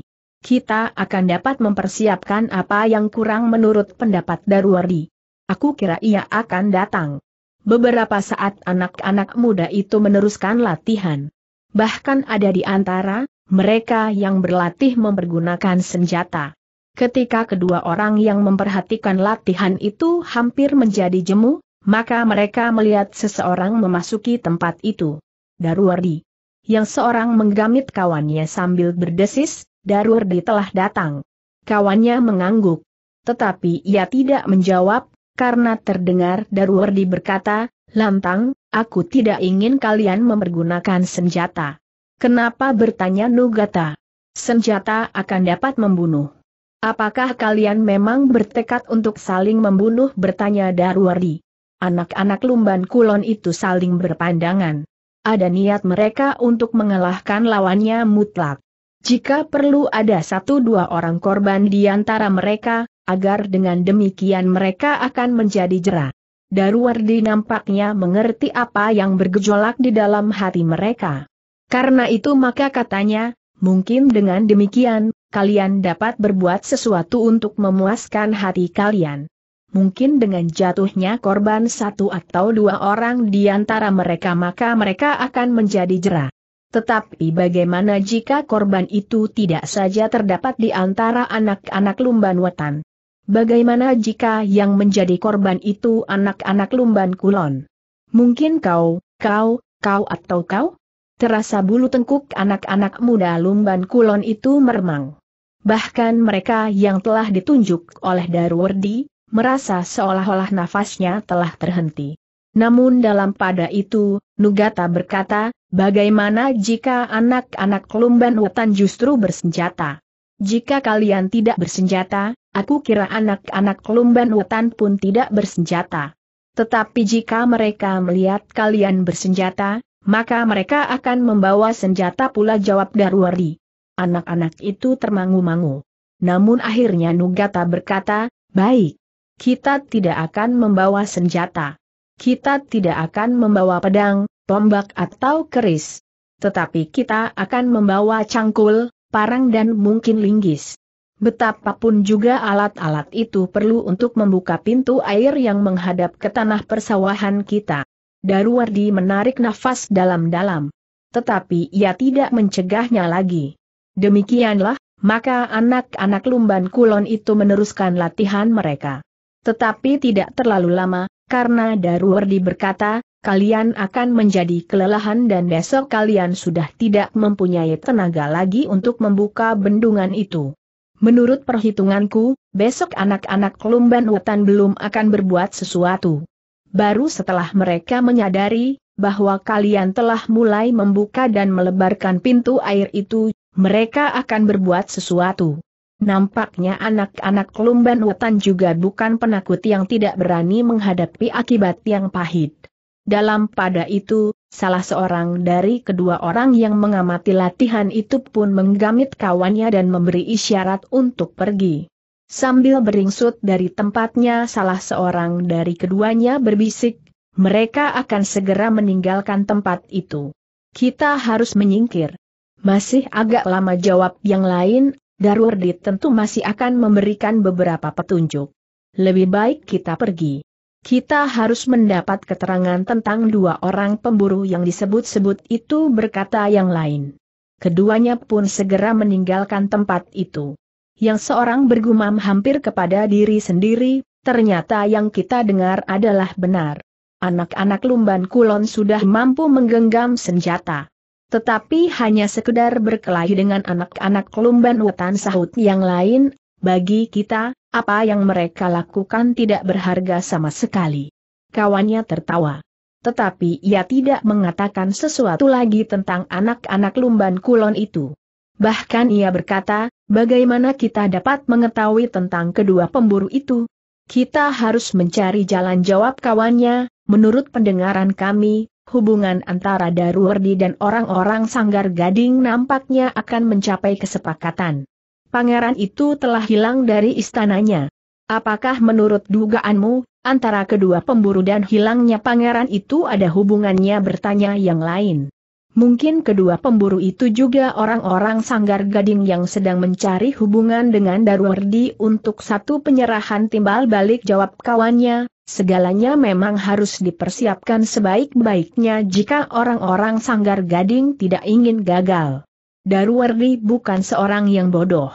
A: Kita akan dapat mempersiapkan apa yang kurang menurut pendapat Darwari. Aku kira ia akan datang. Beberapa saat anak-anak muda itu meneruskan latihan. Bahkan ada di antara mereka yang berlatih mempergunakan senjata. Ketika kedua orang yang memperhatikan latihan itu hampir menjadi jemu, maka mereka melihat seseorang memasuki tempat itu. Darwardi. Yang seorang menggamit kawannya sambil berdesis, Darwardi telah datang. Kawannya mengangguk. Tetapi ia tidak menjawab, karena terdengar Darwardi berkata, Lantang, aku tidak ingin kalian mempergunakan senjata. Kenapa bertanya Nugata? Senjata akan dapat membunuh. Apakah kalian memang bertekad untuk saling membunuh? bertanya Darwardi. Anak-anak lumban kulon itu saling berpandangan. Ada niat mereka untuk mengalahkan lawannya mutlak. Jika perlu ada satu dua orang korban di antara mereka, agar dengan demikian mereka akan menjadi jerah. Darwardi nampaknya mengerti apa yang bergejolak di dalam hati mereka. Karena itu maka katanya, mungkin dengan demikian, kalian dapat berbuat sesuatu untuk memuaskan hati kalian. Mungkin dengan jatuhnya korban satu atau dua orang di antara mereka maka mereka akan menjadi jerah. Tetapi bagaimana jika korban itu tidak saja terdapat di antara anak-anak lumban wetan? Bagaimana jika yang menjadi korban itu anak-anak lumban kulon? Mungkin kau, kau, kau atau kau? Terasa bulu tengkuk anak-anak muda lumban kulon itu meremang. Bahkan mereka yang telah ditunjuk oleh Darwardi, merasa seolah-olah nafasnya telah terhenti. Namun dalam pada itu, Nugata berkata, bagaimana jika anak-anak Lumban Wetan justru bersenjata? Jika kalian tidak bersenjata, aku kira anak-anak Lumban Wetan pun tidak bersenjata. Tetapi jika mereka melihat kalian bersenjata, maka mereka akan membawa senjata pula jawab Darwardi. Anak-anak itu termangu-mangu. Namun akhirnya Nugata berkata, baik. Kita tidak akan membawa senjata. Kita tidak akan membawa pedang, tombak atau keris. Tetapi kita akan membawa cangkul, parang dan mungkin linggis. Betapapun juga alat-alat itu perlu untuk membuka pintu air yang menghadap ke tanah persawahan kita. Daruwardi menarik nafas dalam-dalam. Tetapi ia tidak mencegahnya lagi. Demikianlah, maka anak-anak Lumban Kulon itu meneruskan latihan mereka. Tetapi tidak terlalu lama, karena Daruwerdi berkata, kalian akan menjadi kelelahan dan besok kalian sudah tidak mempunyai tenaga lagi untuk membuka bendungan itu. Menurut perhitunganku, besok anak-anak Lumban Wetan belum akan berbuat sesuatu. Baru setelah mereka menyadari, bahwa kalian telah mulai membuka dan melebarkan pintu air itu, mereka akan berbuat sesuatu. Nampaknya anak-anak Lumban Wetan juga bukan penakut yang tidak berani menghadapi akibat yang pahit. Dalam pada itu, salah seorang dari kedua orang yang mengamati latihan itu pun menggamit kawannya dan memberi isyarat untuk pergi. Sambil beringsut dari tempatnya salah seorang dari keduanya berbisik, mereka akan segera meninggalkan tempat itu. Kita harus menyingkir. Masih agak lama jawab yang lain, Darwardi tentu masih akan memberikan beberapa petunjuk. Lebih baik kita pergi. Kita harus mendapat keterangan tentang dua orang pemburu yang disebut-sebut itu berkata yang lain. Keduanya pun segera meninggalkan tempat itu. Yang seorang bergumam hampir kepada diri sendiri, ternyata yang kita dengar adalah benar. Anak-anak Lumban Kulon sudah mampu menggenggam senjata. Tetapi hanya sekedar berkelahi dengan anak-anak Lumban Wetan sahut yang lain, bagi kita, apa yang mereka lakukan tidak berharga sama sekali. Kawannya tertawa. Tetapi ia tidak mengatakan sesuatu lagi tentang anak-anak Lumban Kulon itu. Bahkan ia berkata, bagaimana kita dapat mengetahui tentang kedua pemburu itu? Kita harus mencari jalan jawab kawannya, menurut pendengaran kami, hubungan antara Daruwardi dan orang-orang Sanggar Gading nampaknya akan mencapai kesepakatan. Pangeran itu telah hilang dari istananya. Apakah menurut dugaanmu, antara kedua pemburu dan hilangnya pangeran itu ada hubungannya bertanya yang lain? Mungkin kedua pemburu itu juga orang-orang sanggar gading yang sedang mencari hubungan dengan Darwardi untuk satu penyerahan timbal balik jawab kawannya, Segalanya memang harus dipersiapkan sebaik-baiknya jika orang-orang sanggar gading tidak ingin gagal. Darwardi bukan seorang yang bodoh.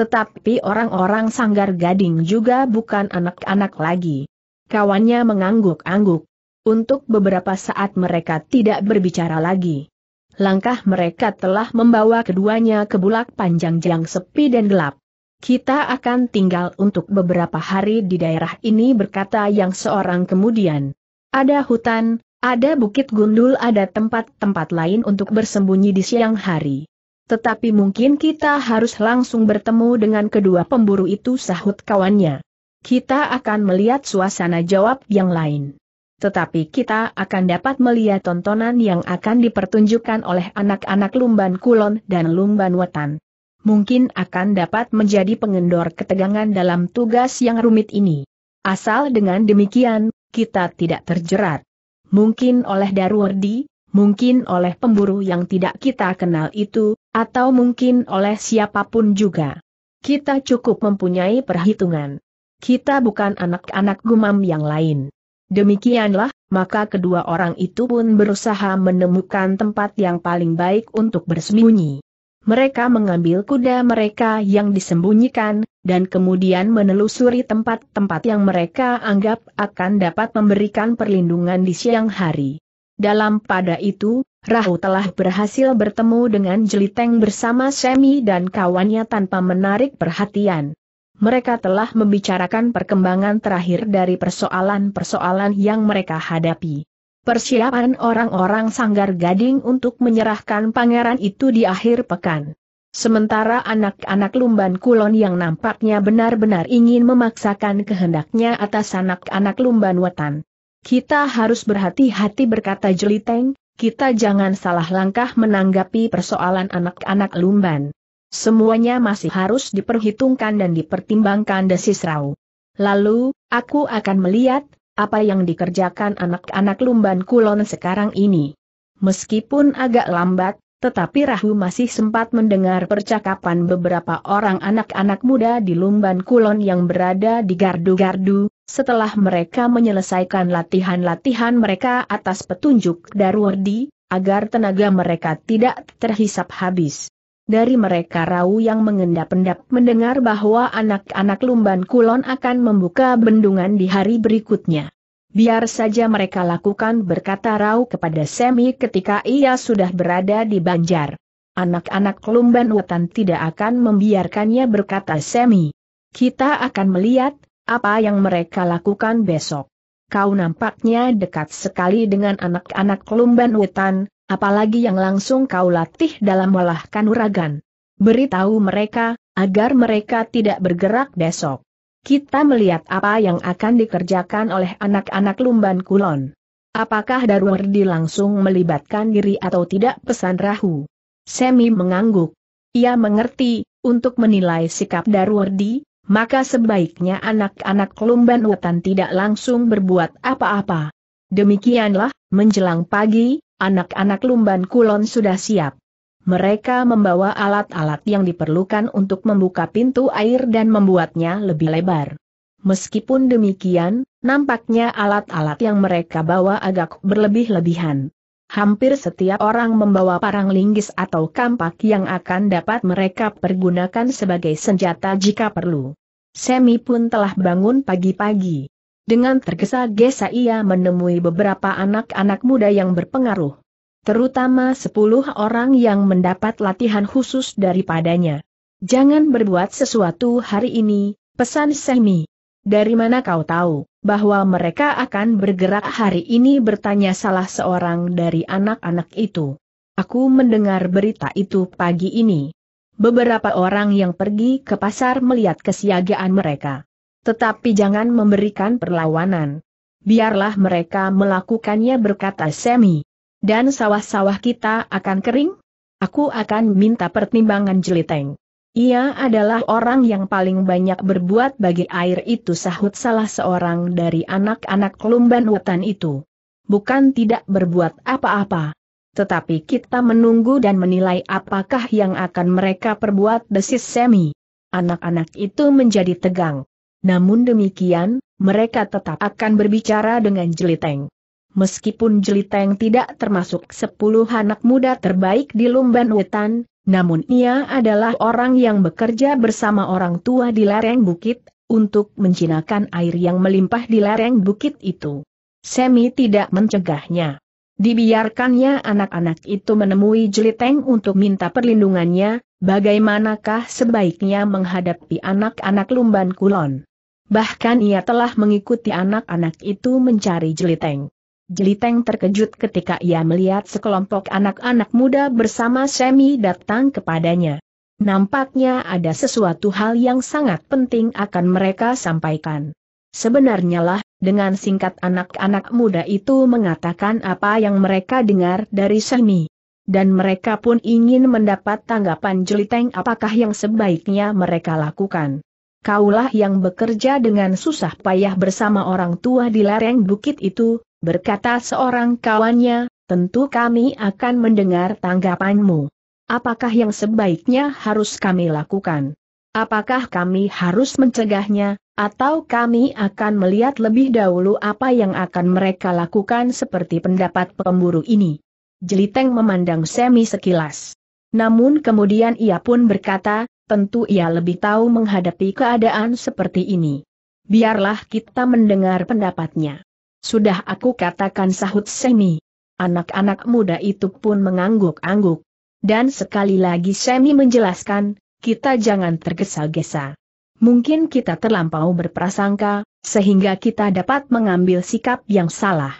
A: Tetapi orang-orang sanggar gading juga bukan anak-anak lagi. Kawannya mengangguk-angguk. Untuk beberapa saat mereka tidak berbicara lagi. Langkah mereka telah membawa keduanya ke bulak panjang yang sepi dan gelap. Kita akan tinggal untuk beberapa hari di daerah ini berkata yang seorang kemudian. Ada hutan, ada bukit gundul ada tempat-tempat lain untuk bersembunyi di siang hari. Tetapi mungkin kita harus langsung bertemu dengan kedua pemburu itu sahut kawannya. Kita akan melihat suasana jawab yang lain. Tetapi kita akan dapat melihat tontonan yang akan dipertunjukkan oleh anak-anak Lumban Kulon dan Lumban Wetan. Mungkin akan dapat menjadi pengendor ketegangan dalam tugas yang rumit ini. Asal dengan demikian, kita tidak terjerat. Mungkin oleh Darwardi, mungkin oleh pemburu yang tidak kita kenal itu, atau mungkin oleh siapapun juga. Kita cukup mempunyai perhitungan. Kita bukan anak-anak gumam yang lain. Demikianlah, maka kedua orang itu pun berusaha menemukan tempat yang paling baik untuk bersembunyi. Mereka mengambil kuda mereka yang disembunyikan, dan kemudian menelusuri tempat-tempat yang mereka anggap akan dapat memberikan perlindungan di siang hari. Dalam pada itu, Rahu telah berhasil bertemu dengan Jeliteng bersama Semi dan kawannya tanpa menarik perhatian mereka telah membicarakan perkembangan terakhir dari persoalan-persoalan yang mereka hadapi. Persiapan orang-orang Sanggar Gading untuk menyerahkan pangeran itu di akhir pekan. Sementara anak-anak Lumban Kulon yang nampaknya benar-benar ingin memaksakan kehendaknya atas anak-anak Lumban Wetan. Kita harus berhati-hati berkata Jeliteng, kita jangan salah langkah menanggapi persoalan anak-anak Lumban. Semuanya masih harus diperhitungkan dan dipertimbangkan desis Rau. Lalu, aku akan melihat, apa yang dikerjakan anak-anak Lumban Kulon sekarang ini. Meskipun agak lambat, tetapi Rahu masih sempat mendengar percakapan beberapa orang anak-anak muda di Lumban Kulon yang berada di gardu-gardu, setelah mereka menyelesaikan latihan-latihan mereka atas petunjuk Darwardi, agar tenaga mereka tidak terhisap habis. Dari mereka Rau yang mengendap-endap mendengar bahwa anak-anak Lumban Kulon akan membuka bendungan di hari berikutnya. Biar saja mereka lakukan berkata Rau kepada Semi ketika ia sudah berada di Banjar. Anak-anak Lumban Wetan tidak akan membiarkannya berkata Semi. Kita akan melihat, apa yang mereka lakukan besok. Kau nampaknya dekat sekali dengan anak-anak Lumban Wetan, apalagi yang langsung kau latih dalam olah kanuragan. Beritahu mereka, agar mereka tidak bergerak besok. Kita melihat apa yang akan dikerjakan oleh anak-anak Lumban Kulon. Apakah Darwardi langsung melibatkan diri atau tidak pesan Rahu? Semi mengangguk. Ia mengerti, untuk menilai sikap Darwardi, maka sebaiknya anak-anak Lumban Wetan tidak langsung berbuat apa-apa. Demikianlah, menjelang pagi, Anak-anak Lumban Kulon sudah siap. Mereka membawa alat-alat yang diperlukan untuk membuka pintu air dan membuatnya lebih lebar. Meskipun demikian, nampaknya alat-alat yang mereka bawa agak berlebih-lebihan. Hampir setiap orang membawa parang linggis atau kampak yang akan dapat mereka pergunakan sebagai senjata jika perlu. Semi pun telah bangun pagi-pagi. Dengan tergesa-gesa ia menemui beberapa anak-anak muda yang berpengaruh. Terutama sepuluh orang yang mendapat latihan khusus daripadanya. Jangan berbuat sesuatu hari ini, pesan Semi. Dari mana kau tahu, bahwa mereka akan bergerak hari ini bertanya salah seorang dari anak-anak itu. Aku mendengar berita itu pagi ini. Beberapa orang yang pergi ke pasar melihat kesiagaan mereka. Tetapi jangan memberikan perlawanan. Biarlah mereka melakukannya berkata Semi. Dan sawah-sawah kita akan kering? Aku akan minta pertimbangan jeliteng. Ia adalah orang yang paling banyak berbuat bagi air itu sahut salah seorang dari anak-anak lumban hutan itu. Bukan tidak berbuat apa-apa. Tetapi kita menunggu dan menilai apakah yang akan mereka perbuat desis semi. Anak-anak itu menjadi tegang. Namun demikian, mereka tetap akan berbicara dengan Jeliteng. Meskipun Jeliteng tidak termasuk sepuluh anak muda terbaik di Lumban Wetan, namun ia adalah orang yang bekerja bersama orang tua di lereng bukit, untuk mencinakan air yang melimpah di lereng bukit itu. Semi tidak mencegahnya. Dibiarkannya anak-anak itu menemui Jeliteng untuk minta perlindungannya, Bagaimanakah sebaiknya menghadapi anak-anak lumban kulon? Bahkan ia telah mengikuti anak-anak itu mencari jeliteng. Jeliteng terkejut ketika ia melihat sekelompok anak-anak muda bersama Semi datang kepadanya. Nampaknya ada sesuatu hal yang sangat penting akan mereka sampaikan. Sebenarnya lah, dengan singkat anak-anak muda itu mengatakan apa yang mereka dengar dari Semi dan mereka pun ingin mendapat tanggapan jeliteng apakah yang sebaiknya mereka lakukan. Kaulah yang bekerja dengan susah payah bersama orang tua di lereng bukit itu, berkata seorang kawannya, tentu kami akan mendengar tanggapanmu. Apakah yang sebaiknya harus kami lakukan? Apakah kami harus mencegahnya, atau kami akan melihat lebih dahulu apa yang akan mereka lakukan seperti pendapat pemburu ini? Jeliteng memandang Semi sekilas. Namun kemudian ia pun berkata, tentu ia lebih tahu menghadapi keadaan seperti ini. Biarlah kita mendengar pendapatnya. Sudah aku katakan sahut Semi. Anak-anak muda itu pun mengangguk-angguk. Dan sekali lagi Semi menjelaskan, kita jangan tergesa-gesa. Mungkin kita terlampau berprasangka, sehingga kita dapat mengambil sikap yang salah.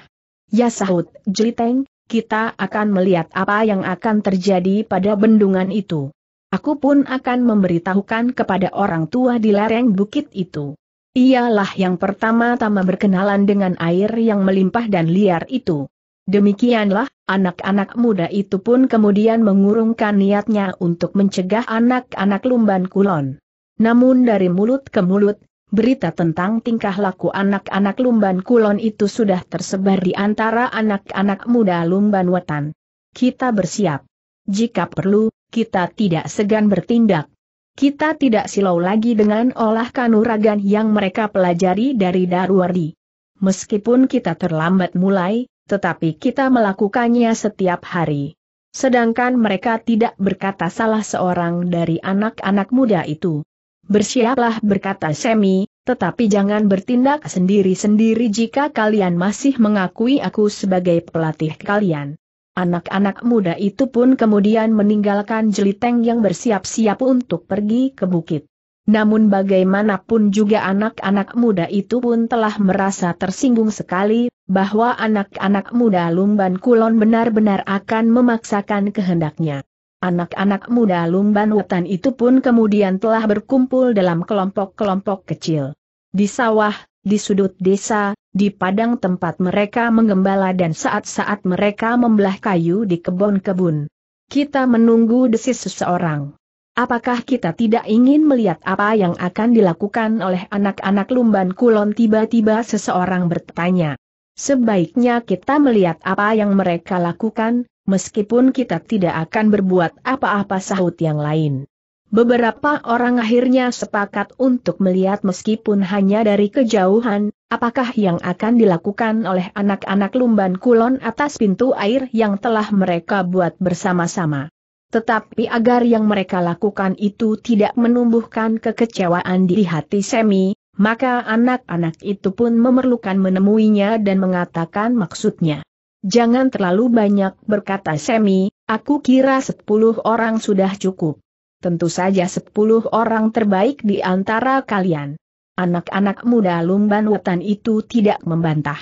A: Ya sahut, Jeliteng, kita akan melihat apa yang akan terjadi pada bendungan itu. Aku pun akan memberitahukan kepada orang tua di lereng bukit itu. Ialah yang pertama-tama berkenalan dengan air yang melimpah dan liar itu. Demikianlah, anak-anak muda itu pun kemudian mengurungkan niatnya untuk mencegah anak-anak lumban kulon. Namun dari mulut ke mulut, Berita tentang tingkah laku anak-anak Lumban Kulon itu sudah tersebar di antara anak-anak muda Lumban Wetan. Kita bersiap. Jika perlu, kita tidak segan bertindak. Kita tidak silau lagi dengan olah kanuragan yang mereka pelajari dari Darwardi. Meskipun kita terlambat mulai, tetapi kita melakukannya setiap hari. Sedangkan mereka tidak berkata salah seorang dari anak-anak muda itu. Bersiaplah berkata Semi, tetapi jangan bertindak sendiri-sendiri jika kalian masih mengakui aku sebagai pelatih kalian. Anak-anak muda itu pun kemudian meninggalkan jeliteng yang bersiap-siap untuk pergi ke bukit. Namun bagaimanapun juga anak-anak muda itu pun telah merasa tersinggung sekali, bahwa anak-anak muda Lumban Kulon benar-benar akan memaksakan kehendaknya. Anak-anak muda Lumban hutan itu pun kemudian telah berkumpul dalam kelompok-kelompok kecil. Di sawah, di sudut desa, di padang tempat mereka mengembala dan saat-saat mereka membelah kayu di kebun-kebun. Kita menunggu desis seseorang. Apakah kita tidak ingin melihat apa yang akan dilakukan oleh anak-anak Lumban Kulon tiba-tiba seseorang bertanya. Sebaiknya kita melihat apa yang mereka lakukan, meskipun kita tidak akan berbuat apa-apa sahut yang lain. Beberapa orang akhirnya sepakat untuk melihat meskipun hanya dari kejauhan, apakah yang akan dilakukan oleh anak-anak lumban kulon atas pintu air yang telah mereka buat bersama-sama. Tetapi agar yang mereka lakukan itu tidak menumbuhkan kekecewaan di hati Semi, maka anak-anak itu pun memerlukan menemuinya dan mengatakan maksudnya. Jangan terlalu banyak, berkata Semi, aku kira sepuluh orang sudah cukup. Tentu saja sepuluh orang terbaik di antara kalian. Anak-anak muda lumban wetan itu tidak membantah.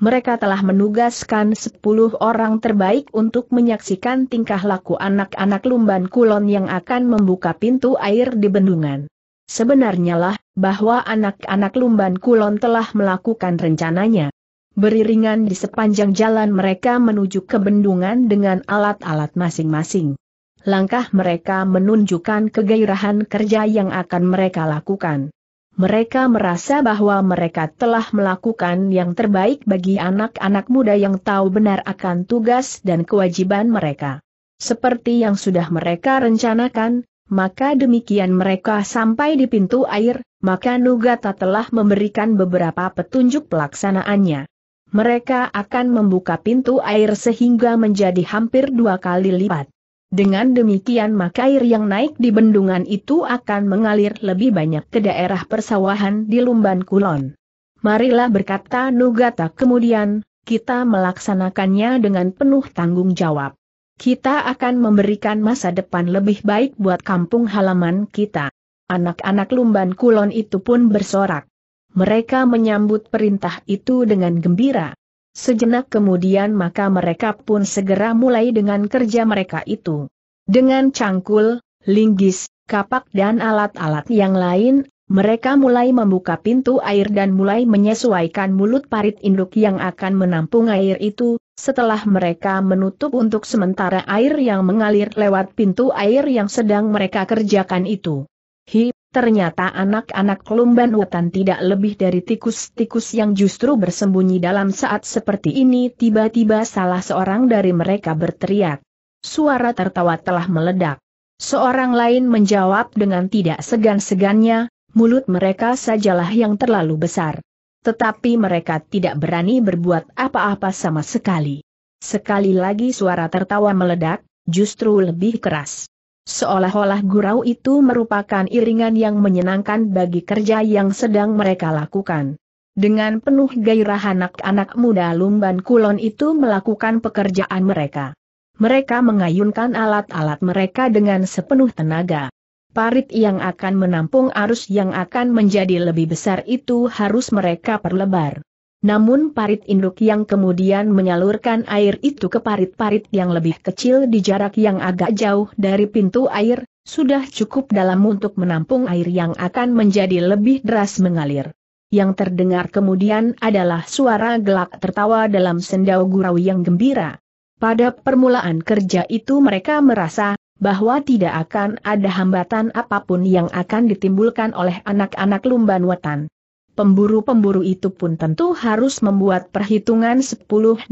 A: Mereka telah menugaskan sepuluh orang terbaik untuk menyaksikan tingkah laku anak-anak lumban kulon yang akan membuka pintu air di bendungan. Sebenarnya lah, bahwa anak-anak lumban kulon telah melakukan rencananya beriringan di sepanjang jalan mereka menuju ke bendungan dengan alat-alat masing-masing. Langkah mereka menunjukkan kegairahan kerja yang akan mereka lakukan. Mereka merasa bahwa mereka telah melakukan yang terbaik bagi anak-anak muda yang tahu benar akan tugas dan kewajiban mereka. Seperti yang sudah mereka rencanakan, maka demikian mereka sampai di pintu air, maka Nugata telah memberikan beberapa petunjuk pelaksanaannya mereka akan membuka pintu air sehingga menjadi hampir dua kali lipat. Dengan demikian maka air yang naik di bendungan itu akan mengalir lebih banyak ke daerah persawahan di Lumban Kulon. Marilah berkata Nugata kemudian, kita melaksanakannya dengan penuh tanggung jawab. Kita akan memberikan masa depan lebih baik buat kampung halaman kita. Anak-anak Lumban Kulon itu pun bersorak. Mereka menyambut perintah itu dengan gembira. Sejenak kemudian maka mereka pun segera mulai dengan kerja mereka itu. Dengan cangkul, linggis, kapak dan alat-alat yang lain, mereka mulai membuka pintu air dan mulai menyesuaikan mulut parit induk yang akan menampung air itu, setelah mereka menutup untuk sementara air yang mengalir lewat pintu air yang sedang mereka kerjakan itu. Hi, Ternyata anak-anak Lumban Wetan tidak lebih dari tikus-tikus yang justru bersembunyi dalam saat seperti ini tiba-tiba salah seorang dari mereka berteriak. Suara tertawa telah meledak. Seorang lain menjawab dengan tidak segan-segannya, mulut mereka sajalah yang terlalu besar. Tetapi mereka tidak berani berbuat apa-apa sama sekali. Sekali lagi suara tertawa meledak, justru lebih keras. Seolah-olah gurau itu merupakan iringan yang menyenangkan bagi kerja yang sedang mereka lakukan. Dengan penuh gairah anak-anak muda lumban kulon itu melakukan pekerjaan mereka. Mereka mengayunkan alat-alat mereka dengan sepenuh tenaga. Parit yang akan menampung arus yang akan menjadi lebih besar itu harus mereka perlebar. Namun parit induk yang kemudian menyalurkan air itu ke parit-parit yang lebih kecil di jarak yang agak jauh dari pintu air, sudah cukup dalam untuk menampung air yang akan menjadi lebih deras mengalir. Yang terdengar kemudian adalah suara gelak tertawa dalam sendau gurau yang gembira. Pada permulaan kerja itu mereka merasa bahwa tidak akan ada hambatan apapun yang akan ditimbulkan oleh anak-anak Lumban Wetan. Pemburu-pemburu itu pun tentu harus membuat perhitungan 10-20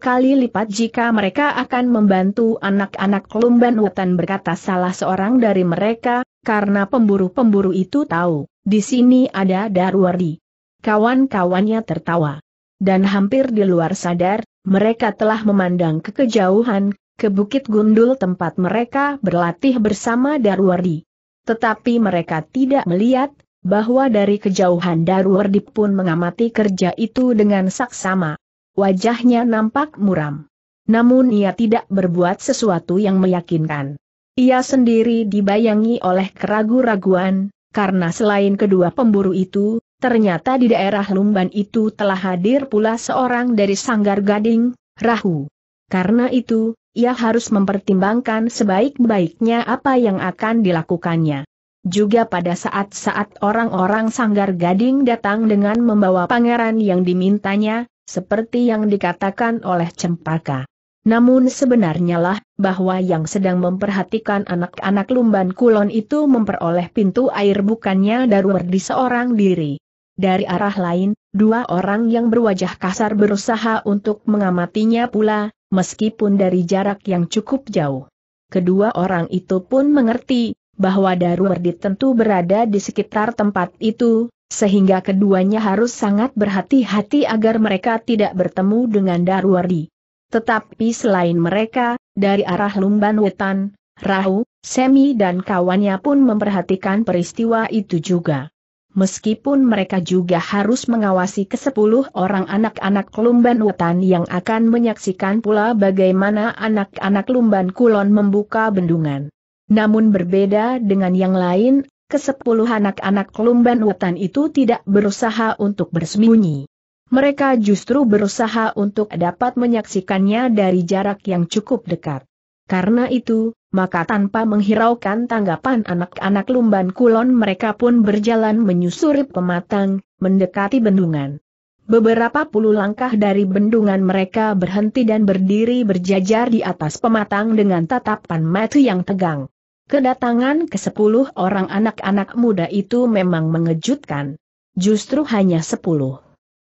A: kali lipat jika mereka akan membantu anak-anak Lumban Wutan berkata salah seorang dari mereka, karena pemburu-pemburu itu tahu, di sini ada Darwari. Kawan-kawannya tertawa. Dan hampir di luar sadar, mereka telah memandang ke kejauhan, ke Bukit Gundul tempat mereka berlatih bersama Darwari. Tetapi mereka tidak melihat bahwa dari kejauhan Darwardip pun mengamati kerja itu dengan saksama. Wajahnya nampak muram. Namun ia tidak berbuat sesuatu yang meyakinkan. Ia sendiri dibayangi oleh keragu-raguan, karena selain kedua pemburu itu, ternyata di daerah Lumban itu telah hadir pula seorang dari Sanggar Gading, Rahu. Karena itu, ia harus mempertimbangkan sebaik-baiknya apa yang akan dilakukannya. Juga pada saat-saat orang-orang sanggar gading datang dengan membawa pangeran yang dimintanya, seperti yang dikatakan oleh Cempaka. Namun sebenarnya lah, bahwa yang sedang memperhatikan anak-anak lumban kulon itu memperoleh pintu air bukannya di seorang diri. Dari arah lain, dua orang yang berwajah kasar berusaha untuk mengamatinya pula, meskipun dari jarak yang cukup jauh. Kedua orang itu pun mengerti, bahwa Darur tentu berada di sekitar tempat itu, sehingga keduanya harus sangat berhati-hati agar mereka tidak bertemu dengan Darwardi. Tetapi selain mereka, dari arah Lumban Wetan, Rahu, Semi dan kawannya pun memperhatikan peristiwa itu juga. Meskipun mereka juga harus mengawasi ke sepuluh orang anak-anak Lumban Wetan yang akan menyaksikan pula bagaimana anak-anak Lumban Kulon membuka bendungan. Namun berbeda dengan yang lain, kesepuluh anak-anak Lumban Wetan itu tidak berusaha untuk bersembunyi. Mereka justru berusaha untuk dapat menyaksikannya dari jarak yang cukup dekat. Karena itu, maka tanpa menghiraukan tanggapan anak-anak Lumban Kulon mereka pun berjalan menyusuri pematang, mendekati bendungan. Beberapa puluh langkah dari bendungan mereka berhenti dan berdiri berjajar di atas pematang dengan tatapan mata yang tegang. Kedatangan ke sepuluh orang anak-anak muda itu memang mengejutkan. Justru hanya sepuluh.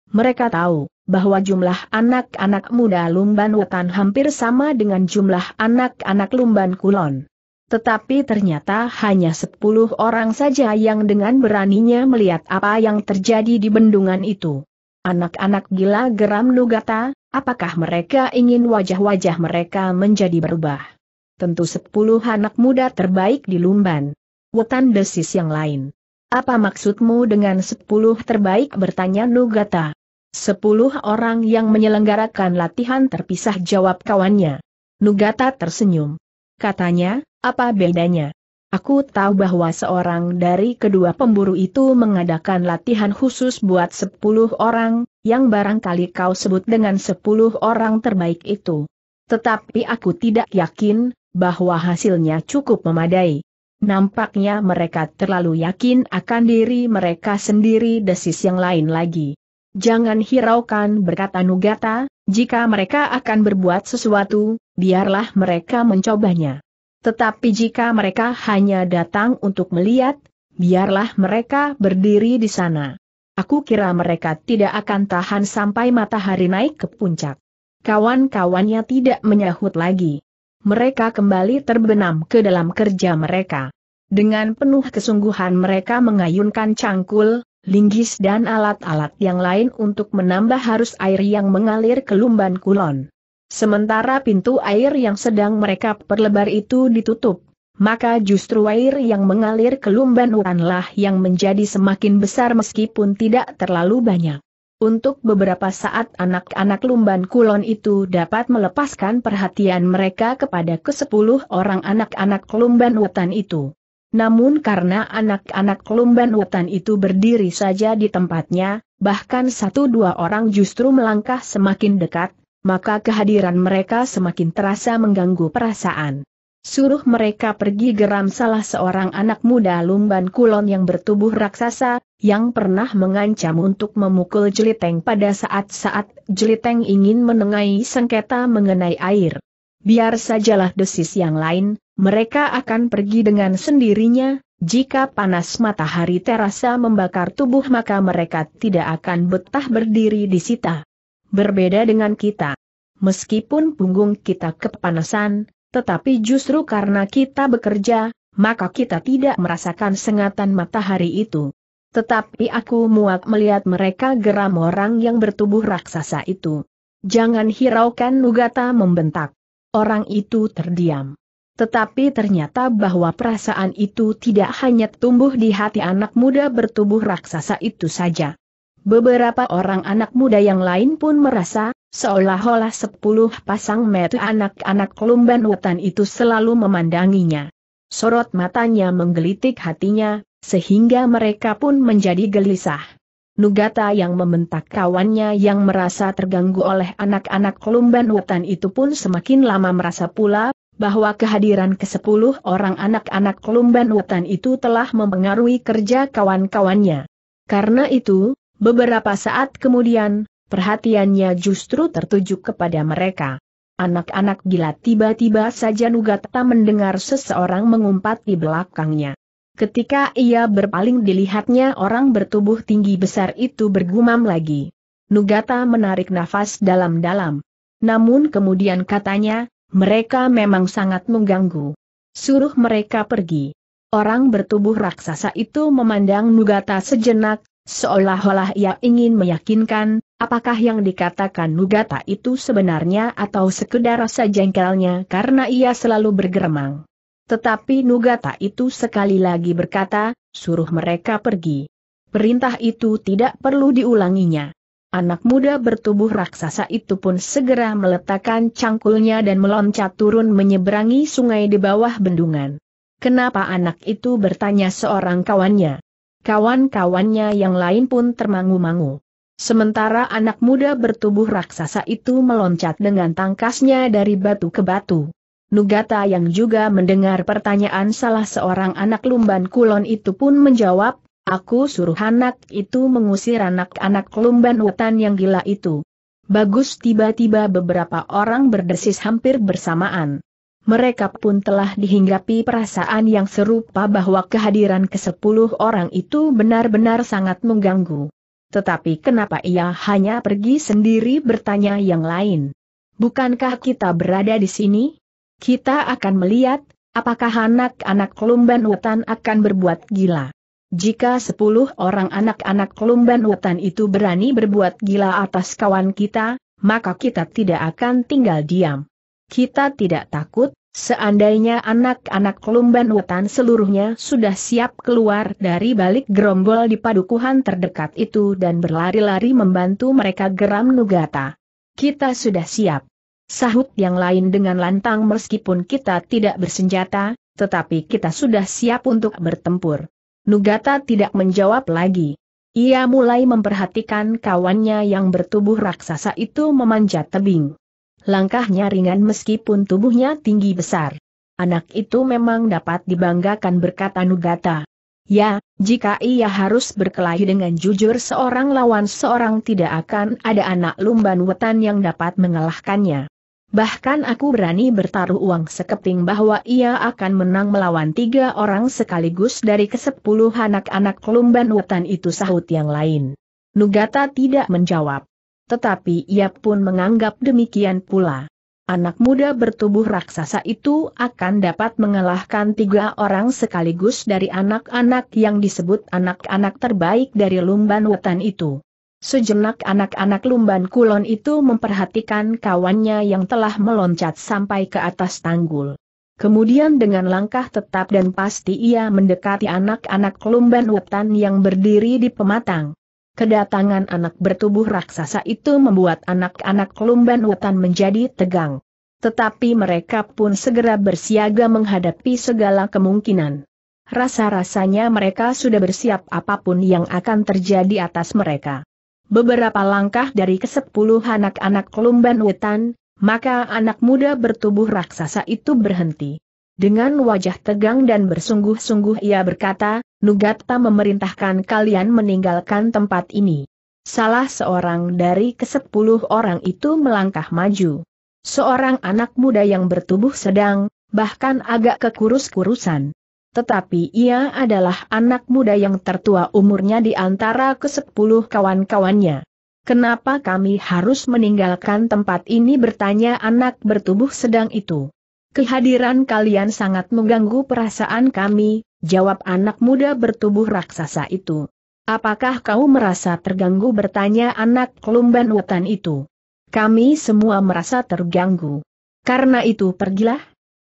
A: Mereka tahu, bahwa jumlah anak-anak muda Lumban Wetan hampir sama dengan jumlah anak-anak Lumban Kulon. Tetapi ternyata hanya sepuluh orang saja yang dengan beraninya melihat apa yang terjadi di bendungan itu. Anak-anak gila geram Nugata, apakah mereka ingin wajah-wajah mereka menjadi berubah? tentu sepuluh anak muda terbaik di Lumban. Wetan desis yang lain. Apa maksudmu dengan sepuluh terbaik bertanya Nugata? Sepuluh orang yang menyelenggarakan latihan terpisah jawab kawannya. Nugata tersenyum. Katanya, apa bedanya? Aku tahu bahwa seorang dari kedua pemburu itu mengadakan latihan khusus buat sepuluh orang, yang barangkali kau sebut dengan sepuluh orang terbaik itu. Tetapi aku tidak yakin, bahwa hasilnya cukup memadai. Nampaknya mereka terlalu yakin akan diri mereka sendiri desis yang lain lagi. Jangan hiraukan berkata Nugata, jika mereka akan berbuat sesuatu, biarlah mereka mencobanya. Tetapi jika mereka hanya datang untuk melihat, biarlah mereka berdiri di sana. Aku kira mereka tidak akan tahan sampai matahari naik ke puncak. Kawan-kawannya tidak menyahut lagi mereka kembali terbenam ke dalam kerja mereka. Dengan penuh kesungguhan mereka mengayunkan cangkul, linggis dan alat-alat yang lain untuk menambah harus air yang mengalir ke lumban kulon. Sementara pintu air yang sedang mereka perlebar itu ditutup, maka justru air yang mengalir ke lumban uranlah yang menjadi semakin besar meskipun tidak terlalu banyak. Untuk beberapa saat anak-anak lumban kulon itu dapat melepaskan perhatian mereka kepada kesepuluh orang anak-anak lumban wetan itu. Namun karena anak-anak lumban wetan itu berdiri saja di tempatnya, bahkan satu dua orang justru melangkah semakin dekat, maka kehadiran mereka semakin terasa mengganggu perasaan. Suruh mereka pergi geram salah seorang anak muda lumban kulon yang bertubuh raksasa, yang pernah mengancam untuk memukul Jeliteng pada saat-saat Jeliteng ingin menengahi sengketa mengenai air. Biar sajalah desis yang lain, mereka akan pergi dengan sendirinya, jika panas matahari terasa membakar tubuh maka mereka tidak akan betah berdiri di sita. Berbeda dengan kita. Meskipun punggung kita kepanasan, tetapi justru karena kita bekerja, maka kita tidak merasakan sengatan matahari itu. Tetapi aku muak melihat mereka geram orang yang bertubuh raksasa itu. Jangan hiraukan Nugata membentak. Orang itu terdiam. Tetapi ternyata bahwa perasaan itu tidak hanya tumbuh di hati anak muda bertubuh raksasa itu saja. Beberapa orang anak muda yang lain pun merasa, seolah-olah sepuluh pasang mata anak-anak lumban hutan itu selalu memandanginya. Sorot matanya menggelitik hatinya, sehingga mereka pun menjadi gelisah. Nugata yang membentak kawannya yang merasa terganggu oleh anak-anak lumban hutan itu pun semakin lama merasa pula bahwa kehadiran ke-10 orang anak-anak lumban hutan itu telah mempengaruhi kerja kawan-kawannya. Karena itu, beberapa saat kemudian, perhatiannya justru tertuju kepada mereka. Anak-anak gila tiba-tiba saja Nugata mendengar seseorang mengumpat di belakangnya. Ketika ia berpaling dilihatnya orang bertubuh tinggi besar itu bergumam lagi. Nugata menarik nafas dalam-dalam. Namun kemudian katanya, mereka memang sangat mengganggu. Suruh mereka pergi. Orang bertubuh raksasa itu memandang Nugata sejenak, seolah-olah ia ingin meyakinkan, apakah yang dikatakan Nugata itu sebenarnya atau sekedar rasa jengkelnya karena ia selalu bergeremang. Tetapi Nugata itu sekali lagi berkata, suruh mereka pergi. Perintah itu tidak perlu diulanginya. Anak muda bertubuh raksasa itu pun segera meletakkan cangkulnya dan meloncat turun menyeberangi sungai di bawah bendungan. Kenapa anak itu bertanya seorang kawannya? Kawan-kawannya yang lain pun termangu-mangu. Sementara anak muda bertubuh raksasa itu meloncat dengan tangkasnya dari batu ke batu. Nugata yang juga mendengar pertanyaan salah seorang anak lumban kulon itu pun menjawab, Aku suruh anak itu mengusir anak-anak lumban hutan yang gila itu. Bagus tiba-tiba beberapa orang berdesis hampir bersamaan. Mereka pun telah dihinggapi perasaan yang serupa bahwa kehadiran ke-10 orang itu benar-benar sangat mengganggu. Tetapi kenapa ia hanya pergi sendiri bertanya yang lain? Bukankah kita berada di sini? Kita akan melihat, apakah anak-anak kelumban Wetan akan berbuat gila. Jika sepuluh orang anak-anak kelumban Wetan itu berani berbuat gila atas kawan kita, maka kita tidak akan tinggal diam. Kita tidak takut, seandainya anak-anak kelumban Wetan seluruhnya sudah siap keluar dari balik gerombol di padukuhan terdekat itu dan berlari-lari membantu mereka geram Nugata. Kita sudah siap. Sahut yang lain dengan lantang meskipun kita tidak bersenjata, tetapi kita sudah siap untuk bertempur. Nugata tidak menjawab lagi. Ia mulai memperhatikan kawannya yang bertubuh raksasa itu memanjat tebing. Langkahnya ringan meskipun tubuhnya tinggi besar. Anak itu memang dapat dibanggakan berkata Nugata. Ya, jika ia harus berkelahi dengan jujur seorang lawan seorang tidak akan ada anak lumban wetan yang dapat mengalahkannya. Bahkan aku berani bertaruh uang sekeping bahwa ia akan menang melawan tiga orang sekaligus dari kesepuluh anak-anak kelumban hutan itu sahut yang lain. Nugata tidak menjawab. Tetapi ia pun menganggap demikian pula. Anak muda bertubuh raksasa itu akan dapat mengalahkan tiga orang sekaligus dari anak-anak yang disebut anak-anak terbaik dari lumban hutan itu. Sejenak anak-anak lumban kulon itu memperhatikan kawannya yang telah meloncat sampai ke atas tanggul. Kemudian dengan langkah tetap dan pasti ia mendekati anak-anak lumban wetan yang berdiri di pematang. Kedatangan anak bertubuh raksasa itu membuat anak-anak lumban wetan menjadi tegang. Tetapi mereka pun segera bersiaga menghadapi segala kemungkinan. Rasa-rasanya mereka sudah bersiap apapun yang akan terjadi atas mereka beberapa langkah dari kesepuluh anak-anak Lumban Wetan, maka anak muda bertubuh raksasa itu berhenti. Dengan wajah tegang dan bersungguh-sungguh ia berkata, Nugata memerintahkan kalian meninggalkan tempat ini. Salah seorang dari kesepuluh orang itu melangkah maju. Seorang anak muda yang bertubuh sedang, bahkan agak kekurus-kurusan tetapi ia adalah anak muda yang tertua umurnya di antara kesepuluh kawan-kawannya. Kenapa kami harus meninggalkan tempat ini bertanya anak bertubuh sedang itu. Kehadiran kalian sangat mengganggu perasaan kami, jawab anak muda bertubuh raksasa itu. Apakah kau merasa terganggu bertanya anak lumban hutan itu. Kami semua merasa terganggu. Karena itu pergilah,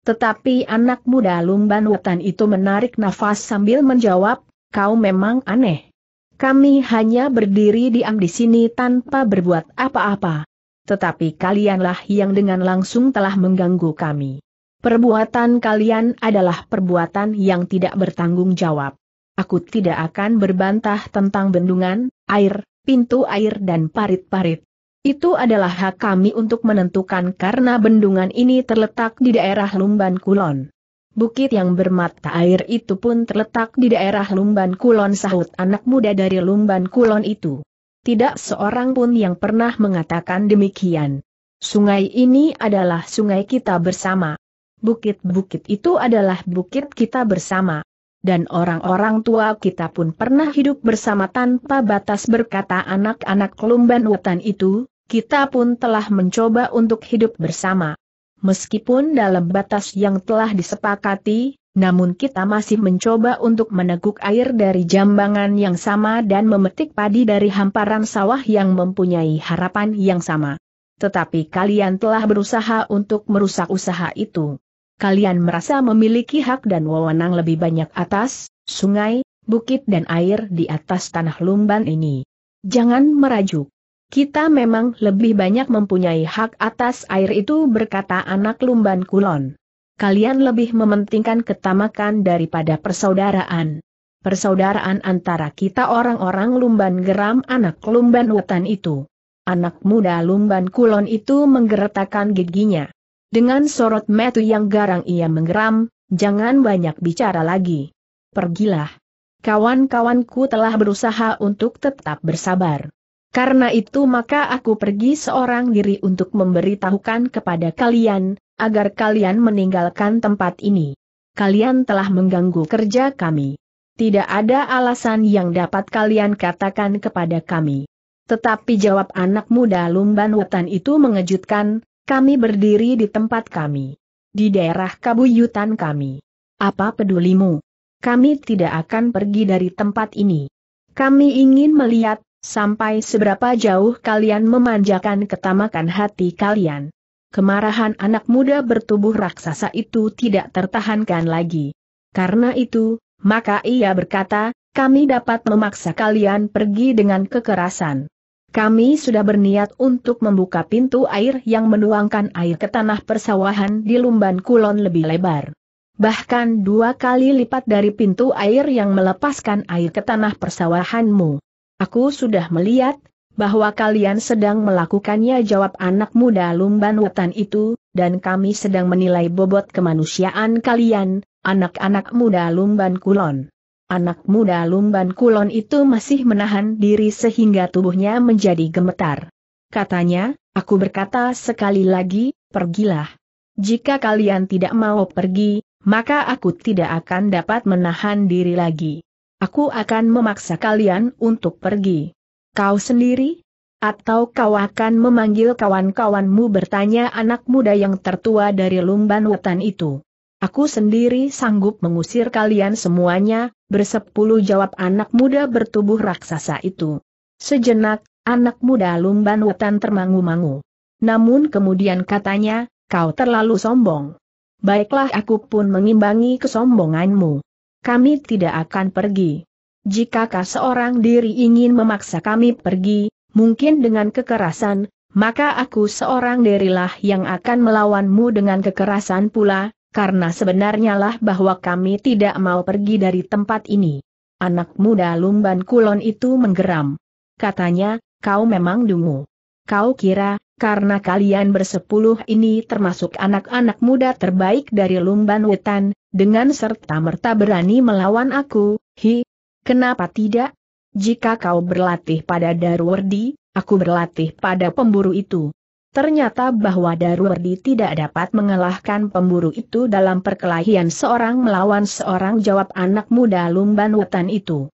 A: tetapi anak muda lumban wetan itu menarik nafas sambil menjawab, kau memang aneh. Kami hanya berdiri diam di sini tanpa berbuat apa-apa. Tetapi kalianlah yang dengan langsung telah mengganggu kami. Perbuatan kalian adalah perbuatan yang tidak bertanggung jawab. Aku tidak akan berbantah tentang bendungan, air, pintu air dan parit-parit. Itu adalah hak kami untuk menentukan karena bendungan ini terletak di daerah Lumban Kulon. Bukit yang bermata air itu pun terletak di daerah Lumban Kulon sahut anak muda dari Lumban Kulon itu. Tidak seorang pun yang pernah mengatakan demikian. Sungai ini adalah sungai kita bersama. Bukit-bukit itu adalah bukit kita bersama. Dan orang-orang tua kita pun pernah hidup bersama tanpa batas berkata anak-anak lumban wetan itu, kita pun telah mencoba untuk hidup bersama. Meskipun dalam batas yang telah disepakati, namun kita masih mencoba untuk meneguk air dari jambangan yang sama dan memetik padi dari hamparan sawah yang mempunyai harapan yang sama. Tetapi kalian telah berusaha untuk merusak usaha itu. Kalian merasa memiliki hak dan wewenang lebih banyak atas sungai, bukit dan air di atas tanah lumban ini. Jangan merajuk. Kita memang lebih banyak mempunyai hak atas air itu berkata anak lumban kulon. Kalian lebih mementingkan ketamakan daripada persaudaraan. Persaudaraan antara kita orang-orang lumban geram anak lumban hutan itu. Anak muda lumban kulon itu menggeretakan giginya. Dengan sorot metu yang garang ia menggeram, jangan banyak bicara lagi. Pergilah. Kawan-kawanku telah berusaha untuk tetap bersabar. Karena itu maka aku pergi seorang diri untuk memberitahukan kepada kalian, agar kalian meninggalkan tempat ini. Kalian telah mengganggu kerja kami. Tidak ada alasan yang dapat kalian katakan kepada kami. Tetapi jawab anak muda Lumban Wetan itu mengejutkan, kami berdiri di tempat kami. Di daerah kabuyutan kami. Apa pedulimu? Kami tidak akan pergi dari tempat ini. Kami ingin melihat Sampai seberapa jauh kalian memanjakan ketamakan hati kalian. Kemarahan anak muda bertubuh raksasa itu tidak tertahankan lagi. Karena itu, maka ia berkata, kami dapat memaksa kalian pergi dengan kekerasan. Kami sudah berniat untuk membuka pintu air yang menuangkan air ke tanah persawahan di Lumban Kulon lebih lebar. Bahkan dua kali lipat dari pintu air yang melepaskan air ke tanah persawahanmu. Aku sudah melihat, bahwa kalian sedang melakukannya jawab anak muda lumban wetan itu, dan kami sedang menilai bobot kemanusiaan kalian, anak-anak muda lumban kulon. Anak muda lumban kulon itu masih menahan diri sehingga tubuhnya menjadi gemetar. Katanya, aku berkata sekali lagi, pergilah. Jika kalian tidak mau pergi, maka aku tidak akan dapat menahan diri lagi. Aku akan memaksa kalian untuk pergi. Kau sendiri? Atau kau akan memanggil kawan-kawanmu bertanya anak muda yang tertua dari lumban wetan itu. Aku sendiri sanggup mengusir kalian semuanya, bersepuluh jawab anak muda bertubuh raksasa itu. Sejenak, anak muda lumban wetan termangu-mangu. Namun kemudian katanya, kau terlalu sombong. Baiklah aku pun mengimbangi kesombonganmu kami tidak akan pergi. Jikakah seorang diri ingin memaksa kami pergi, mungkin dengan kekerasan, maka aku seorang dirilah yang akan melawanmu dengan kekerasan pula, karena sebenarnya lah bahwa kami tidak mau pergi dari tempat ini. Anak muda lumban kulon itu menggeram. Katanya, kau memang dungu kau kira, karena kalian bersepuluh ini termasuk anak-anak muda terbaik dari Lumban Wetan, dengan serta-merta berani melawan aku, hi, kenapa tidak? Jika kau berlatih pada Darwardi, aku berlatih pada pemburu itu. Ternyata bahwa Darwardi tidak dapat mengalahkan pemburu itu dalam perkelahian seorang melawan seorang jawab anak muda Lumban Wetan itu.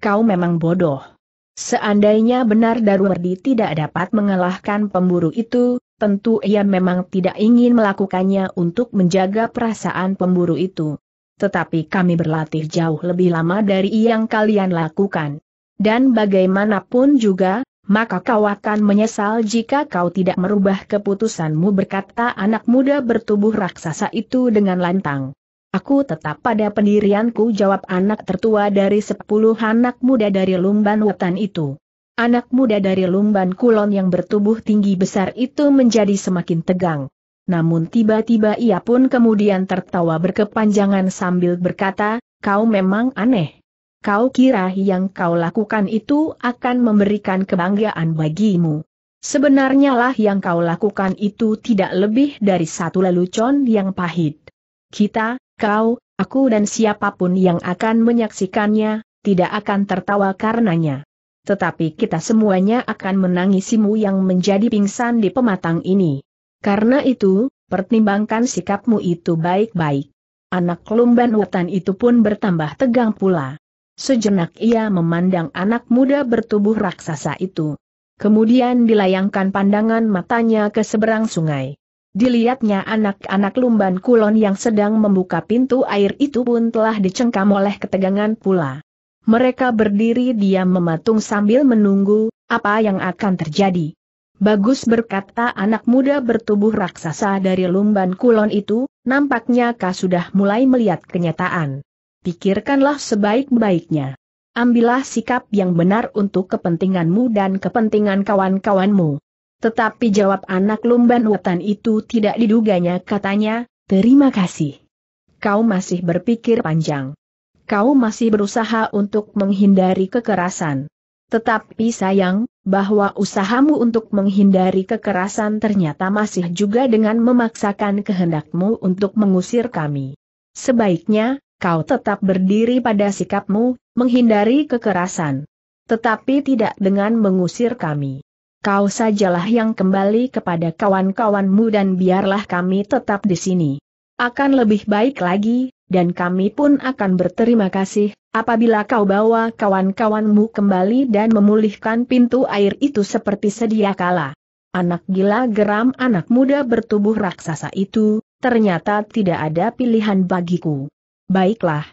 A: Kau memang bodoh. Seandainya benar Darwardi tidak dapat mengalahkan pemburu itu, tentu ia memang tidak ingin melakukannya untuk menjaga perasaan pemburu itu. Tetapi kami berlatih jauh lebih lama dari yang kalian lakukan. Dan bagaimanapun juga, maka kau akan menyesal jika kau tidak merubah keputusanmu berkata anak muda bertubuh raksasa itu dengan lantang. Aku tetap pada pendirianku jawab anak tertua dari sepuluh anak muda dari Lumban Wetan itu. Anak muda dari Lumban Kulon yang bertubuh tinggi besar itu menjadi semakin tegang. Namun tiba-tiba ia pun kemudian tertawa berkepanjangan sambil berkata, kau memang aneh. Kau kira yang kau lakukan itu akan memberikan kebanggaan bagimu. Sebenarnya lah yang kau lakukan itu tidak lebih dari satu lelucon yang pahit. Kita, kau, aku dan siapapun yang akan menyaksikannya, tidak akan tertawa karenanya. Tetapi kita semuanya akan menangisimu yang menjadi pingsan di pematang ini. Karena itu, pertimbangkan sikapmu itu baik-baik. Anak lumban wetan itu pun bertambah tegang pula. Sejenak ia memandang anak muda bertubuh raksasa itu. Kemudian dilayangkan pandangan matanya ke seberang sungai. Dilihatnya anak-anak lumban kulon yang sedang membuka pintu air itu pun telah dicengkam oleh ketegangan pula. Mereka berdiri diam mematung sambil menunggu, apa yang akan terjadi. Bagus berkata anak muda bertubuh raksasa dari lumban kulon itu, nampaknya kau sudah mulai melihat kenyataan. Pikirkanlah sebaik-baiknya. Ambillah sikap yang benar untuk kepentinganmu dan kepentingan kawan-kawanmu. Tetapi jawab anak lumban hutan itu tidak diduganya katanya, terima kasih. Kau masih berpikir panjang. Kau masih berusaha untuk menghindari kekerasan. Tetapi sayang, bahwa usahamu untuk menghindari kekerasan ternyata masih juga dengan memaksakan kehendakmu untuk mengusir kami. Sebaiknya, kau tetap berdiri pada sikapmu, menghindari kekerasan. Tetapi tidak dengan mengusir kami. Kau sajalah yang kembali kepada kawan-kawanmu dan biarlah kami tetap di sini. Akan lebih baik lagi, dan kami pun akan berterima kasih, apabila kau bawa kawan-kawanmu kembali dan memulihkan pintu air itu seperti sedia kala. Anak gila geram anak muda bertubuh raksasa itu, ternyata tidak ada pilihan bagiku. Baiklah.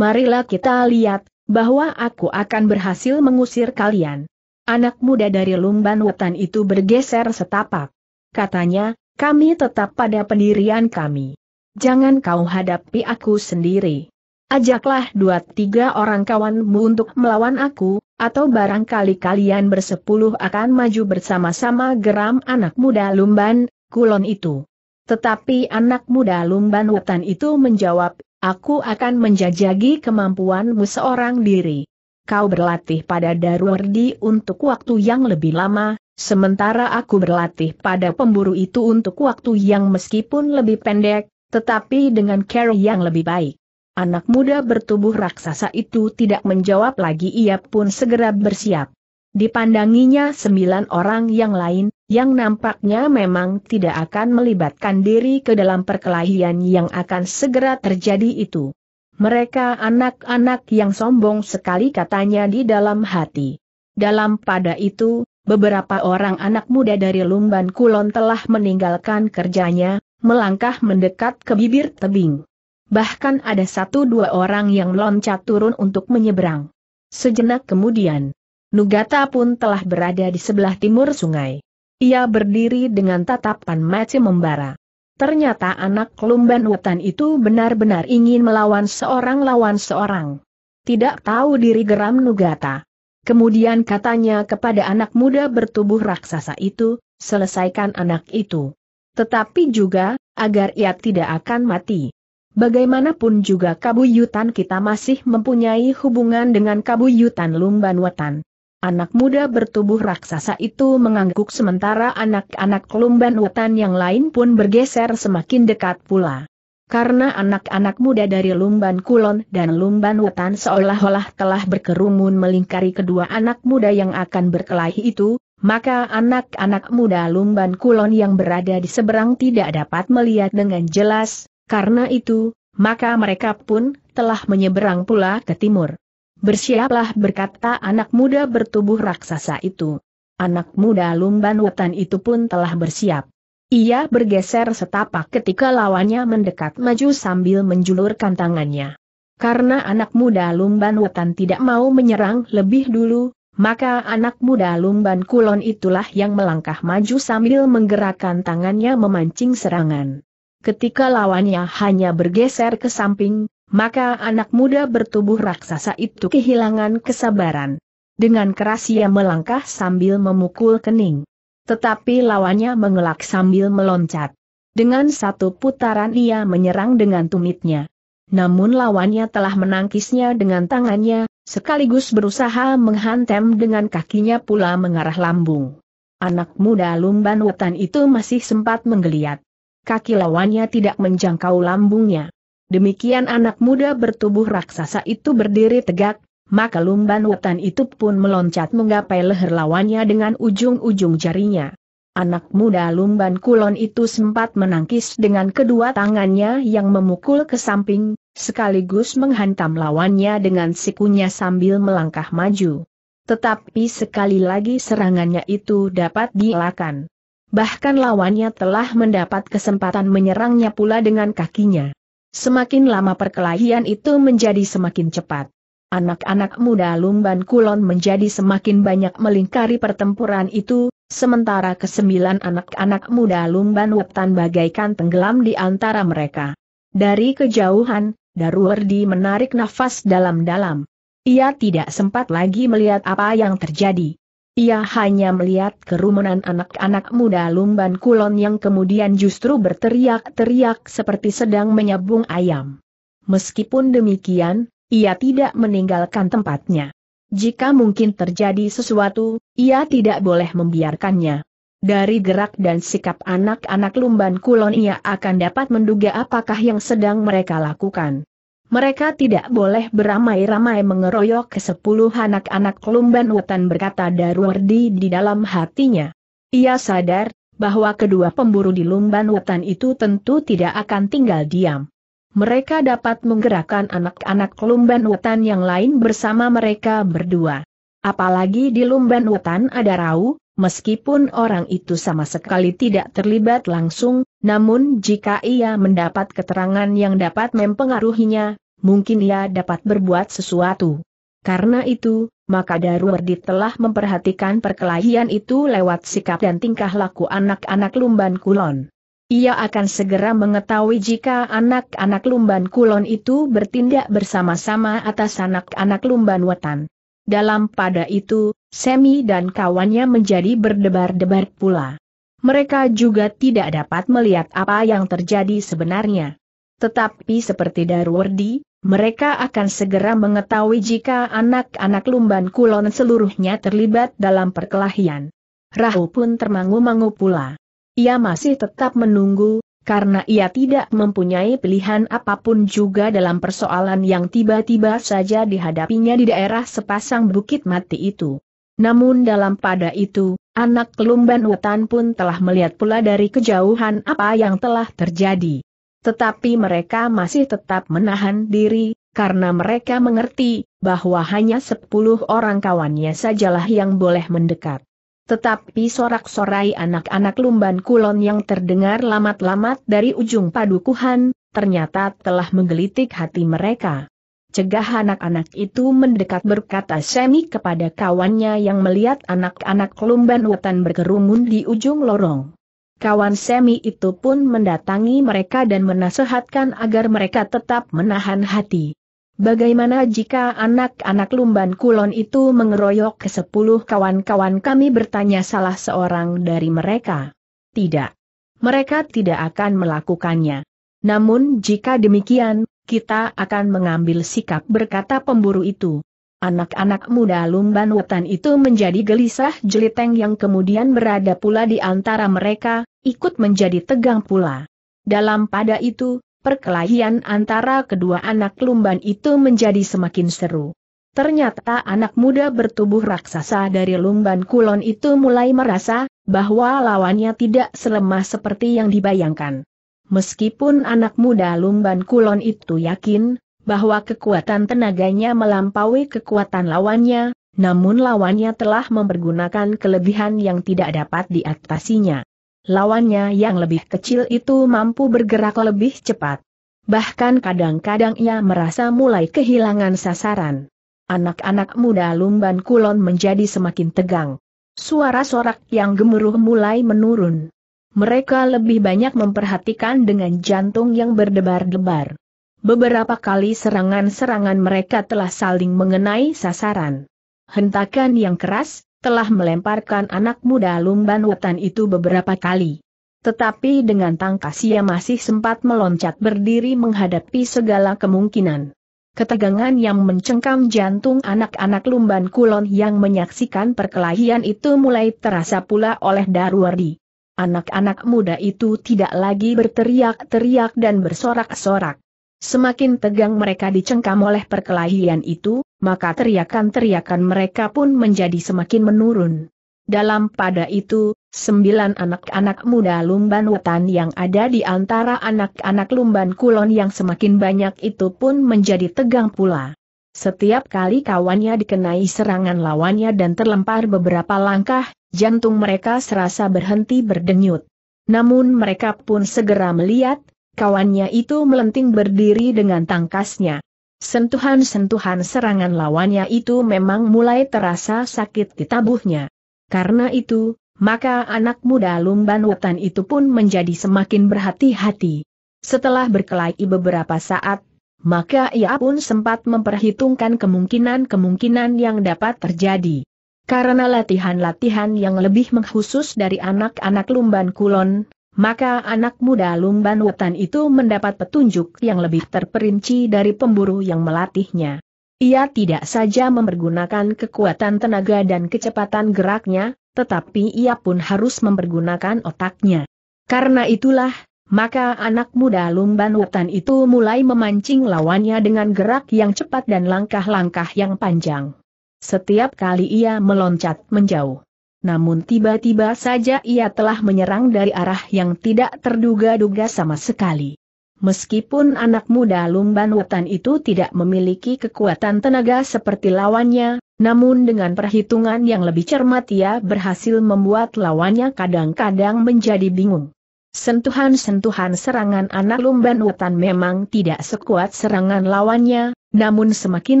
A: Marilah kita lihat, bahwa aku akan berhasil mengusir kalian. Anak muda dari Lumban Wetan itu bergeser setapak. Katanya, kami tetap pada pendirian kami. Jangan kau hadapi aku sendiri. Ajaklah dua tiga orang kawanmu untuk melawan aku, atau barangkali kalian bersepuluh akan maju bersama-sama geram anak muda Lumban, kulon itu. Tetapi anak muda Lumban Wetan itu menjawab, aku akan menjajagi kemampuanmu seorang diri kau berlatih pada Darwardi untuk waktu yang lebih lama, sementara aku berlatih pada pemburu itu untuk waktu yang meskipun lebih pendek, tetapi dengan care yang lebih baik. Anak muda bertubuh raksasa itu tidak menjawab lagi ia pun segera bersiap. Dipandanginya sembilan orang yang lain, yang nampaknya memang tidak akan melibatkan diri ke dalam perkelahian yang akan segera terjadi itu. Mereka anak-anak yang sombong sekali katanya di dalam hati. Dalam pada itu, beberapa orang anak muda dari Lumban Kulon telah meninggalkan kerjanya, melangkah mendekat ke bibir tebing. Bahkan ada satu dua orang yang loncat turun untuk menyeberang. Sejenak kemudian, Nugata pun telah berada di sebelah timur sungai. Ia berdiri dengan tatapan mata membara. Ternyata anak lumban hutan itu benar-benar ingin melawan seorang lawan seorang. Tidak tahu diri geram Nugata. Kemudian katanya kepada anak muda bertubuh raksasa itu, selesaikan anak itu. Tetapi juga, agar ia tidak akan mati. Bagaimanapun juga kabuyutan kita masih mempunyai hubungan dengan kabuyutan lumban wetan. Anak muda bertubuh raksasa itu mengangguk sementara anak-anak Lumban Wetan yang lain pun bergeser semakin dekat pula. Karena anak-anak muda dari Lumban Kulon dan Lumban Wetan seolah-olah telah berkerumun melingkari kedua anak muda yang akan berkelahi itu, maka anak-anak muda Lumban Kulon yang berada di seberang tidak dapat melihat dengan jelas, karena itu, maka mereka pun telah menyeberang pula ke timur. Bersiaplah berkata anak muda bertubuh raksasa itu. Anak muda lumban wetan itu pun telah bersiap. Ia bergeser setapak ketika lawannya mendekat maju sambil menjulurkan tangannya. Karena anak muda lumban wetan tidak mau menyerang lebih dulu, maka anak muda lumban kulon itulah yang melangkah maju sambil menggerakkan tangannya memancing serangan. Ketika lawannya hanya bergeser ke samping, maka anak muda bertubuh raksasa itu kehilangan kesabaran. Dengan keras ia melangkah sambil memukul kening. Tetapi lawannya mengelak sambil meloncat. Dengan satu putaran ia menyerang dengan tumitnya. Namun lawannya telah menangkisnya dengan tangannya, sekaligus berusaha menghantam dengan kakinya pula mengarah lambung. Anak muda lumban wetan itu masih sempat menggeliat. Kaki lawannya tidak menjangkau lambungnya. Demikian anak muda bertubuh raksasa itu berdiri tegak, maka lumban wetan itu pun meloncat menggapai leher lawannya dengan ujung-ujung jarinya. Anak muda lumban kulon itu sempat menangkis dengan kedua tangannya yang memukul ke samping, sekaligus menghantam lawannya dengan sikunya sambil melangkah maju. Tetapi sekali lagi serangannya itu dapat dielakkan. Bahkan lawannya telah mendapat kesempatan menyerangnya pula dengan kakinya. Semakin lama perkelahian itu menjadi semakin cepat. Anak-anak muda Lumban Kulon menjadi semakin banyak melingkari pertempuran itu, sementara kesembilan anak-anak muda Lumban Wetan bagaikan tenggelam di antara mereka. Dari kejauhan, Daruwerdi menarik nafas dalam-dalam. Ia tidak sempat lagi melihat apa yang terjadi. Ia hanya melihat kerumunan anak-anak muda lumban kulon yang kemudian justru berteriak-teriak seperti sedang menyabung ayam. Meskipun demikian, ia tidak meninggalkan tempatnya. Jika mungkin terjadi sesuatu, ia tidak boleh membiarkannya. Dari gerak dan sikap anak-anak lumban kulon ia akan dapat menduga apakah yang sedang mereka lakukan. Mereka tidak boleh beramai-ramai mengeroyok ke sepuluh anak-anak Lumban Wetan berkata Darwardi di dalam hatinya. Ia sadar, bahwa kedua pemburu di Lumban Wetan itu tentu tidak akan tinggal diam. Mereka dapat menggerakkan anak-anak Lumban Wetan yang lain bersama mereka berdua. Apalagi di Lumban Wetan ada Rau, Meskipun orang itu sama sekali tidak terlibat langsung, namun jika ia mendapat keterangan yang dapat mempengaruhinya, mungkin ia dapat berbuat sesuatu. Karena itu, maka Darwardi telah memperhatikan perkelahian itu lewat sikap dan tingkah laku anak-anak Lumban Kulon. Ia akan segera mengetahui jika anak-anak Lumban Kulon itu bertindak bersama-sama atas anak-anak Lumban Wetan. Dalam pada itu, Semi dan kawannya menjadi berdebar-debar pula. Mereka juga tidak dapat melihat apa yang terjadi sebenarnya. Tetapi seperti Darwardi, mereka akan segera mengetahui jika anak-anak Lumban Kulon seluruhnya terlibat dalam perkelahian. Rahu pun termangu-mangu pula. Ia masih tetap menunggu, karena ia tidak mempunyai pilihan apapun juga dalam persoalan yang tiba-tiba saja dihadapinya di daerah sepasang bukit mati itu. Namun dalam pada itu, anak kelumban hutan pun telah melihat pula dari kejauhan apa yang telah terjadi. Tetapi mereka masih tetap menahan diri, karena mereka mengerti, bahwa hanya sepuluh orang kawannya sajalah yang boleh mendekat. Tetapi sorak-sorai anak-anak lumban kulon yang terdengar lamat-lamat dari ujung padukuhan, ternyata telah menggelitik hati mereka. Cegah anak-anak itu mendekat berkata Semi kepada kawannya yang melihat anak-anak lumban wutan berkerumun di ujung lorong. Kawan Semi itu pun mendatangi mereka dan menasehatkan agar mereka tetap menahan hati. Bagaimana jika anak-anak lumban kulon itu mengeroyok ke sepuluh kawan-kawan kami bertanya salah seorang dari mereka? Tidak. Mereka tidak akan melakukannya. Namun jika demikian, kita akan mengambil sikap berkata pemburu itu. Anak-anak muda lumban wetan itu menjadi gelisah jeliteng yang kemudian berada pula di antara mereka, ikut menjadi tegang pula. Dalam pada itu, perkelahian antara kedua anak lumban itu menjadi semakin seru. Ternyata anak muda bertubuh raksasa dari lumban kulon itu mulai merasa bahwa lawannya tidak selemah seperti yang dibayangkan. Meskipun anak muda lumban kulon itu yakin bahwa kekuatan tenaganya melampaui kekuatan lawannya, namun lawannya telah mempergunakan kelebihan yang tidak dapat diatasinya lawannya yang lebih kecil itu mampu bergerak lebih cepat. Bahkan kadang-kadang ia merasa mulai kehilangan sasaran. Anak-anak muda Lumban Kulon menjadi semakin tegang. Suara sorak yang gemuruh mulai menurun. Mereka lebih banyak memperhatikan dengan jantung yang berdebar-debar. Beberapa kali serangan-serangan mereka telah saling mengenai sasaran. Hentakan yang keras, telah melemparkan anak muda lumban hutan itu beberapa kali. Tetapi dengan tangkas ia masih sempat meloncat berdiri menghadapi segala kemungkinan. Ketegangan yang mencengkam jantung anak-anak lumban kulon yang menyaksikan perkelahian itu mulai terasa pula oleh Darwardi. Anak-anak muda itu tidak lagi berteriak-teriak dan bersorak-sorak. Semakin tegang mereka dicengkam oleh perkelahian itu, maka teriakan-teriakan mereka pun menjadi semakin menurun. Dalam pada itu, sembilan anak-anak muda Lumban Wetan yang ada di antara anak-anak Lumban Kulon yang semakin banyak itu pun menjadi tegang pula. Setiap kali kawannya dikenai serangan lawannya dan terlempar beberapa langkah, jantung mereka serasa berhenti berdenyut. Namun mereka pun segera melihat, Kawannya itu melenting berdiri dengan tangkasnya. Sentuhan-sentuhan serangan lawannya itu memang mulai terasa sakit di tabuhnya. Karena itu, maka anak muda Lumban hutan itu pun menjadi semakin berhati-hati. Setelah berkelahi beberapa saat, maka ia pun sempat memperhitungkan kemungkinan-kemungkinan yang dapat terjadi. Karena latihan-latihan yang lebih mengkhusus dari anak-anak Lumban Kulon, maka anak muda Lumban Wetan itu mendapat petunjuk yang lebih terperinci dari pemburu yang melatihnya. Ia tidak saja mempergunakan kekuatan tenaga dan kecepatan geraknya, tetapi ia pun harus mempergunakan otaknya. Karena itulah, maka anak muda Lumban Wetan itu mulai memancing lawannya dengan gerak yang cepat dan langkah-langkah yang panjang. Setiap kali ia meloncat menjauh namun tiba-tiba saja ia telah menyerang dari arah yang tidak terduga-duga sama sekali. Meskipun anak muda Lumban Wetan itu tidak memiliki kekuatan tenaga seperti lawannya, namun dengan perhitungan yang lebih cermat ia berhasil membuat lawannya kadang-kadang menjadi bingung. Sentuhan-sentuhan serangan anak Lumban Wetan memang tidak sekuat serangan lawannya, namun semakin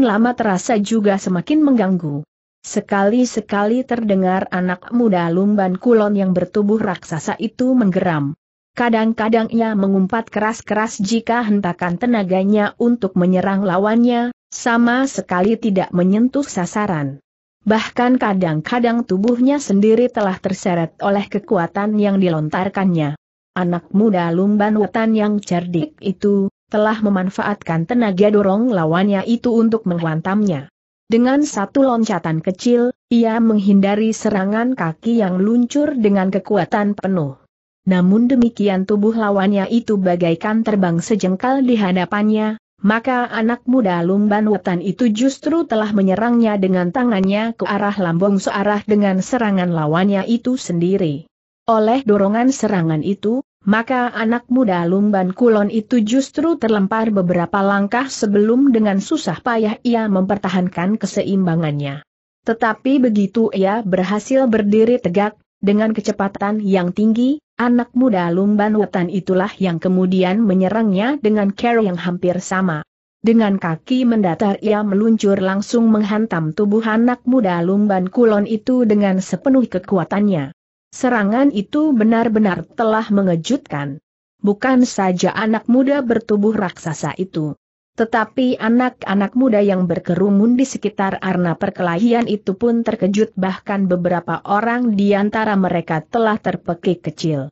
A: lama terasa juga semakin mengganggu. Sekali-sekali terdengar anak muda lumban kulon yang bertubuh raksasa itu menggeram. Kadang-kadang ia mengumpat keras-keras jika hentakan tenaganya untuk menyerang lawannya, sama sekali tidak menyentuh sasaran. Bahkan kadang-kadang tubuhnya sendiri telah terseret oleh kekuatan yang dilontarkannya. Anak muda lumban wetan yang cerdik itu, telah memanfaatkan tenaga dorong lawannya itu untuk menghantamnya. Dengan satu loncatan kecil, ia menghindari serangan kaki yang luncur dengan kekuatan penuh. Namun demikian tubuh lawannya itu bagaikan terbang sejengkal di hadapannya, maka anak muda Lumban Wetan itu justru telah menyerangnya dengan tangannya ke arah lambung searah dengan serangan lawannya itu sendiri. Oleh dorongan serangan itu, maka anak muda Lumban Kulon itu justru terlempar beberapa langkah sebelum dengan susah payah ia mempertahankan keseimbangannya. Tetapi begitu ia berhasil berdiri tegak, dengan kecepatan yang tinggi, anak muda Lumban Wetan itulah yang kemudian menyerangnya dengan cara yang hampir sama. Dengan kaki mendatar ia meluncur langsung menghantam tubuh anak muda Lumban Kulon itu dengan sepenuh kekuatannya. Serangan itu benar-benar telah mengejutkan. Bukan saja anak muda bertubuh raksasa itu. Tetapi anak-anak muda yang berkerumun di sekitar arena perkelahian itu pun terkejut bahkan beberapa orang di antara mereka telah terpekik kecil.